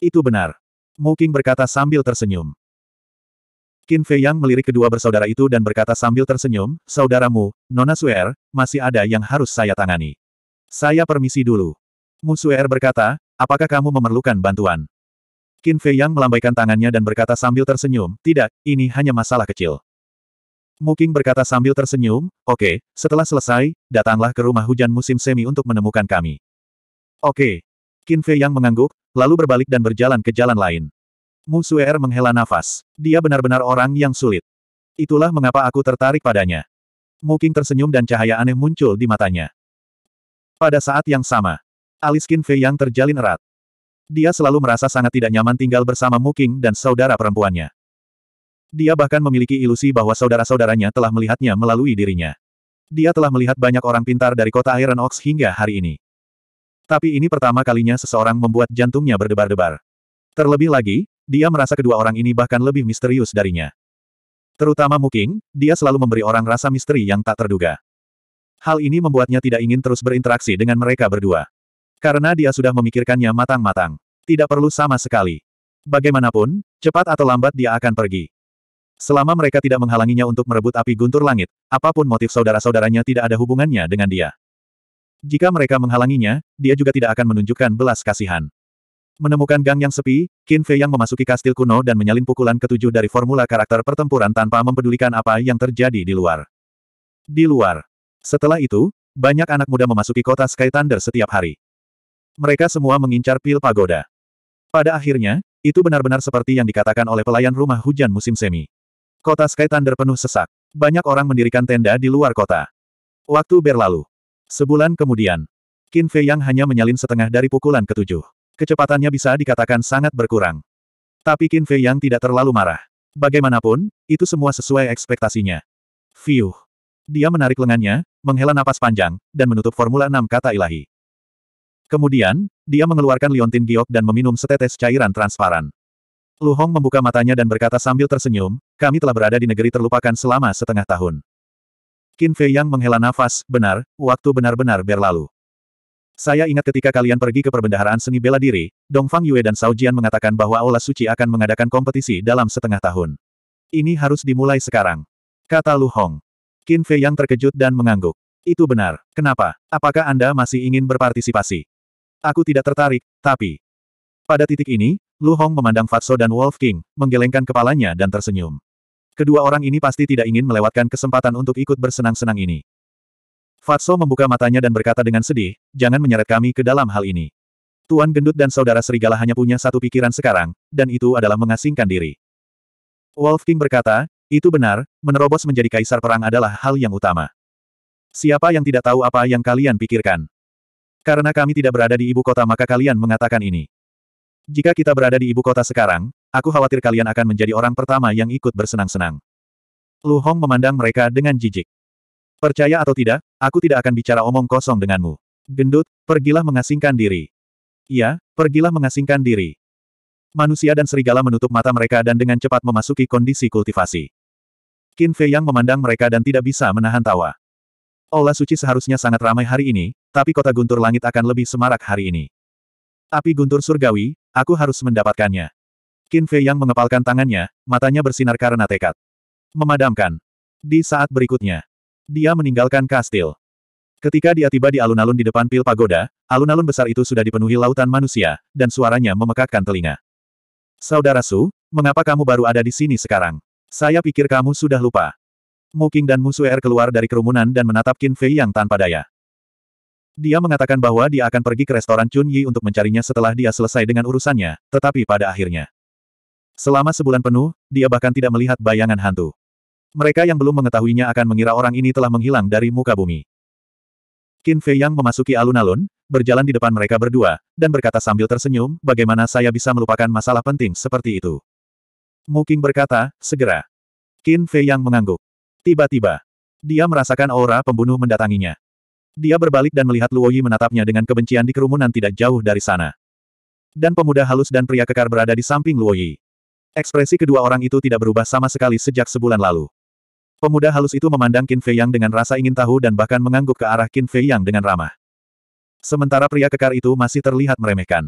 Itu benar. Muking berkata sambil tersenyum. Qin Fei Yang melirik kedua bersaudara itu dan berkata sambil tersenyum, saudaramu, Nona Suer, masih ada yang harus saya tangani. Saya permisi dulu. Mu Musuer berkata, apakah kamu memerlukan bantuan? Qin Fei Yang melambaikan tangannya dan berkata sambil tersenyum, tidak, ini hanya masalah kecil. Muking berkata sambil tersenyum, oke, okay, setelah selesai, datanglah ke rumah hujan musim semi untuk menemukan kami. Oke. Okay. Qin Fei Yang mengangguk, lalu berbalik dan berjalan ke jalan lain. Mu Suer menghela nafas. Dia benar-benar orang yang sulit. Itulah mengapa aku tertarik padanya. Muking tersenyum dan cahaya aneh muncul di matanya. Pada saat yang sama, alis Qin Fei Yang terjalin erat. Dia selalu merasa sangat tidak nyaman tinggal bersama Muking dan saudara perempuannya. Dia bahkan memiliki ilusi bahwa saudara-saudaranya telah melihatnya melalui dirinya. Dia telah melihat banyak orang pintar dari kota Iron Ox hingga hari ini. Tapi ini pertama kalinya seseorang membuat jantungnya berdebar-debar. Terlebih lagi, dia merasa kedua orang ini bahkan lebih misterius darinya. Terutama Muking, dia selalu memberi orang rasa misteri yang tak terduga. Hal ini membuatnya tidak ingin terus berinteraksi dengan mereka berdua. Karena dia sudah memikirkannya matang-matang. Tidak perlu sama sekali. Bagaimanapun, cepat atau lambat dia akan pergi. Selama mereka tidak menghalanginya untuk merebut api guntur langit, apapun motif saudara-saudaranya tidak ada hubungannya dengan dia. Jika mereka menghalanginya, dia juga tidak akan menunjukkan belas kasihan. Menemukan gang yang sepi, Qin Fei yang memasuki kastil kuno dan menyalin pukulan ketujuh dari formula karakter pertempuran tanpa mempedulikan apa yang terjadi di luar. Di luar. Setelah itu, banyak anak muda memasuki kota Sky Thunder setiap hari. Mereka semua mengincar pil pagoda. Pada akhirnya, itu benar-benar seperti yang dikatakan oleh pelayan rumah hujan musim semi. Kota Sky Thunder penuh sesak. Banyak orang mendirikan tenda di luar kota. Waktu berlalu. Sebulan kemudian, Qin Fei Yang hanya menyalin setengah dari pukulan ketujuh. Kecepatannya bisa dikatakan sangat berkurang. Tapi Qin Fei Yang tidak terlalu marah. Bagaimanapun, itu semua sesuai ekspektasinya. Fiuh. Dia menarik lengannya, menghela napas panjang, dan menutup formula 6 kata ilahi. Kemudian, dia mengeluarkan liontin giok dan meminum setetes cairan transparan. Lu Hong membuka matanya dan berkata sambil tersenyum, kami telah berada di negeri terlupakan selama setengah tahun. Qin Fei Yang menghela nafas, benar, waktu benar-benar berlalu. Saya ingat ketika kalian pergi ke perbendaharaan seni bela diri, Dongfang Yue dan Sao Jian mengatakan bahwa Aula Suci akan mengadakan kompetisi dalam setengah tahun. Ini harus dimulai sekarang. Kata Lu Hong. Qin Fei yang terkejut dan mengangguk. Itu benar. Kenapa? Apakah Anda masih ingin berpartisipasi? Aku tidak tertarik, tapi... Pada titik ini, Lu Hong memandang Fatso dan Wolf King, menggelengkan kepalanya dan tersenyum. Kedua orang ini pasti tidak ingin melewatkan kesempatan untuk ikut bersenang-senang ini. Fatso membuka matanya dan berkata dengan sedih, jangan menyeret kami ke dalam hal ini. Tuan Gendut dan Saudara Serigala hanya punya satu pikiran sekarang, dan itu adalah mengasingkan diri. Wolf King berkata, itu benar, menerobos menjadi kaisar perang adalah hal yang utama. Siapa yang tidak tahu apa yang kalian pikirkan? Karena kami tidak berada di ibu kota maka kalian mengatakan ini. Jika kita berada di ibu kota sekarang, aku khawatir kalian akan menjadi orang pertama yang ikut bersenang-senang. Lu Hong memandang mereka dengan jijik. Percaya atau tidak, aku tidak akan bicara omong kosong denganmu. Gendut, pergilah mengasingkan diri. Iya, pergilah mengasingkan diri. Manusia dan serigala menutup mata mereka dan dengan cepat memasuki kondisi kultivasi. Qin Fei yang memandang mereka dan tidak bisa menahan tawa. Aula suci seharusnya sangat ramai hari ini, tapi kota guntur langit akan lebih semarak hari ini. Api guntur surgawi, aku harus mendapatkannya. Qin Fei yang mengepalkan tangannya, matanya bersinar karena tekad. Memadamkan. Di saat berikutnya, dia meninggalkan kastil. Ketika dia tiba di alun-alun di depan pil pagoda, alun-alun besar itu sudah dipenuhi lautan manusia, dan suaranya memekakkan telinga. Saudara Su, mengapa kamu baru ada di sini sekarang? Saya pikir kamu sudah lupa. Moking dan Musuer keluar dari kerumunan dan menatap Qin Fei yang tanpa daya. Dia mengatakan bahwa dia akan pergi ke restoran Chun Yi untuk mencarinya setelah dia selesai dengan urusannya, tetapi pada akhirnya. Selama sebulan penuh, dia bahkan tidak melihat bayangan hantu. Mereka yang belum mengetahuinya akan mengira orang ini telah menghilang dari muka bumi. Qin Fei Yang memasuki alun-alun, berjalan di depan mereka berdua, dan berkata sambil tersenyum, bagaimana saya bisa melupakan masalah penting seperti itu. Muking berkata, segera. Qin Fei Yang mengangguk. Tiba-tiba, dia merasakan aura pembunuh mendatanginya. Dia berbalik dan melihat Luoyi menatapnya dengan kebencian di kerumunan tidak jauh dari sana. Dan pemuda halus dan pria kekar berada di samping Luoyi. Ekspresi kedua orang itu tidak berubah sama sekali sejak sebulan lalu. Pemuda halus itu memandang Qin Fei Yang dengan rasa ingin tahu dan bahkan mengangguk ke arah Qin Fei Yang dengan ramah. Sementara pria kekar itu masih terlihat meremehkan.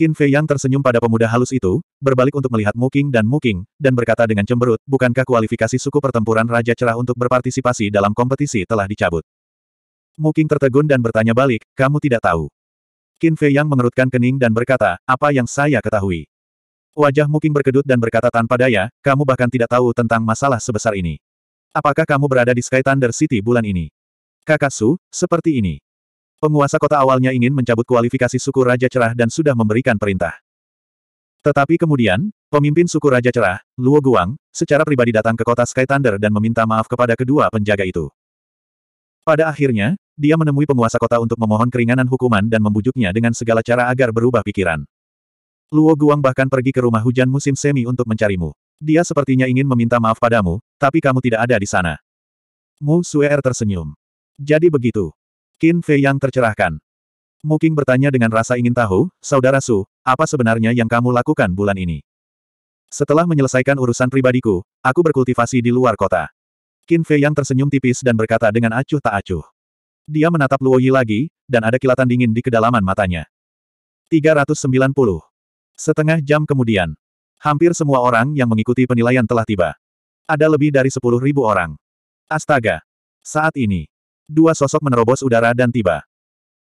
Qin Fei yang tersenyum pada pemuda halus itu, berbalik untuk melihat Muking dan Muking, dan berkata dengan cemberut, bukankah kualifikasi suku pertempuran Raja Cerah untuk berpartisipasi dalam kompetisi telah dicabut? Muking tertegun dan bertanya balik, kamu tidak tahu. Qin Fei yang mengerutkan kening dan berkata, apa yang saya ketahui? Wajah Muking berkedut dan berkata tanpa daya, kamu bahkan tidak tahu tentang masalah sebesar ini. Apakah kamu berada di Sky Thunder City bulan ini? Kakak Su, seperti ini. Penguasa kota awalnya ingin mencabut kualifikasi suku Raja Cerah dan sudah memberikan perintah. Tetapi kemudian, pemimpin suku Raja Cerah, Luo Guang, secara pribadi datang ke kota Sky Thunder dan meminta maaf kepada kedua penjaga itu. Pada akhirnya, dia menemui penguasa kota untuk memohon keringanan hukuman dan membujuknya dengan segala cara agar berubah pikiran. Luo Guang bahkan pergi ke rumah hujan musim semi untuk mencarimu. Dia sepertinya ingin meminta maaf padamu, tapi kamu tidak ada di sana. Mu Suer tersenyum. Jadi begitu. Qin Fei yang tercerahkan. Muking bertanya dengan rasa ingin tahu, Saudara Su, apa sebenarnya yang kamu lakukan bulan ini? Setelah menyelesaikan urusan pribadiku, aku berkultivasi di luar kota. Qin Fei yang tersenyum tipis dan berkata dengan acuh tak acuh. Dia menatap Luo Yi lagi, dan ada kilatan dingin di kedalaman matanya. 390. Setengah jam kemudian. Hampir semua orang yang mengikuti penilaian telah tiba. Ada lebih dari 10.000 orang. Astaga! Saat ini, dua sosok menerobos udara dan tiba.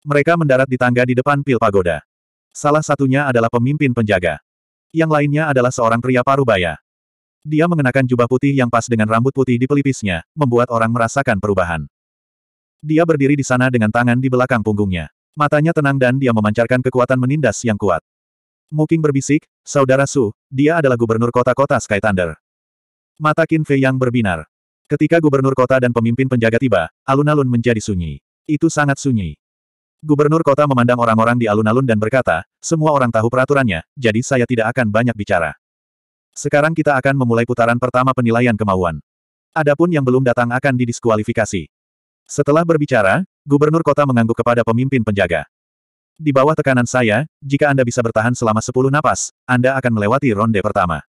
Mereka mendarat di tangga di depan pil pagoda. Salah satunya adalah pemimpin penjaga. Yang lainnya adalah seorang pria parubaya. Dia mengenakan jubah putih yang pas dengan rambut putih di pelipisnya, membuat orang merasakan perubahan. Dia berdiri di sana dengan tangan di belakang punggungnya. Matanya tenang dan dia memancarkan kekuatan menindas yang kuat. Muking berbisik, Saudara Su, dia adalah gubernur kota-kota Sky Thunder. Mata Kinfe yang berbinar. Ketika gubernur kota dan pemimpin penjaga tiba, alun-alun menjadi sunyi. Itu sangat sunyi. Gubernur kota memandang orang-orang di alun-alun dan berkata, semua orang tahu peraturannya, jadi saya tidak akan banyak bicara. Sekarang kita akan memulai putaran pertama penilaian kemauan. Adapun yang belum datang akan didiskualifikasi. Setelah berbicara, gubernur kota mengangguk kepada pemimpin penjaga. Di bawah tekanan saya, jika Anda bisa bertahan selama 10 napas, Anda akan melewati ronde pertama.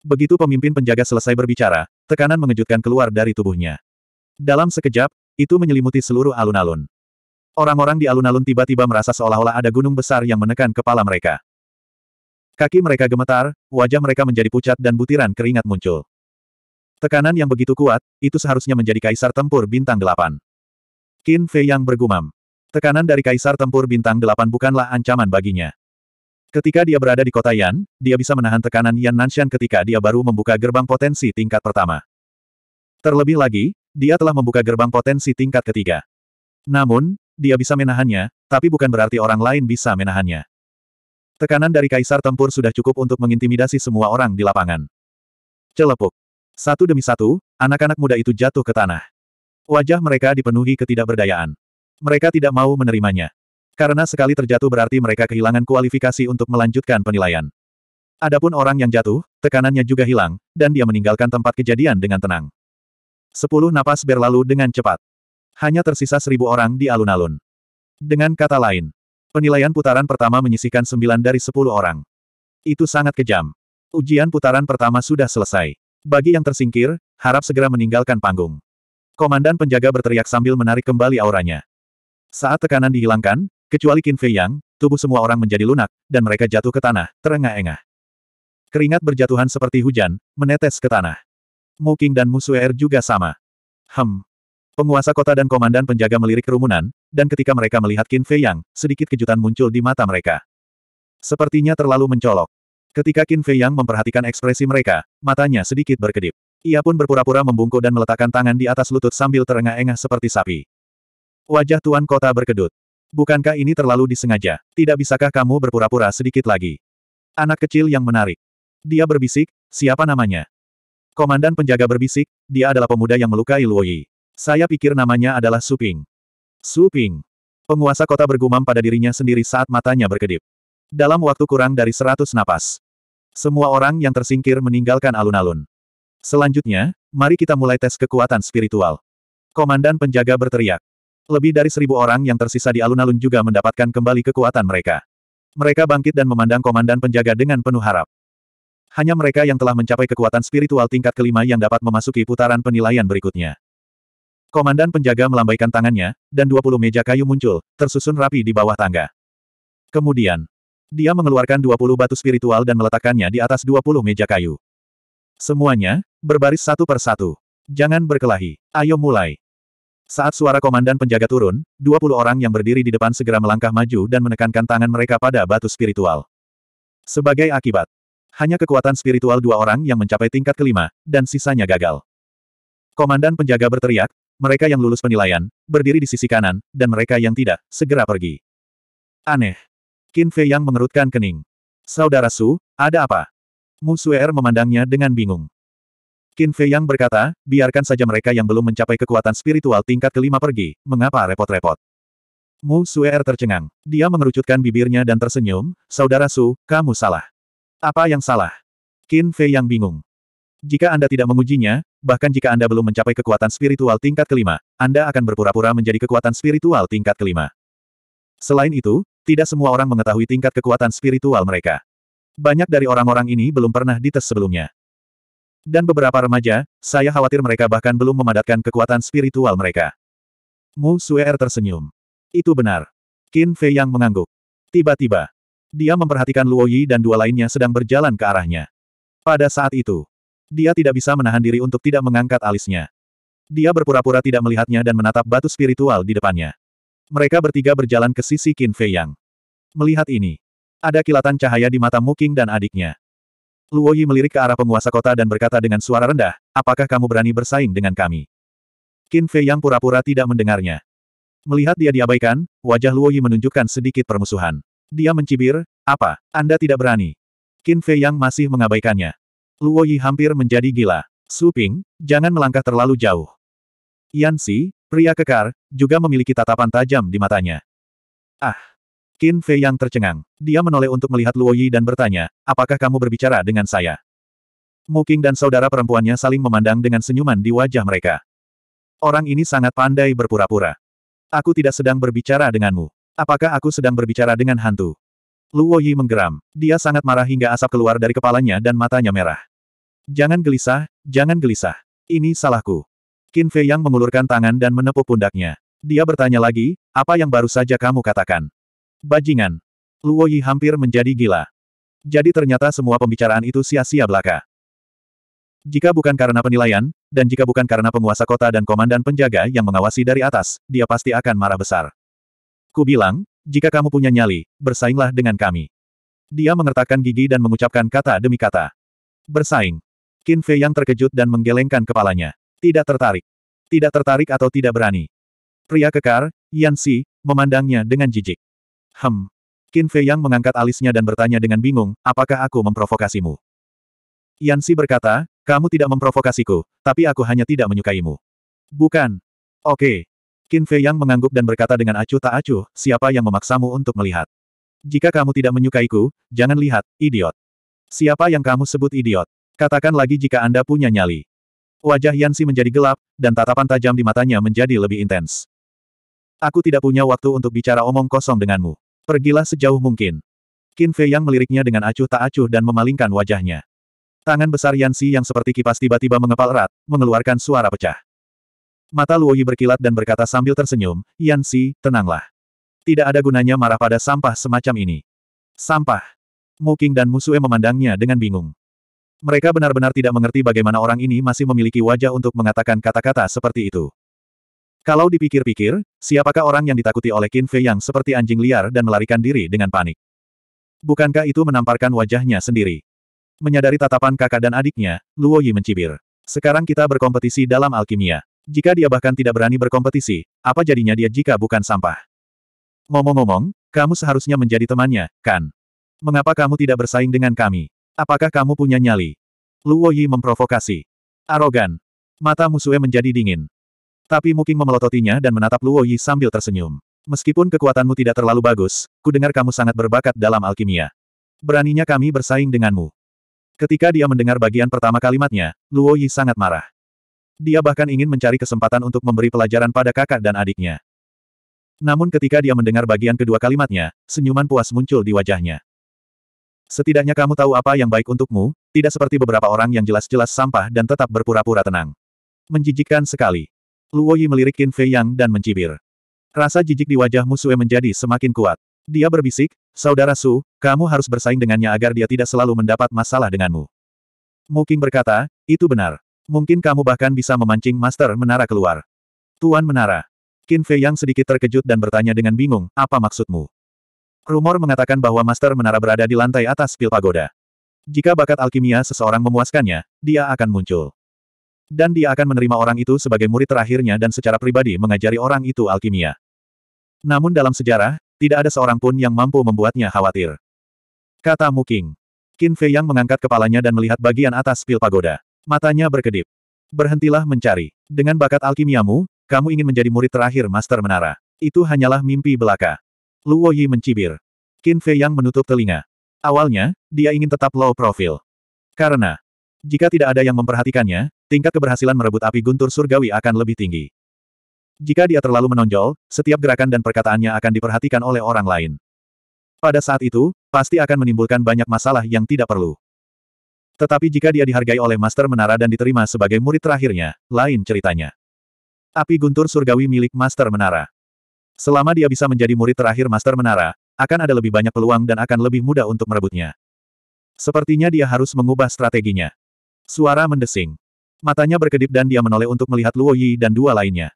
Begitu pemimpin penjaga selesai berbicara, tekanan mengejutkan keluar dari tubuhnya. Dalam sekejap, itu menyelimuti seluruh alun-alun. Orang-orang di alun-alun tiba-tiba merasa seolah-olah ada gunung besar yang menekan kepala mereka. Kaki mereka gemetar, wajah mereka menjadi pucat dan butiran keringat muncul. Tekanan yang begitu kuat, itu seharusnya menjadi kaisar tempur bintang delapan. Qin Fei yang bergumam. Tekanan dari kaisar tempur bintang delapan bukanlah ancaman baginya. Ketika dia berada di kota Yan, dia bisa menahan tekanan Yan Nanshan ketika dia baru membuka gerbang potensi tingkat pertama. Terlebih lagi, dia telah membuka gerbang potensi tingkat ketiga. Namun, dia bisa menahannya, tapi bukan berarti orang lain bisa menahannya. Tekanan dari kaisar tempur sudah cukup untuk mengintimidasi semua orang di lapangan. Celepuk. Satu demi satu, anak-anak muda itu jatuh ke tanah. Wajah mereka dipenuhi ketidakberdayaan. Mereka tidak mau menerimanya. Karena sekali terjatuh berarti mereka kehilangan kualifikasi untuk melanjutkan penilaian. Adapun orang yang jatuh, tekanannya juga hilang, dan dia meninggalkan tempat kejadian dengan tenang. Sepuluh napas berlalu dengan cepat. Hanya tersisa seribu orang di alun-alun. Dengan kata lain, penilaian putaran pertama menyisihkan sembilan dari sepuluh orang. Itu sangat kejam. Ujian putaran pertama sudah selesai. Bagi yang tersingkir, harap segera meninggalkan panggung. Komandan penjaga berteriak sambil menarik kembali auranya. Saat tekanan dihilangkan, Kecuali Qin Fei Yang, tubuh semua orang menjadi lunak, dan mereka jatuh ke tanah, terengah-engah. Keringat berjatuhan seperti hujan, menetes ke tanah. Mu King dan Mu Suer juga sama. Hem. Penguasa kota dan komandan penjaga melirik kerumunan, dan ketika mereka melihat Qin Fei Yang, sedikit kejutan muncul di mata mereka. Sepertinya terlalu mencolok. Ketika Qin Fei Yang memperhatikan ekspresi mereka, matanya sedikit berkedip. Ia pun berpura-pura membungkuk dan meletakkan tangan di atas lutut sambil terengah-engah seperti sapi. Wajah Tuan Kota berkedut. Bukankah ini terlalu disengaja? Tidak bisakah kamu berpura-pura sedikit lagi? Anak kecil yang menarik. Dia berbisik, siapa namanya? Komandan penjaga berbisik, dia adalah pemuda yang melukai Luoyi. Saya pikir namanya adalah Suping. Suping. Penguasa kota bergumam pada dirinya sendiri saat matanya berkedip. Dalam waktu kurang dari seratus napas. Semua orang yang tersingkir meninggalkan alun-alun. Selanjutnya, mari kita mulai tes kekuatan spiritual. Komandan penjaga berteriak. Lebih dari seribu orang yang tersisa di alun-alun juga mendapatkan kembali kekuatan mereka. Mereka bangkit dan memandang komandan penjaga dengan penuh harap. Hanya mereka yang telah mencapai kekuatan spiritual tingkat kelima yang dapat memasuki putaran penilaian berikutnya. Komandan penjaga melambaikan tangannya, dan 20 meja kayu muncul, tersusun rapi di bawah tangga. Kemudian, dia mengeluarkan 20 batu spiritual dan meletakkannya di atas 20 meja kayu. Semuanya, berbaris satu per satu. Jangan berkelahi. Ayo mulai. Saat suara komandan penjaga turun, 20 orang yang berdiri di depan segera melangkah maju dan menekankan tangan mereka pada batu spiritual. Sebagai akibat, hanya kekuatan spiritual dua orang yang mencapai tingkat kelima, dan sisanya gagal. Komandan penjaga berteriak, mereka yang lulus penilaian, berdiri di sisi kanan, dan mereka yang tidak, segera pergi. Aneh. Qin Fei yang mengerutkan kening. Saudara Su, ada apa? Mu Suer er memandangnya dengan bingung. Qin Fei Yang berkata, biarkan saja mereka yang belum mencapai kekuatan spiritual tingkat kelima pergi, mengapa repot-repot? Mu Suer tercengang. Dia mengerucutkan bibirnya dan tersenyum, Saudara Su, kamu salah. Apa yang salah? Qin Fei Yang bingung. Jika Anda tidak mengujinya, bahkan jika Anda belum mencapai kekuatan spiritual tingkat kelima, Anda akan berpura-pura menjadi kekuatan spiritual tingkat kelima. Selain itu, tidak semua orang mengetahui tingkat kekuatan spiritual mereka. Banyak dari orang-orang ini belum pernah dites sebelumnya. Dan beberapa remaja, saya khawatir mereka bahkan belum memadatkan kekuatan spiritual mereka. Mu Suer tersenyum. Itu benar. Qin Fei yang mengangguk. Tiba-tiba, dia memperhatikan Luo Yi dan dua lainnya sedang berjalan ke arahnya. Pada saat itu, dia tidak bisa menahan diri untuk tidak mengangkat alisnya. Dia berpura-pura tidak melihatnya dan menatap batu spiritual di depannya. Mereka bertiga berjalan ke sisi Qin Fei Yang. Melihat ini, ada kilatan cahaya di mata Mu Muking dan adiknya. Luo Yi melirik ke arah penguasa kota dan berkata dengan suara rendah, apakah kamu berani bersaing dengan kami? Qin Fei yang pura-pura tidak mendengarnya. Melihat dia diabaikan, wajah Luo Yi menunjukkan sedikit permusuhan. Dia mencibir, apa, Anda tidak berani? Qin Fei yang masih mengabaikannya. Luo Yi hampir menjadi gila. Su Ping, jangan melangkah terlalu jauh. Yan Si, pria kekar, juga memiliki tatapan tajam di matanya. Ah, Qin Fei yang tercengang. Dia menoleh untuk melihat Luo Yi dan bertanya, apakah kamu berbicara dengan saya? Mu Qing dan saudara perempuannya saling memandang dengan senyuman di wajah mereka. Orang ini sangat pandai berpura-pura. Aku tidak sedang berbicara denganmu. Apakah aku sedang berbicara dengan hantu? Luo Yi menggeram. Dia sangat marah hingga asap keluar dari kepalanya dan matanya merah. Jangan gelisah, jangan gelisah. Ini salahku. Qin Fei yang mengulurkan tangan dan menepuk pundaknya. Dia bertanya lagi, apa yang baru saja kamu katakan? Bajingan. Luo Yi hampir menjadi gila. Jadi ternyata semua pembicaraan itu sia-sia belaka. Jika bukan karena penilaian, dan jika bukan karena penguasa kota dan komandan penjaga yang mengawasi dari atas, dia pasti akan marah besar. Ku bilang, jika kamu punya nyali, bersainglah dengan kami. Dia mengertakkan gigi dan mengucapkan kata demi kata. Bersaing. Qin Fei yang terkejut dan menggelengkan kepalanya. Tidak tertarik. Tidak tertarik atau tidak berani. Pria kekar, Yan Si, memandangnya dengan jijik. Hem. Qin Fei Yang mengangkat alisnya dan bertanya dengan bingung, apakah aku memprovokasimu? Yan Yansi berkata, kamu tidak memprovokasiku, tapi aku hanya tidak menyukaimu. Bukan. Oke. Qin Fei Yang mengangguk dan berkata dengan acuh tak acuh, siapa yang memaksamu untuk melihat? Jika kamu tidak menyukaiku, jangan lihat, idiot. Siapa yang kamu sebut idiot? Katakan lagi jika Anda punya nyali. Wajah Yansi menjadi gelap, dan tatapan tajam di matanya menjadi lebih intens. Aku tidak punya waktu untuk bicara omong kosong denganmu. Pergilah sejauh mungkin. Qin Fei Yang meliriknya dengan acuh tak acuh dan memalingkan wajahnya. Tangan besar Yan Xi yang seperti kipas tiba-tiba mengepal erat, mengeluarkan suara pecah. Mata Luo Yi berkilat dan berkata sambil tersenyum, Yan Xi, tenanglah. Tidak ada gunanya marah pada sampah semacam ini. Sampah. Mu Qing dan Musue memandangnya dengan bingung. Mereka benar-benar tidak mengerti bagaimana orang ini masih memiliki wajah untuk mengatakan kata-kata seperti itu. Kalau dipikir-pikir, siapakah orang yang ditakuti oleh Qin Fei yang seperti anjing liar dan melarikan diri dengan panik? Bukankah itu menamparkan wajahnya sendiri? Menyadari tatapan kakak dan adiknya, Luo Yi mencibir. Sekarang kita berkompetisi dalam alkimia. Jika dia bahkan tidak berani berkompetisi, apa jadinya dia jika bukan sampah? Ngomong-ngomong, kamu seharusnya menjadi temannya, kan? Mengapa kamu tidak bersaing dengan kami? Apakah kamu punya nyali? Luo Yi memprovokasi. Arogan. Mata Musue menjadi dingin. Tapi Muking memelototinya dan menatap Luo Yi sambil tersenyum. Meskipun kekuatanmu tidak terlalu bagus, ku dengar kamu sangat berbakat dalam alkimia. Beraninya kami bersaing denganmu. Ketika dia mendengar bagian pertama kalimatnya, Luo Yi sangat marah. Dia bahkan ingin mencari kesempatan untuk memberi pelajaran pada kakak dan adiknya. Namun ketika dia mendengar bagian kedua kalimatnya, senyuman puas muncul di wajahnya. Setidaknya kamu tahu apa yang baik untukmu, tidak seperti beberapa orang yang jelas-jelas sampah dan tetap berpura-pura tenang. Menjijikan sekali. Luo Yi melirik Qin Fei Yang dan mencibir. Rasa jijik di wajah Sue menjadi semakin kuat. Dia berbisik, Saudara Su, kamu harus bersaing dengannya agar dia tidak selalu mendapat masalah denganmu. Muking berkata, itu benar. Mungkin kamu bahkan bisa memancing Master Menara keluar. Tuan Menara. Qin Fei Yang sedikit terkejut dan bertanya dengan bingung, apa maksudmu? Rumor mengatakan bahwa Master Menara berada di lantai atas pil pagoda. Jika bakat alkimia seseorang memuaskannya, dia akan muncul. Dan dia akan menerima orang itu sebagai murid terakhirnya dan secara pribadi mengajari orang itu alkimia. Namun dalam sejarah, tidak ada seorang pun yang mampu membuatnya khawatir. Kata Muking. Qin Fei Yang mengangkat kepalanya dan melihat bagian atas pil pagoda. Matanya berkedip. Berhentilah mencari. Dengan bakat alkimiamu, kamu ingin menjadi murid terakhir Master Menara. Itu hanyalah mimpi belaka. Luo Yi mencibir. Qin Fei Yang menutup telinga. Awalnya, dia ingin tetap low profile. Karena, jika tidak ada yang memperhatikannya, tingkat keberhasilan merebut api guntur surgawi akan lebih tinggi. Jika dia terlalu menonjol, setiap gerakan dan perkataannya akan diperhatikan oleh orang lain. Pada saat itu, pasti akan menimbulkan banyak masalah yang tidak perlu. Tetapi jika dia dihargai oleh Master Menara dan diterima sebagai murid terakhirnya, lain ceritanya. Api guntur surgawi milik Master Menara. Selama dia bisa menjadi murid terakhir Master Menara, akan ada lebih banyak peluang dan akan lebih mudah untuk merebutnya. Sepertinya dia harus mengubah strateginya. Suara mendesing. Matanya berkedip dan dia menoleh untuk melihat Luo Yi dan dua lainnya.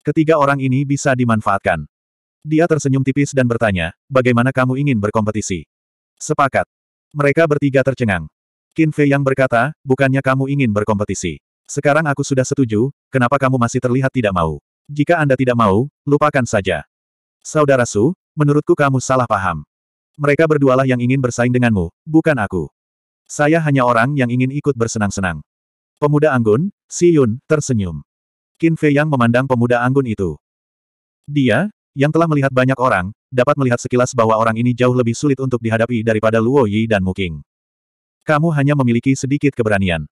Ketiga orang ini bisa dimanfaatkan. Dia tersenyum tipis dan bertanya, bagaimana kamu ingin berkompetisi? Sepakat. Mereka bertiga tercengang. Qin Fei yang berkata, bukannya kamu ingin berkompetisi. Sekarang aku sudah setuju, kenapa kamu masih terlihat tidak mau? Jika Anda tidak mau, lupakan saja. Saudara Su, menurutku kamu salah paham. Mereka berdualah yang ingin bersaing denganmu, bukan aku. Saya hanya orang yang ingin ikut bersenang-senang. Pemuda anggun, Si Yun, tersenyum. Qin Fei yang memandang pemuda anggun itu. Dia, yang telah melihat banyak orang, dapat melihat sekilas bahwa orang ini jauh lebih sulit untuk dihadapi daripada Luo Yi dan Mu Muking. Kamu hanya memiliki sedikit keberanian.